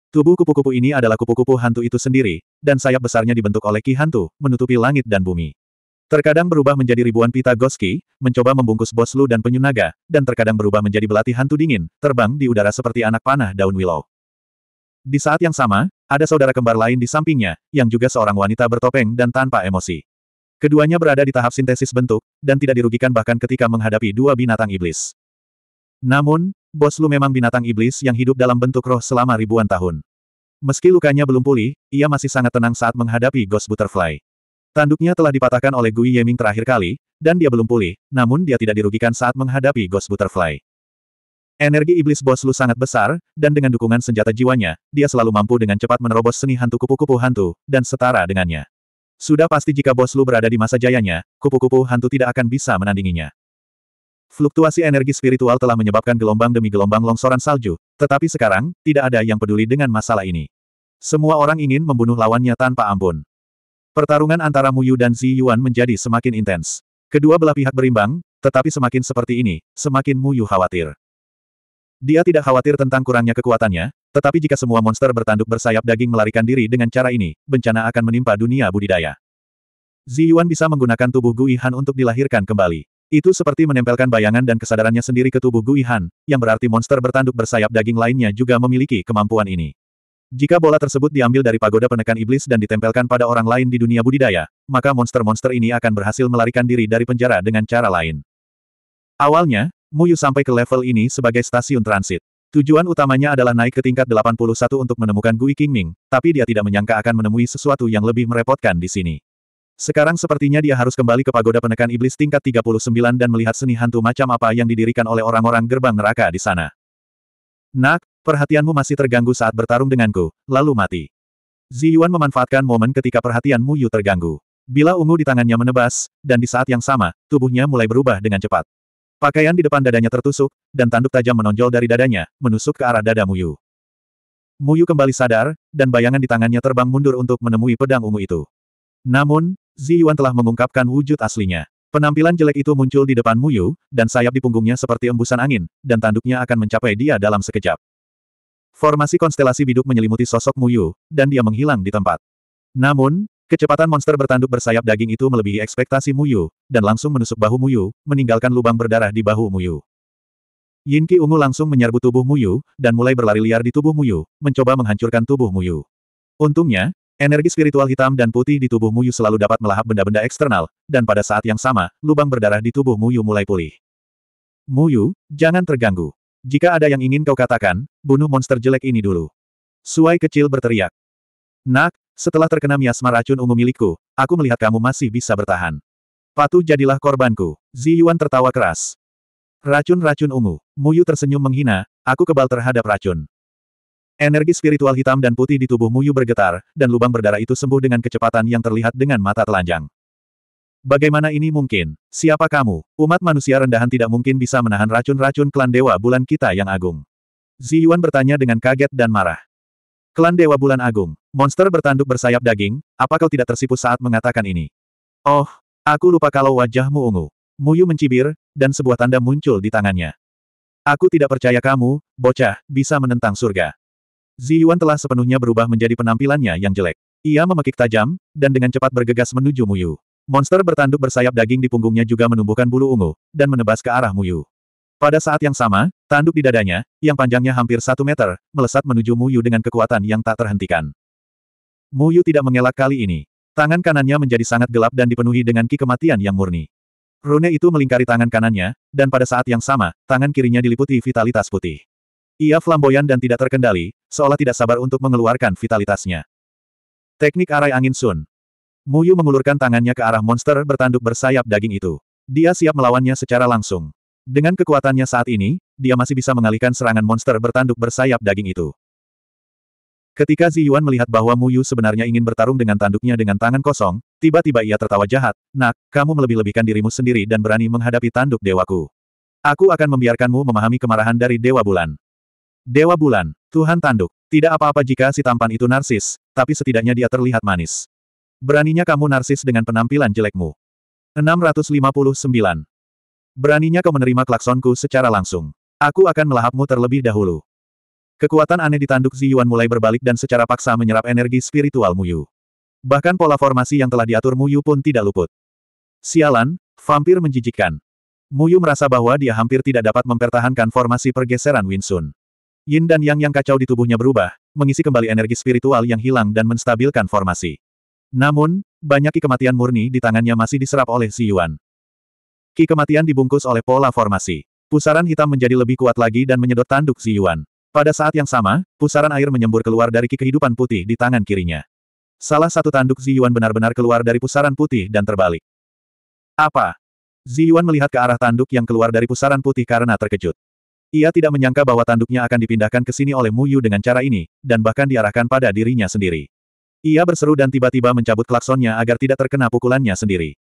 Tubuh kupu-kupu ini adalah kupu-kupu hantu itu sendiri, dan sayap besarnya dibentuk oleh ki hantu, menutupi langit dan bumi. Terkadang berubah menjadi ribuan pita goski, mencoba membungkus bos Lu dan penyu naga, dan terkadang berubah menjadi belati hantu dingin, terbang di udara seperti anak panah daun willow. Di saat yang sama, ada saudara kembar lain di sampingnya, yang juga seorang wanita bertopeng dan tanpa emosi. Keduanya berada di tahap sintesis bentuk, dan tidak dirugikan bahkan ketika menghadapi dua binatang iblis. Namun, bos Lu memang binatang iblis yang hidup dalam bentuk roh selama ribuan tahun. Meski lukanya belum pulih, ia masih sangat tenang saat menghadapi Ghost Butterfly. Tanduknya telah dipatahkan oleh Gui Yeming terakhir kali, dan dia belum pulih, namun dia tidak dirugikan saat menghadapi Ghost Butterfly. Energi iblis bos Lu sangat besar, dan dengan dukungan senjata jiwanya, dia selalu mampu dengan cepat menerobos seni hantu kupu-kupu hantu, dan setara dengannya. Sudah pasti jika bos Lu berada di masa jayanya, kupu-kupu hantu tidak akan bisa menandinginya. Fluktuasi energi spiritual telah menyebabkan gelombang demi gelombang longsoran salju, tetapi sekarang, tidak ada yang peduli dengan masalah ini. Semua orang ingin membunuh lawannya tanpa ampun. Pertarungan antara Mu Yu dan Zi Yuan menjadi semakin intens. Kedua belah pihak berimbang, tetapi semakin seperti ini, semakin Mu Yu khawatir. Dia tidak khawatir tentang kurangnya kekuatannya, tetapi jika semua monster bertanduk bersayap daging melarikan diri dengan cara ini, bencana akan menimpa dunia budidaya. Zi Yuan bisa menggunakan tubuh Gui Han untuk dilahirkan kembali. Itu seperti menempelkan bayangan dan kesadarannya sendiri ke tubuh Gui Han, yang berarti monster bertanduk bersayap daging lainnya juga memiliki kemampuan ini. Jika bola tersebut diambil dari pagoda penekan iblis dan ditempelkan pada orang lain di dunia budidaya, maka monster-monster ini akan berhasil melarikan diri dari penjara dengan cara lain. Awalnya, Muyu sampai ke level ini sebagai stasiun transit. Tujuan utamanya adalah naik ke tingkat 81 untuk menemukan Gui Qingming, tapi dia tidak menyangka akan menemui sesuatu yang lebih merepotkan di sini. Sekarang sepertinya dia harus kembali ke pagoda penekan iblis tingkat 39 dan melihat seni hantu macam apa yang didirikan oleh orang-orang gerbang neraka di sana. Nak, Perhatianmu masih terganggu saat bertarung denganku, lalu mati. Zi Yuan memanfaatkan momen ketika perhatian Mu Yu terganggu. Bila ungu di tangannya menebas, dan di saat yang sama, tubuhnya mulai berubah dengan cepat. Pakaian di depan dadanya tertusuk, dan tanduk tajam menonjol dari dadanya, menusuk ke arah dada Mu Yu. Mu Yu kembali sadar, dan bayangan di tangannya terbang mundur untuk menemui pedang ungu itu. Namun, Zi Yuan telah mengungkapkan wujud aslinya. Penampilan jelek itu muncul di depan Mu Yu, dan sayap di punggungnya seperti embusan angin, dan tanduknya akan mencapai dia dalam sekejap. Formasi konstelasi biduk menyelimuti sosok Muyu, dan dia menghilang di tempat. Namun, kecepatan monster bertanduk bersayap daging itu melebihi ekspektasi Muyu, dan langsung menusuk bahu Muyu, meninggalkan lubang berdarah di bahu Muyu. Yinki ungu langsung menyerbu tubuh Muyu, dan mulai berlari liar di tubuh Muyu, mencoba menghancurkan tubuh Muyu. Untungnya, Energi spiritual hitam dan putih di tubuh Muyu selalu dapat melahap benda-benda eksternal, dan pada saat yang sama, lubang berdarah di tubuh Muyu mulai pulih. Muyu, jangan terganggu. Jika ada yang ingin kau katakan, bunuh monster jelek ini dulu. Suai kecil berteriak. Nak, setelah terkena miasma racun ungu milikku, aku melihat kamu masih bisa bertahan. Patuh jadilah korbanku. Zi Yuan tertawa keras. Racun-racun ungu. Muyu tersenyum menghina, aku kebal terhadap racun. Energi spiritual hitam dan putih di tubuh Muyu bergetar, dan lubang berdarah itu sembuh dengan kecepatan yang terlihat dengan mata telanjang. Bagaimana ini mungkin? Siapa kamu? Umat manusia rendahan tidak mungkin bisa menahan racun-racun klan Dewa Bulan kita yang agung. Ziyuan bertanya dengan kaget dan marah. Klan Dewa Bulan Agung, monster bertanduk bersayap daging, apa kau tidak tersipu saat mengatakan ini? Oh, aku lupa kalau wajahmu ungu. Muyu mencibir, dan sebuah tanda muncul di tangannya. Aku tidak percaya kamu, bocah, bisa menentang surga. Ziyuan telah sepenuhnya berubah menjadi penampilannya yang jelek. Ia memekik tajam, dan dengan cepat bergegas menuju Muyu. Monster bertanduk bersayap daging di punggungnya juga menumbuhkan bulu ungu, dan menebas ke arah Muyu. Pada saat yang sama, tanduk di dadanya, yang panjangnya hampir satu meter, melesat menuju Muyu dengan kekuatan yang tak terhentikan. Muyu tidak mengelak kali ini. Tangan kanannya menjadi sangat gelap dan dipenuhi dengan ki kematian yang murni. Rune itu melingkari tangan kanannya, dan pada saat yang sama, tangan kirinya diliputi vitalitas putih. Ia flamboyan dan tidak terkendali, seolah tidak sabar untuk mengeluarkan vitalitasnya. Teknik arai angin Sun, Muyu mengulurkan tangannya ke arah monster bertanduk bersayap daging itu. Dia siap melawannya secara langsung. Dengan kekuatannya saat ini, dia masih bisa mengalihkan serangan monster bertanduk bersayap daging itu. Ketika Zi Yuan melihat bahwa Mu Yu sebenarnya ingin bertarung dengan tanduknya dengan tangan kosong, tiba-tiba ia tertawa jahat, Nak, kamu melebih-lebihkan dirimu sendiri dan berani menghadapi tanduk dewaku. Aku akan membiarkanmu memahami kemarahan dari Dewa Bulan. Dewa Bulan, Tuhan Tanduk, tidak apa-apa jika si tampan itu narsis, tapi setidaknya dia terlihat manis. Beraninya kamu narsis dengan penampilan jelekmu. 659. Beraninya kau menerima klaksonku secara langsung. Aku akan melahapmu terlebih dahulu. Kekuatan aneh di tanduk Ziyuan mulai berbalik dan secara paksa menyerap energi spiritual Muyu. Bahkan pola formasi yang telah diatur Muyu pun tidak luput. Sialan, vampir menjijikkan. Muyu merasa bahwa dia hampir tidak dapat mempertahankan formasi pergeseran Winsun. Yin dan yang yang kacau di tubuhnya berubah, mengisi kembali energi spiritual yang hilang dan menstabilkan formasi. Namun, banyak ki kematian murni di tangannya masih diserap oleh Si Yuan. Ki kematian dibungkus oleh pola formasi. Pusaran hitam menjadi lebih kuat lagi dan menyedot tanduk Si Yuan. Pada saat yang sama, pusaran air menyembur keluar dari ki kehidupan putih di tangan kirinya. Salah satu tanduk Zi Yuan benar-benar keluar dari pusaran putih dan terbalik. Apa? Zi Yuan melihat ke arah tanduk yang keluar dari pusaran putih karena terkejut. Ia tidak menyangka bahwa tanduknya akan dipindahkan ke sini oleh Mu Yu dengan cara ini, dan bahkan diarahkan pada dirinya sendiri. Ia berseru dan tiba-tiba mencabut klaksonnya agar tidak terkena pukulannya sendiri.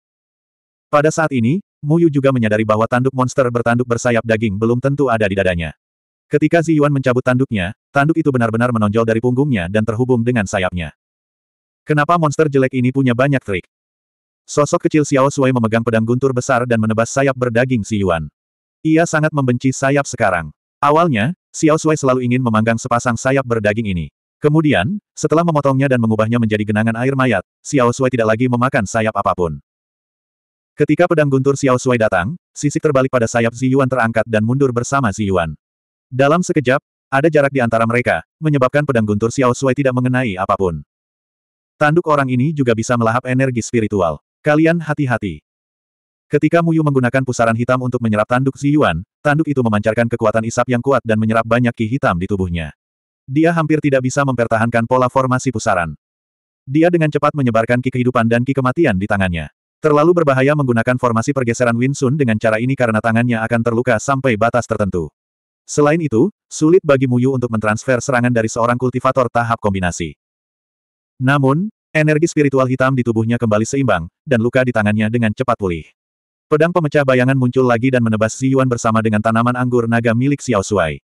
Pada saat ini, Muyu juga menyadari bahwa tanduk monster bertanduk bersayap daging belum tentu ada di dadanya. Ketika Zi Yuan mencabut tanduknya, tanduk itu benar-benar menonjol dari punggungnya dan terhubung dengan sayapnya. Kenapa monster jelek ini punya banyak trik? Sosok kecil Xiao Sui memegang pedang guntur besar dan menebas sayap berdaging Zi Yuan. Ia sangat membenci sayap sekarang. Awalnya, Xiao Sui selalu ingin memanggang sepasang sayap berdaging ini. Kemudian, setelah memotongnya dan mengubahnya menjadi genangan air mayat, Xiao Sui tidak lagi memakan sayap apapun. Ketika pedang guntur Xiao Sui datang, sisik terbalik pada sayap Ziyuan terangkat dan mundur bersama Ziyuan. Dalam sekejap, ada jarak di antara mereka, menyebabkan pedang guntur Xiao Sui tidak mengenai apapun. Tanduk orang ini juga bisa melahap energi spiritual. Kalian hati-hati. Ketika Muyu menggunakan pusaran hitam untuk menyerap tanduk Ziyuan, tanduk itu memancarkan kekuatan isap yang kuat dan menyerap banyak ki hitam di tubuhnya. Dia hampir tidak bisa mempertahankan pola formasi pusaran. Dia dengan cepat menyebarkan ki kehidupan dan ki kematian di tangannya. Terlalu berbahaya menggunakan formasi pergeseran Winsun dengan cara ini karena tangannya akan terluka sampai batas tertentu. Selain itu, sulit bagi Muyu untuk mentransfer serangan dari seorang kultivator tahap kombinasi. Namun, energi spiritual hitam di tubuhnya kembali seimbang, dan luka di tangannya dengan cepat pulih. Pedang pemecah bayangan muncul lagi dan menebas Ziyuan bersama dengan tanaman anggur naga milik Xiao Shuai.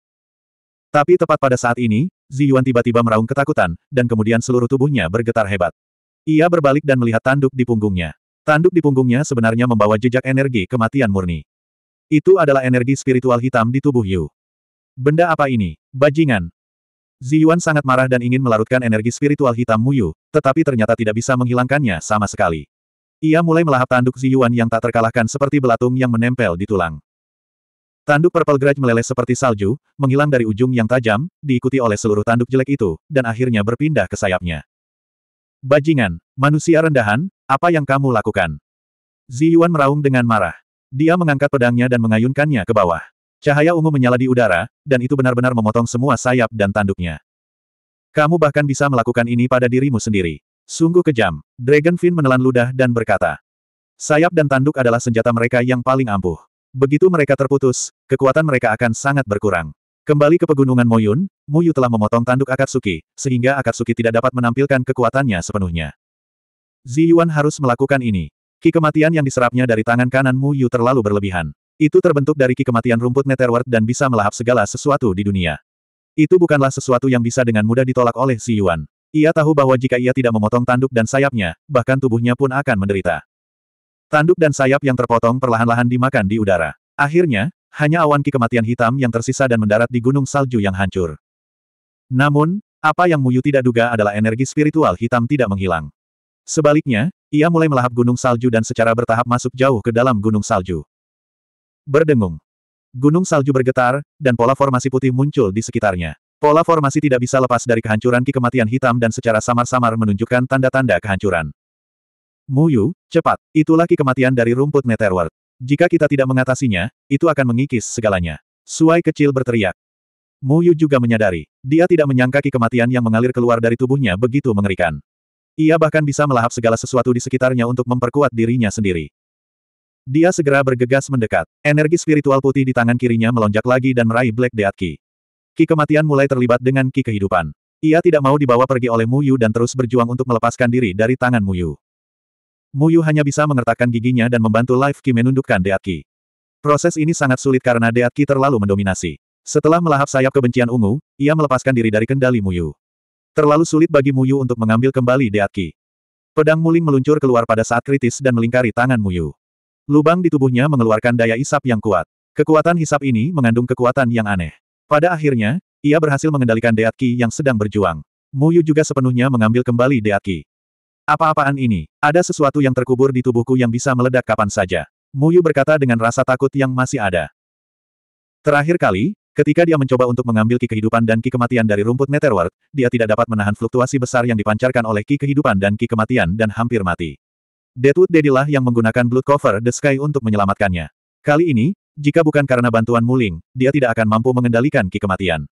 Tapi tepat pada saat ini, Zi Yuan tiba-tiba meraung ketakutan, dan kemudian seluruh tubuhnya bergetar hebat. Ia berbalik dan melihat tanduk di punggungnya. Tanduk di punggungnya sebenarnya membawa jejak energi kematian murni. Itu adalah energi spiritual hitam di tubuh Yu. Benda apa ini? Bajingan. Zi Yuan sangat marah dan ingin melarutkan energi spiritual hitam Mu Yu, tetapi ternyata tidak bisa menghilangkannya sama sekali. Ia mulai melahap tanduk Zi Yuan yang tak terkalahkan seperti belatung yang menempel di tulang. Tanduk Purple Grudge meleleh seperti salju, menghilang dari ujung yang tajam, diikuti oleh seluruh tanduk jelek itu, dan akhirnya berpindah ke sayapnya. Bajingan, manusia rendahan, apa yang kamu lakukan? Zi Yuan meraung dengan marah. Dia mengangkat pedangnya dan mengayunkannya ke bawah. Cahaya ungu menyala di udara, dan itu benar-benar memotong semua sayap dan tanduknya. Kamu bahkan bisa melakukan ini pada dirimu sendiri. Sungguh kejam. Dragonfin menelan ludah dan berkata. Sayap dan tanduk adalah senjata mereka yang paling ampuh. Begitu mereka terputus, kekuatan mereka akan sangat berkurang. Kembali ke pegunungan Moyun, Muyu telah memotong tanduk Akatsuki, sehingga Akatsuki tidak dapat menampilkan kekuatannya sepenuhnya. Ziyuan harus melakukan ini. Ki kematian yang diserapnya dari tangan kanan Muyu terlalu berlebihan. Itu terbentuk dari ki kematian rumput Netherworld dan bisa melahap segala sesuatu di dunia. Itu bukanlah sesuatu yang bisa dengan mudah ditolak oleh Ziyuan. Ia tahu bahwa jika ia tidak memotong tanduk dan sayapnya, bahkan tubuhnya pun akan menderita. Tanduk dan sayap yang terpotong perlahan-lahan dimakan di udara. Akhirnya, hanya awan ki kematian hitam yang tersisa dan mendarat di gunung salju yang hancur. Namun, apa yang Muyu tidak duga adalah energi spiritual hitam tidak menghilang. Sebaliknya, ia mulai melahap gunung salju dan secara bertahap masuk jauh ke dalam gunung salju. Berdengung. Gunung salju bergetar, dan pola formasi putih muncul di sekitarnya. Pola formasi tidak bisa lepas dari kehancuran ki kematian hitam dan secara samar-samar menunjukkan tanda-tanda kehancuran. Muyu, cepat, Itulah laki kematian dari rumput meteor. Jika kita tidak mengatasinya, itu akan mengikis segalanya. Suai kecil berteriak. Muyu juga menyadari, dia tidak menyangka ki kematian yang mengalir keluar dari tubuhnya begitu mengerikan. Ia bahkan bisa melahap segala sesuatu di sekitarnya untuk memperkuat dirinya sendiri. Dia segera bergegas mendekat. Energi spiritual putih di tangan kirinya melonjak lagi dan meraih Black Death Ki. Ki kematian mulai terlibat dengan Ki kehidupan. Ia tidak mau dibawa pergi oleh Muyu dan terus berjuang untuk melepaskan diri dari tangan Muyu. Mu Yu hanya bisa mengertakkan giginya dan membantu Life Ki menundukkan Deat Ki. Proses ini sangat sulit karena Deat Ki terlalu mendominasi. Setelah melahap sayap kebencian ungu, ia melepaskan diri dari kendali Mu Yu. Terlalu sulit bagi Mu Yu untuk mengambil kembali Deat Ki. Pedang muling meluncur keluar pada saat kritis dan melingkari tangan Mu Yu. Lubang di tubuhnya mengeluarkan daya isap yang kuat. Kekuatan hisap ini mengandung kekuatan yang aneh. Pada akhirnya, ia berhasil mengendalikan Deat Ki yang sedang berjuang. Mu Yu juga sepenuhnya mengambil kembali Deat Ki. Apa-apaan ini? Ada sesuatu yang terkubur di tubuhku yang bisa meledak kapan saja. Muyu berkata dengan rasa takut yang masih ada. Terakhir kali, ketika dia mencoba untuk mengambil ki kehidupan dan ki kematian dari rumput Netherworld, dia tidak dapat menahan fluktuasi besar yang dipancarkan oleh ki kehidupan dan ki kematian dan hampir mati. Deadwood Dedilah yang menggunakan Blood Cover the Sky untuk menyelamatkannya. Kali ini, jika bukan karena bantuan Muling, dia tidak akan mampu mengendalikan ki kematian.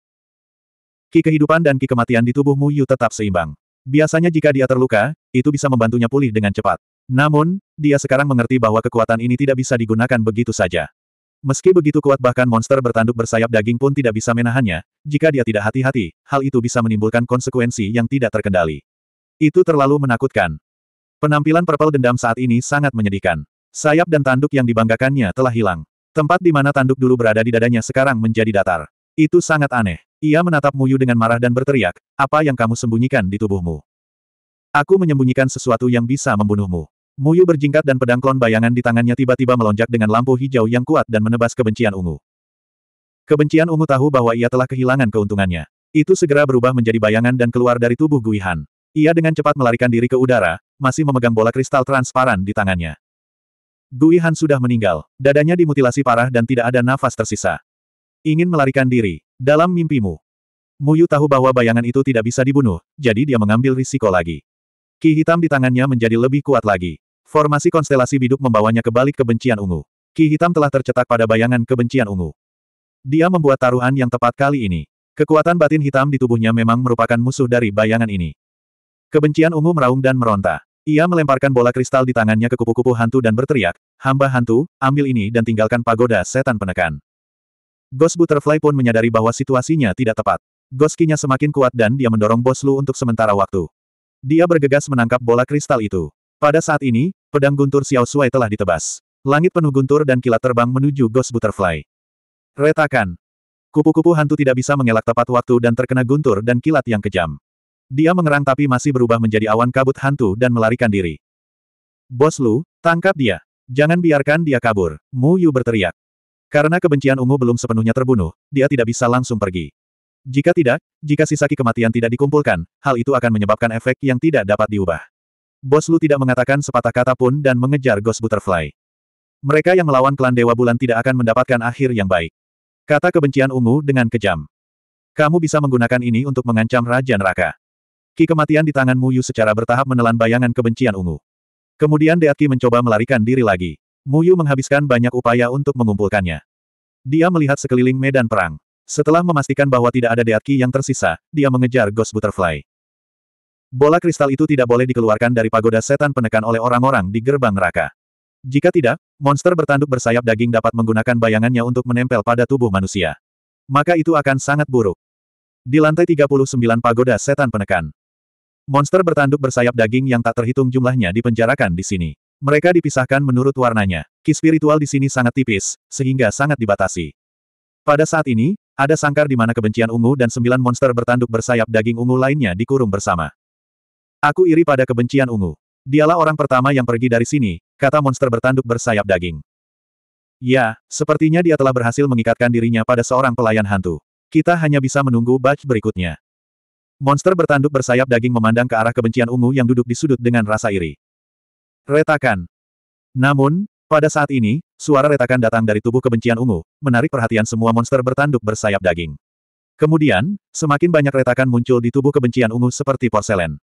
Ki kehidupan dan ki kematian di tubuh Muyu tetap seimbang. Biasanya jika dia terluka, itu bisa membantunya pulih dengan cepat. Namun, dia sekarang mengerti bahwa kekuatan ini tidak bisa digunakan begitu saja. Meski begitu kuat bahkan monster bertanduk bersayap daging pun tidak bisa menahannya, jika dia tidak hati-hati, hal itu bisa menimbulkan konsekuensi yang tidak terkendali. Itu terlalu menakutkan. Penampilan Purple Dendam saat ini sangat menyedihkan. Sayap dan tanduk yang dibanggakannya telah hilang. Tempat di mana tanduk dulu berada di dadanya sekarang menjadi datar. Itu sangat aneh. Ia menatap Muyu dengan marah dan berteriak, apa yang kamu sembunyikan di tubuhmu? Aku menyembunyikan sesuatu yang bisa membunuhmu. Muyu berjingkat dan pedang klon bayangan di tangannya tiba-tiba melonjak dengan lampu hijau yang kuat dan menebas kebencian ungu. Kebencian ungu tahu bahwa ia telah kehilangan keuntungannya. Itu segera berubah menjadi bayangan dan keluar dari tubuh Guihan. Ia dengan cepat melarikan diri ke udara, masih memegang bola kristal transparan di tangannya. Guihan sudah meninggal, dadanya dimutilasi parah dan tidak ada nafas tersisa. Ingin melarikan diri, dalam mimpimu. Muyu tahu bahwa bayangan itu tidak bisa dibunuh, jadi dia mengambil risiko lagi. Ki hitam di tangannya menjadi lebih kuat lagi. Formasi konstelasi biduk membawanya ke balik kebencian ungu. Ki hitam telah tercetak pada bayangan kebencian ungu. Dia membuat taruhan yang tepat kali ini. Kekuatan batin hitam di tubuhnya memang merupakan musuh dari bayangan ini. Kebencian ungu meraung dan meronta. Ia melemparkan bola kristal di tangannya ke kupu-kupu hantu dan berteriak, hamba hantu, ambil ini dan tinggalkan pagoda setan penekan. Ghost Butterfly pun menyadari bahwa situasinya tidak tepat. Goskinya semakin kuat dan dia mendorong Bos Lu untuk sementara waktu. Dia bergegas menangkap bola kristal itu. Pada saat ini, pedang guntur Xiao Shuai telah ditebas. Langit penuh guntur dan kilat terbang menuju Ghost Butterfly. Retakan. Kupu-kupu hantu tidak bisa mengelak tepat waktu dan terkena guntur dan kilat yang kejam. Dia mengerang tapi masih berubah menjadi awan kabut hantu dan melarikan diri. Bos Lu, tangkap dia. Jangan biarkan dia kabur. Mu Yu berteriak. Karena kebencian ungu belum sepenuhnya terbunuh, dia tidak bisa langsung pergi. Jika tidak, jika sisa ki kematian tidak dikumpulkan, hal itu akan menyebabkan efek yang tidak dapat diubah. Bos Lu tidak mengatakan sepatah kata pun dan mengejar Ghost Butterfly. Mereka yang melawan klan Dewa Bulan tidak akan mendapatkan akhir yang baik. Kata kebencian ungu dengan kejam. Kamu bisa menggunakan ini untuk mengancam Raja Neraka. Ki kematian di tangan Muyu secara bertahap menelan bayangan kebencian ungu. Kemudian Deat Ki mencoba melarikan diri lagi. Muyu menghabiskan banyak upaya untuk mengumpulkannya. Dia melihat sekeliling medan perang. Setelah memastikan bahwa tidak ada deatki yang tersisa, dia mengejar Ghost Butterfly. Bola kristal itu tidak boleh dikeluarkan dari pagoda setan penekan oleh orang-orang di gerbang neraka. Jika tidak, monster bertanduk bersayap daging dapat menggunakan bayangannya untuk menempel pada tubuh manusia. Maka itu akan sangat buruk. Di lantai 39 pagoda setan penekan. Monster bertanduk bersayap daging yang tak terhitung jumlahnya dipenjarakan di sini. Mereka dipisahkan menurut warnanya. Ki spiritual di sini sangat tipis, sehingga sangat dibatasi. Pada saat ini, ada sangkar di mana kebencian ungu dan sembilan monster bertanduk bersayap daging ungu lainnya dikurung bersama. Aku iri pada kebencian ungu. Dialah orang pertama yang pergi dari sini, kata monster bertanduk bersayap daging. Ya, sepertinya dia telah berhasil mengikatkan dirinya pada seorang pelayan hantu. Kita hanya bisa menunggu batch berikutnya. Monster bertanduk bersayap daging memandang ke arah kebencian ungu yang duduk di sudut dengan rasa iri. Retakan. Namun, pada saat ini, suara retakan datang dari tubuh kebencian ungu, menarik perhatian semua monster bertanduk bersayap daging. Kemudian, semakin banyak retakan muncul di tubuh kebencian ungu seperti porselen.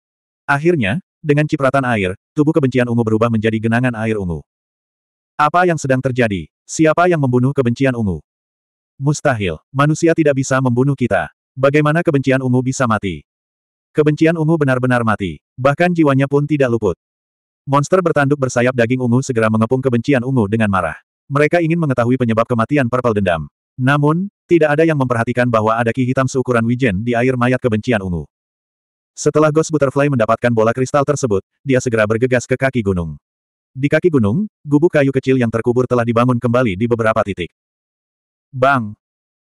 Akhirnya, dengan cipratan air, tubuh kebencian ungu berubah menjadi genangan air ungu. Apa yang sedang terjadi? Siapa yang membunuh kebencian ungu? Mustahil, manusia tidak bisa membunuh kita. Bagaimana kebencian ungu bisa mati? Kebencian ungu benar-benar mati. Bahkan jiwanya pun tidak luput. Monster bertanduk bersayap daging ungu segera mengepung kebencian ungu dengan marah. Mereka ingin mengetahui penyebab kematian Purple Dendam. Namun, tidak ada yang memperhatikan bahwa ada ki hitam seukuran wijen di air mayat kebencian ungu. Setelah Ghost Butterfly mendapatkan bola kristal tersebut, dia segera bergegas ke kaki gunung. Di kaki gunung, gubuk kayu kecil yang terkubur telah dibangun kembali di beberapa titik. Bang!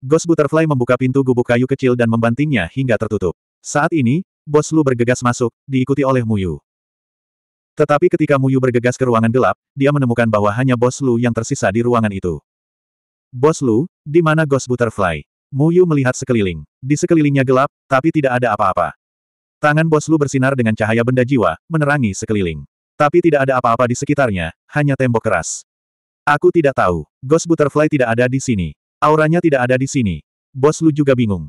Ghost Butterfly membuka pintu gubuk kayu kecil dan membantingnya hingga tertutup. Saat ini, bos Lu bergegas masuk, diikuti oleh Muyu. Tetapi ketika Muyu bergegas ke ruangan gelap, dia menemukan bahwa hanya Bos Lu yang tersisa di ruangan itu. Bos Lu, di mana Ghost Butterfly? Muyu melihat sekeliling. Di sekelilingnya gelap, tapi tidak ada apa-apa. Tangan Bos Lu bersinar dengan cahaya benda jiwa, menerangi sekeliling. Tapi tidak ada apa-apa di sekitarnya, hanya tembok keras. Aku tidak tahu. Ghost Butterfly tidak ada di sini. Auranya tidak ada di sini. Bos Lu juga bingung.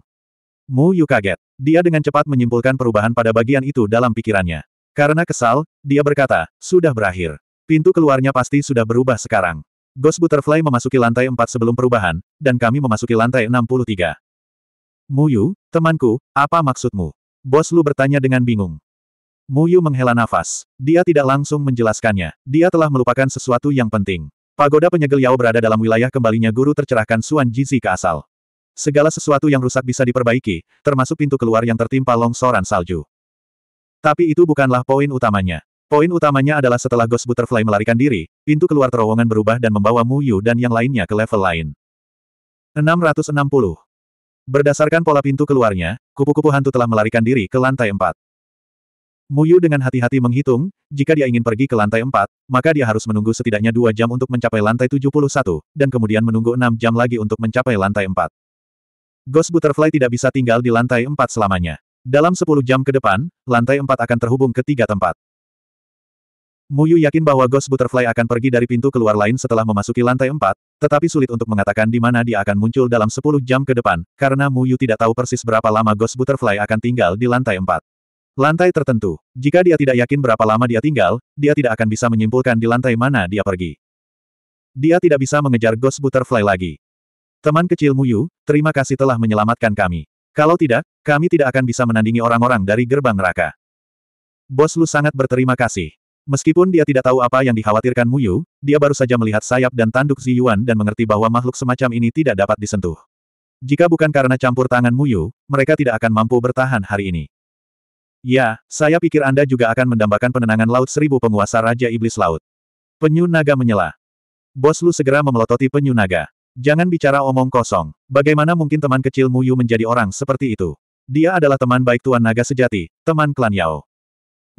Mu Yu kaget. Dia dengan cepat menyimpulkan perubahan pada bagian itu dalam pikirannya. Karena kesal, dia berkata, sudah berakhir. Pintu keluarnya pasti sudah berubah sekarang. Ghost Butterfly memasuki lantai 4 sebelum perubahan, dan kami memasuki lantai 63. Muyu, temanku, apa maksudmu? Bos Lu bertanya dengan bingung. Muyu menghela nafas. Dia tidak langsung menjelaskannya. Dia telah melupakan sesuatu yang penting. Pagoda penyegel Yao berada dalam wilayah kembalinya guru tercerahkan Suan Jizi ke asal. Segala sesuatu yang rusak bisa diperbaiki, termasuk pintu keluar yang tertimpa longsoran salju. Tapi itu bukanlah poin utamanya. Poin utamanya adalah setelah Ghost Butterfly melarikan diri, pintu keluar terowongan berubah dan membawa Mu Yu dan yang lainnya ke level lain. 660. Berdasarkan pola pintu keluarnya, kupu-kupu hantu telah melarikan diri ke lantai 4. Mu Yu dengan hati-hati menghitung, jika dia ingin pergi ke lantai 4, maka dia harus menunggu setidaknya 2 jam untuk mencapai lantai 71, dan kemudian menunggu 6 jam lagi untuk mencapai lantai 4. Ghost Butterfly tidak bisa tinggal di lantai 4 selamanya. Dalam 10 jam ke depan, lantai 4 akan terhubung ke tiga tempat. Muyu yakin bahwa Ghost Butterfly akan pergi dari pintu keluar lain setelah memasuki lantai 4, tetapi sulit untuk mengatakan di mana dia akan muncul dalam 10 jam ke depan, karena Muyu tidak tahu persis berapa lama Ghost Butterfly akan tinggal di lantai 4. Lantai tertentu, jika dia tidak yakin berapa lama dia tinggal, dia tidak akan bisa menyimpulkan di lantai mana dia pergi. Dia tidak bisa mengejar Ghost Butterfly lagi. Teman kecil Muyu, terima kasih telah menyelamatkan kami. Kalau tidak, kami tidak akan bisa menandingi orang-orang dari gerbang neraka. Bos Lu sangat berterima kasih. Meskipun dia tidak tahu apa yang dikhawatirkan Muyu, dia baru saja melihat sayap dan tanduk Zi Yuan dan mengerti bahwa makhluk semacam ini tidak dapat disentuh. Jika bukan karena campur tangan Muyu, mereka tidak akan mampu bertahan hari ini. Ya, saya pikir Anda juga akan mendambakan penenangan Laut Seribu Penguasa Raja Iblis Laut. Penyu Naga menyela. Bos Lu segera memelototi Penyu Naga. Jangan bicara omong kosong. Bagaimana mungkin teman kecil Muyu menjadi orang seperti itu? Dia adalah teman baik Tuan Naga sejati, teman klan Yao.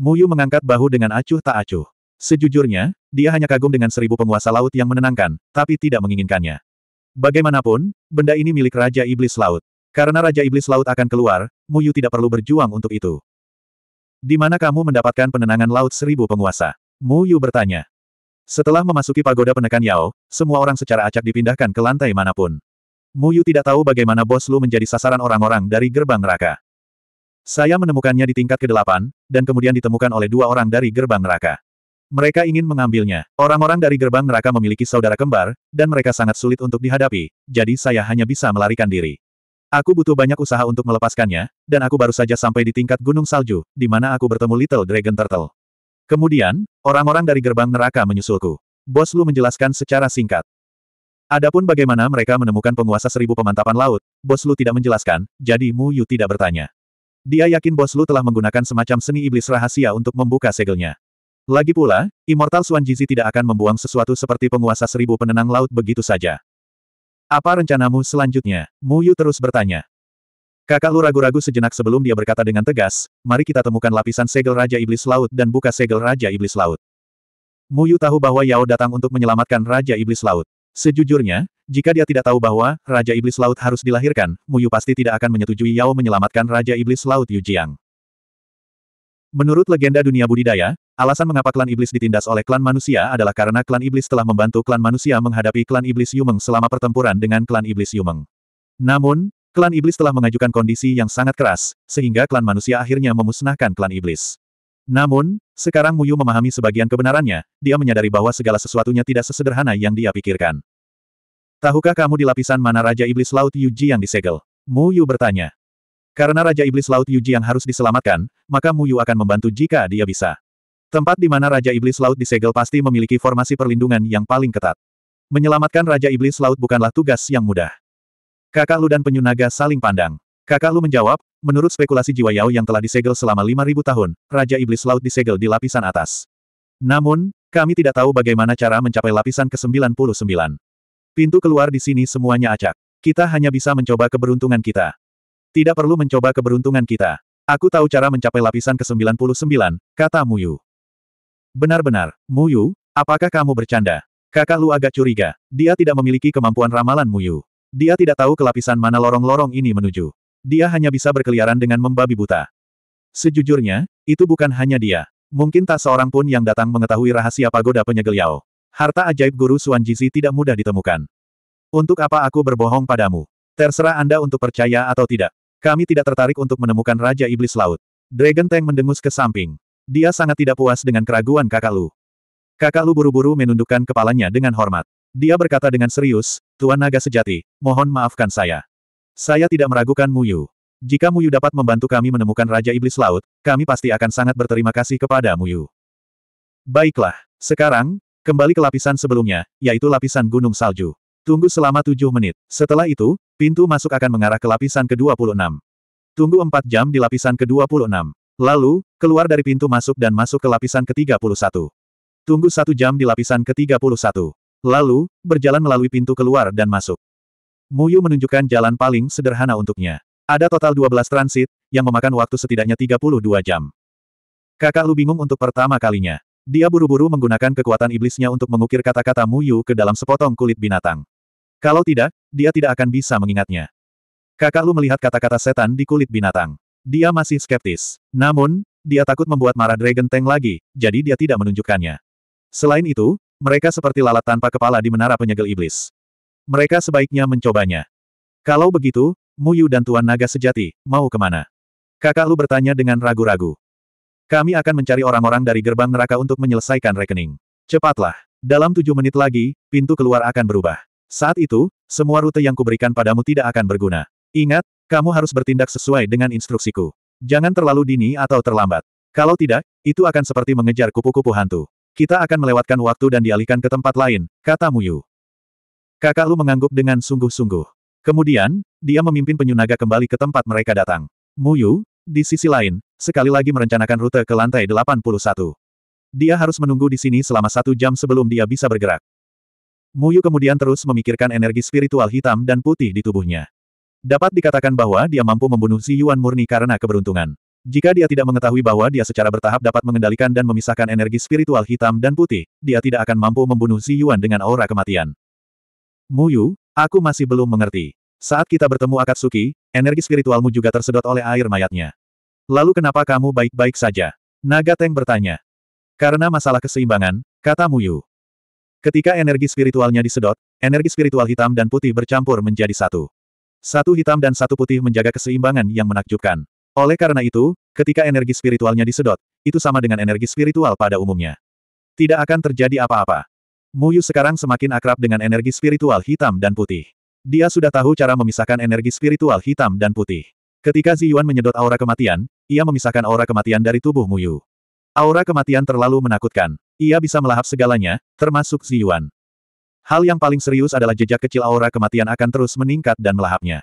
Muyu mengangkat bahu dengan acuh tak acuh. Sejujurnya, dia hanya kagum dengan seribu penguasa laut yang menenangkan, tapi tidak menginginkannya. Bagaimanapun, benda ini milik Raja Iblis Laut. Karena Raja Iblis Laut akan keluar, Muyu tidak perlu berjuang untuk itu. Di mana kamu mendapatkan penenangan laut seribu penguasa? Mu Yu bertanya. Setelah memasuki pagoda penekan Yao, semua orang secara acak dipindahkan ke lantai manapun. Mu Yu tidak tahu bagaimana bos Lu menjadi sasaran orang-orang dari gerbang neraka. Saya menemukannya di tingkat ke-8, dan kemudian ditemukan oleh dua orang dari gerbang neraka. Mereka ingin mengambilnya. Orang-orang dari gerbang neraka memiliki saudara kembar, dan mereka sangat sulit untuk dihadapi, jadi saya hanya bisa melarikan diri. Aku butuh banyak usaha untuk melepaskannya, dan aku baru saja sampai di tingkat gunung salju, di mana aku bertemu Little Dragon Turtle. Kemudian, orang-orang dari gerbang neraka menyusulku. Bos Lu menjelaskan secara singkat. Adapun bagaimana mereka menemukan penguasa seribu pemantapan laut, Bos Lu tidak menjelaskan, jadi Mu Yu tidak bertanya. Dia yakin Bos Lu telah menggunakan semacam seni iblis rahasia untuk membuka segelnya. Lagi pula, Immortal Swan Jizi tidak akan membuang sesuatu seperti penguasa seribu penenang laut begitu saja. Apa rencanamu selanjutnya? Mu Yu terus bertanya. Kakak lu ragu-ragu sejenak sebelum dia berkata dengan tegas, mari kita temukan lapisan segel Raja Iblis Laut dan buka segel Raja Iblis Laut. Mu Yu tahu bahwa Yao datang untuk menyelamatkan Raja Iblis Laut. Sejujurnya, jika dia tidak tahu bahwa Raja Iblis Laut harus dilahirkan, Mu Yu pasti tidak akan menyetujui Yao menyelamatkan Raja Iblis Laut Yu Jiang. Menurut legenda dunia budidaya, alasan mengapa klan iblis ditindas oleh klan manusia adalah karena klan iblis telah membantu klan manusia menghadapi klan iblis Yumeng selama pertempuran dengan klan iblis Yumeng. Namun, Klan Iblis telah mengajukan kondisi yang sangat keras, sehingga klan manusia akhirnya memusnahkan klan Iblis. Namun, sekarang Muyu memahami sebagian kebenarannya, dia menyadari bahwa segala sesuatunya tidak sesederhana yang dia pikirkan. Tahukah kamu di lapisan mana Raja Iblis Laut Yuji yang disegel? Muyu bertanya. Karena Raja Iblis Laut Yuji yang harus diselamatkan, maka Muyu akan membantu jika dia bisa. Tempat di mana Raja Iblis Laut disegel pasti memiliki formasi perlindungan yang paling ketat. Menyelamatkan Raja Iblis Laut bukanlah tugas yang mudah. Kakak Lu dan penyu naga saling pandang. Kakak Lu menjawab, menurut spekulasi jiwa Yao yang telah disegel selama 5.000 tahun, Raja Iblis Laut disegel di lapisan atas. Namun, kami tidak tahu bagaimana cara mencapai lapisan ke-99. Pintu keluar di sini semuanya acak. Kita hanya bisa mencoba keberuntungan kita. Tidak perlu mencoba keberuntungan kita. Aku tahu cara mencapai lapisan ke-99, kata Muyu. Benar-benar, Muyu, apakah kamu bercanda? Kakak Lu agak curiga, dia tidak memiliki kemampuan ramalan Muyu. Dia tidak tahu ke lapisan mana lorong-lorong ini menuju. Dia hanya bisa berkeliaran dengan membabi buta. Sejujurnya, itu bukan hanya dia. Mungkin tak seorang pun yang datang mengetahui rahasia pagoda penyegel Yao. Harta ajaib guru Suan Jizi tidak mudah ditemukan. Untuk apa aku berbohong padamu? Terserah Anda untuk percaya atau tidak. Kami tidak tertarik untuk menemukan Raja Iblis Laut. Dragon Tank mendengus ke samping. Dia sangat tidak puas dengan keraguan kakak Lu. Kakak Lu buru-buru menundukkan kepalanya dengan hormat. Dia berkata dengan serius, Tuan Naga Sejati, mohon maafkan saya. Saya tidak meragukan Muyu. Jika Muyu dapat membantu kami menemukan Raja Iblis Laut, kami pasti akan sangat berterima kasih kepada Muyu. Baiklah, sekarang, kembali ke lapisan sebelumnya, yaitu lapisan Gunung Salju. Tunggu selama tujuh menit. Setelah itu, pintu masuk akan mengarah ke lapisan ke-26. Tunggu empat jam di lapisan ke-26. Lalu, keluar dari pintu masuk dan masuk ke lapisan ke-31. Tunggu satu jam di lapisan ke-31. Lalu, berjalan melalui pintu keluar dan masuk. Muyu menunjukkan jalan paling sederhana untuknya. Ada total 12 transit, yang memakan waktu setidaknya 32 jam. Kakak Lu bingung untuk pertama kalinya. Dia buru-buru menggunakan kekuatan iblisnya untuk mengukir kata-kata Muyu ke dalam sepotong kulit binatang. Kalau tidak, dia tidak akan bisa mengingatnya. Kakak Lu melihat kata-kata setan di kulit binatang. Dia masih skeptis. Namun, dia takut membuat marah Dragon Tank lagi, jadi dia tidak menunjukkannya. Selain itu, mereka seperti lalat tanpa kepala di menara penyegel iblis. Mereka sebaiknya mencobanya. Kalau begitu, Muyu dan Tuan Naga sejati, mau kemana? Kakak Lu bertanya dengan ragu-ragu. Kami akan mencari orang-orang dari gerbang neraka untuk menyelesaikan rekening. Cepatlah. Dalam tujuh menit lagi, pintu keluar akan berubah. Saat itu, semua rute yang kuberikan padamu tidak akan berguna. Ingat, kamu harus bertindak sesuai dengan instruksiku. Jangan terlalu dini atau terlambat. Kalau tidak, itu akan seperti mengejar kupu-kupu hantu. Kita akan melewatkan waktu dan dialihkan ke tempat lain, kata Muyu. Kakak Lu mengangguk dengan sungguh-sungguh. Kemudian, dia memimpin penyunaga kembali ke tempat mereka datang. Muyu, di sisi lain, sekali lagi merencanakan rute ke lantai 81. Dia harus menunggu di sini selama satu jam sebelum dia bisa bergerak. Muyu kemudian terus memikirkan energi spiritual hitam dan putih di tubuhnya. Dapat dikatakan bahwa dia mampu membunuh Zi Yuan murni karena keberuntungan. Jika dia tidak mengetahui bahwa dia secara bertahap dapat mengendalikan dan memisahkan energi spiritual hitam dan putih, dia tidak akan mampu membunuh Ziyuan dengan aura kematian. Muyu, aku masih belum mengerti. Saat kita bertemu Akatsuki, energi spiritualmu juga tersedot oleh air mayatnya. Lalu kenapa kamu baik-baik saja? Naga Teng bertanya. Karena masalah keseimbangan, kata Muyu. Ketika energi spiritualnya disedot, energi spiritual hitam dan putih bercampur menjadi satu. Satu hitam dan satu putih menjaga keseimbangan yang menakjubkan. Oleh karena itu, ketika energi spiritualnya disedot, itu sama dengan energi spiritual pada umumnya. Tidak akan terjadi apa-apa. Muyu sekarang semakin akrab dengan energi spiritual hitam dan putih. Dia sudah tahu cara memisahkan energi spiritual hitam dan putih. Ketika Ziyuan menyedot aura kematian, ia memisahkan aura kematian dari tubuh Muyu. Aura kematian terlalu menakutkan. Ia bisa melahap segalanya, termasuk Ziyuan. Hal yang paling serius adalah jejak kecil aura kematian akan terus meningkat dan melahapnya.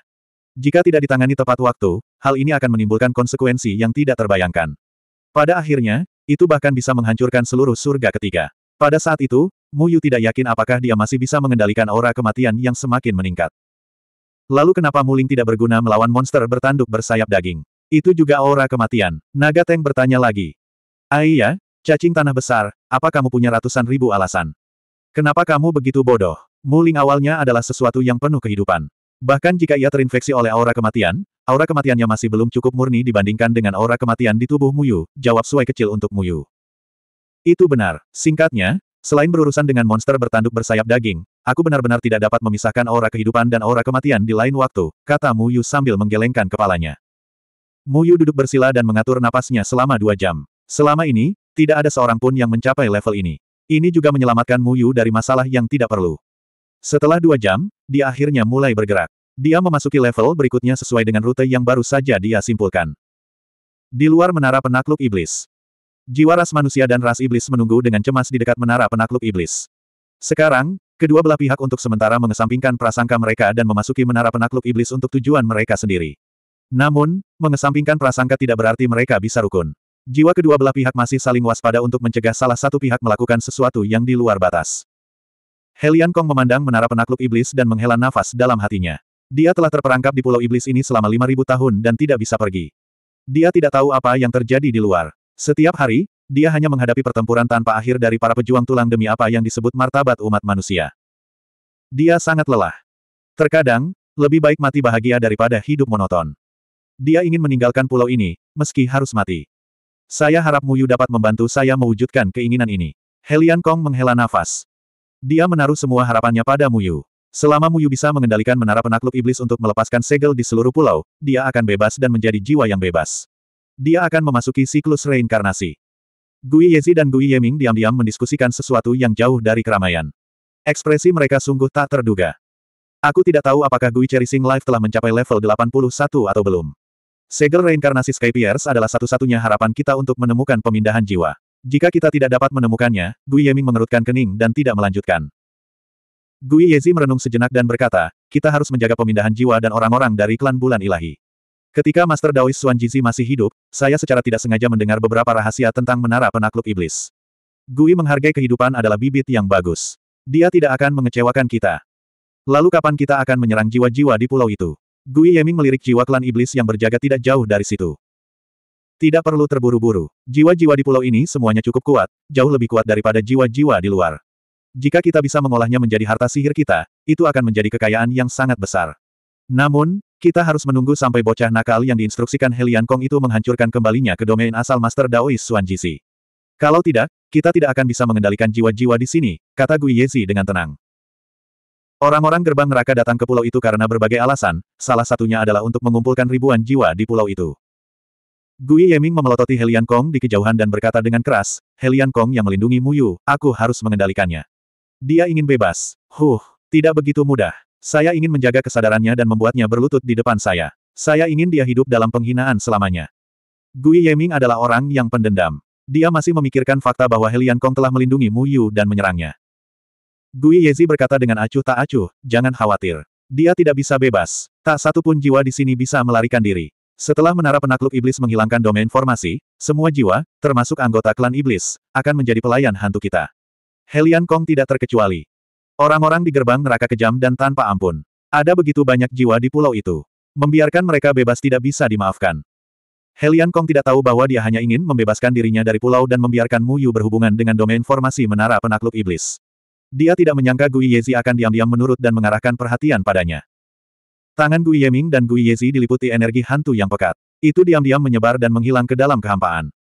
Jika tidak ditangani tepat waktu, hal ini akan menimbulkan konsekuensi yang tidak terbayangkan. Pada akhirnya, itu bahkan bisa menghancurkan seluruh surga ketiga. Pada saat itu, Mu Yu tidak yakin apakah dia masih bisa mengendalikan aura kematian yang semakin meningkat. Lalu kenapa Muling tidak berguna melawan monster bertanduk bersayap daging? Itu juga aura kematian. Naga Teng bertanya lagi. Aiya, ah cacing tanah besar, apa kamu punya ratusan ribu alasan? Kenapa kamu begitu bodoh? Muling awalnya adalah sesuatu yang penuh kehidupan. Bahkan jika ia terinfeksi oleh aura kematian, aura kematiannya masih belum cukup murni dibandingkan dengan aura kematian di tubuh Muyu, jawab Suai kecil untuk Muyu. Itu benar. Singkatnya, selain berurusan dengan monster bertanduk bersayap daging, aku benar-benar tidak dapat memisahkan aura kehidupan dan aura kematian di lain waktu, kata Muyu sambil menggelengkan kepalanya. Muyu duduk bersila dan mengatur napasnya selama dua jam. Selama ini, tidak ada seorang pun yang mencapai level ini. Ini juga menyelamatkan Muyu dari masalah yang tidak perlu. Setelah dua jam, dia akhirnya mulai bergerak. Dia memasuki level berikutnya sesuai dengan rute yang baru saja dia simpulkan. Di luar menara penakluk iblis. Jiwa ras manusia dan ras iblis menunggu dengan cemas di dekat menara penakluk iblis. Sekarang, kedua belah pihak untuk sementara mengesampingkan prasangka mereka dan memasuki menara penakluk iblis untuk tujuan mereka sendiri. Namun, mengesampingkan prasangka tidak berarti mereka bisa rukun. Jiwa kedua belah pihak masih saling waspada untuk mencegah salah satu pihak melakukan sesuatu yang di luar batas. Helian Kong memandang menara penakluk iblis dan menghela nafas dalam hatinya. Dia telah terperangkap di pulau iblis ini selama 5000 tahun dan tidak bisa pergi. Dia tidak tahu apa yang terjadi di luar. Setiap hari, dia hanya menghadapi pertempuran tanpa akhir dari para pejuang tulang demi apa yang disebut martabat umat manusia. Dia sangat lelah. Terkadang, lebih baik mati bahagia daripada hidup monoton. Dia ingin meninggalkan pulau ini, meski harus mati. Saya harap Muyu dapat membantu saya mewujudkan keinginan ini. Helian Kong menghela nafas. Dia menaruh semua harapannya pada Muyu. Selama Muyu bisa mengendalikan menara penakluk iblis untuk melepaskan segel di seluruh pulau, dia akan bebas dan menjadi jiwa yang bebas. Dia akan memasuki siklus reinkarnasi. Gui Yezi dan Gui Yeming diam-diam mendiskusikan sesuatu yang jauh dari keramaian. Ekspresi mereka sungguh tak terduga. Aku tidak tahu apakah Gui Sing Life telah mencapai level 81 atau belum. Segel reinkarnasi Skypiers adalah satu-satunya harapan kita untuk menemukan pemindahan jiwa. Jika kita tidak dapat menemukannya, Gui Yeming mengerutkan kening dan tidak melanjutkan. Gui Yezi merenung sejenak dan berkata, kita harus menjaga pemindahan jiwa dan orang-orang dari klan bulan ilahi. Ketika Master Daois Xuan Jizi masih hidup, saya secara tidak sengaja mendengar beberapa rahasia tentang menara penakluk iblis. Gui menghargai kehidupan adalah bibit yang bagus. Dia tidak akan mengecewakan kita. Lalu kapan kita akan menyerang jiwa-jiwa di pulau itu? Gui Yeming melirik jiwa klan iblis yang berjaga tidak jauh dari situ. Tidak perlu terburu-buru. Jiwa-jiwa di pulau ini semuanya cukup kuat, jauh lebih kuat daripada jiwa-jiwa di luar. Jika kita bisa mengolahnya menjadi harta sihir kita, itu akan menjadi kekayaan yang sangat besar. Namun, kita harus menunggu sampai bocah nakal yang diinstruksikan Helian Kong itu menghancurkan kembalinya ke domain asal Master Daoist Jisi. Kalau tidak, kita tidak akan bisa mengendalikan jiwa-jiwa di sini, kata Gui Yezi dengan tenang. Orang-orang gerbang neraka datang ke pulau itu karena berbagai alasan, salah satunya adalah untuk mengumpulkan ribuan jiwa di pulau itu. Gui Yeming memelototi Helian Kong di kejauhan dan berkata dengan keras, Helian Kong yang melindungi Muyu, aku harus mengendalikannya. Dia ingin bebas. Huh, tidak begitu mudah. Saya ingin menjaga kesadarannya dan membuatnya berlutut di depan saya. Saya ingin dia hidup dalam penghinaan selamanya. Gui Yeming adalah orang yang pendendam. Dia masih memikirkan fakta bahwa Helian Kong telah melindungi Muyu dan menyerangnya. Gui Yezi berkata dengan acuh tak acuh, jangan khawatir. Dia tidak bisa bebas. Tak satu pun jiwa di sini bisa melarikan diri. Setelah menara penakluk iblis menghilangkan domain formasi, semua jiwa, termasuk anggota klan iblis, akan menjadi pelayan hantu kita. Helian Kong tidak terkecuali. Orang-orang di gerbang neraka kejam dan tanpa ampun. Ada begitu banyak jiwa di pulau itu. Membiarkan mereka bebas tidak bisa dimaafkan. Helian Kong tidak tahu bahwa dia hanya ingin membebaskan dirinya dari pulau dan membiarkan Mu Yu berhubungan dengan domain formasi menara penakluk iblis. Dia tidak menyangka Gui Yezi akan diam-diam menurut dan mengarahkan perhatian padanya. Tangan Gui Yeming dan Gui Yezi diliputi energi hantu yang pekat. Itu diam-diam menyebar dan menghilang ke dalam kehampaan.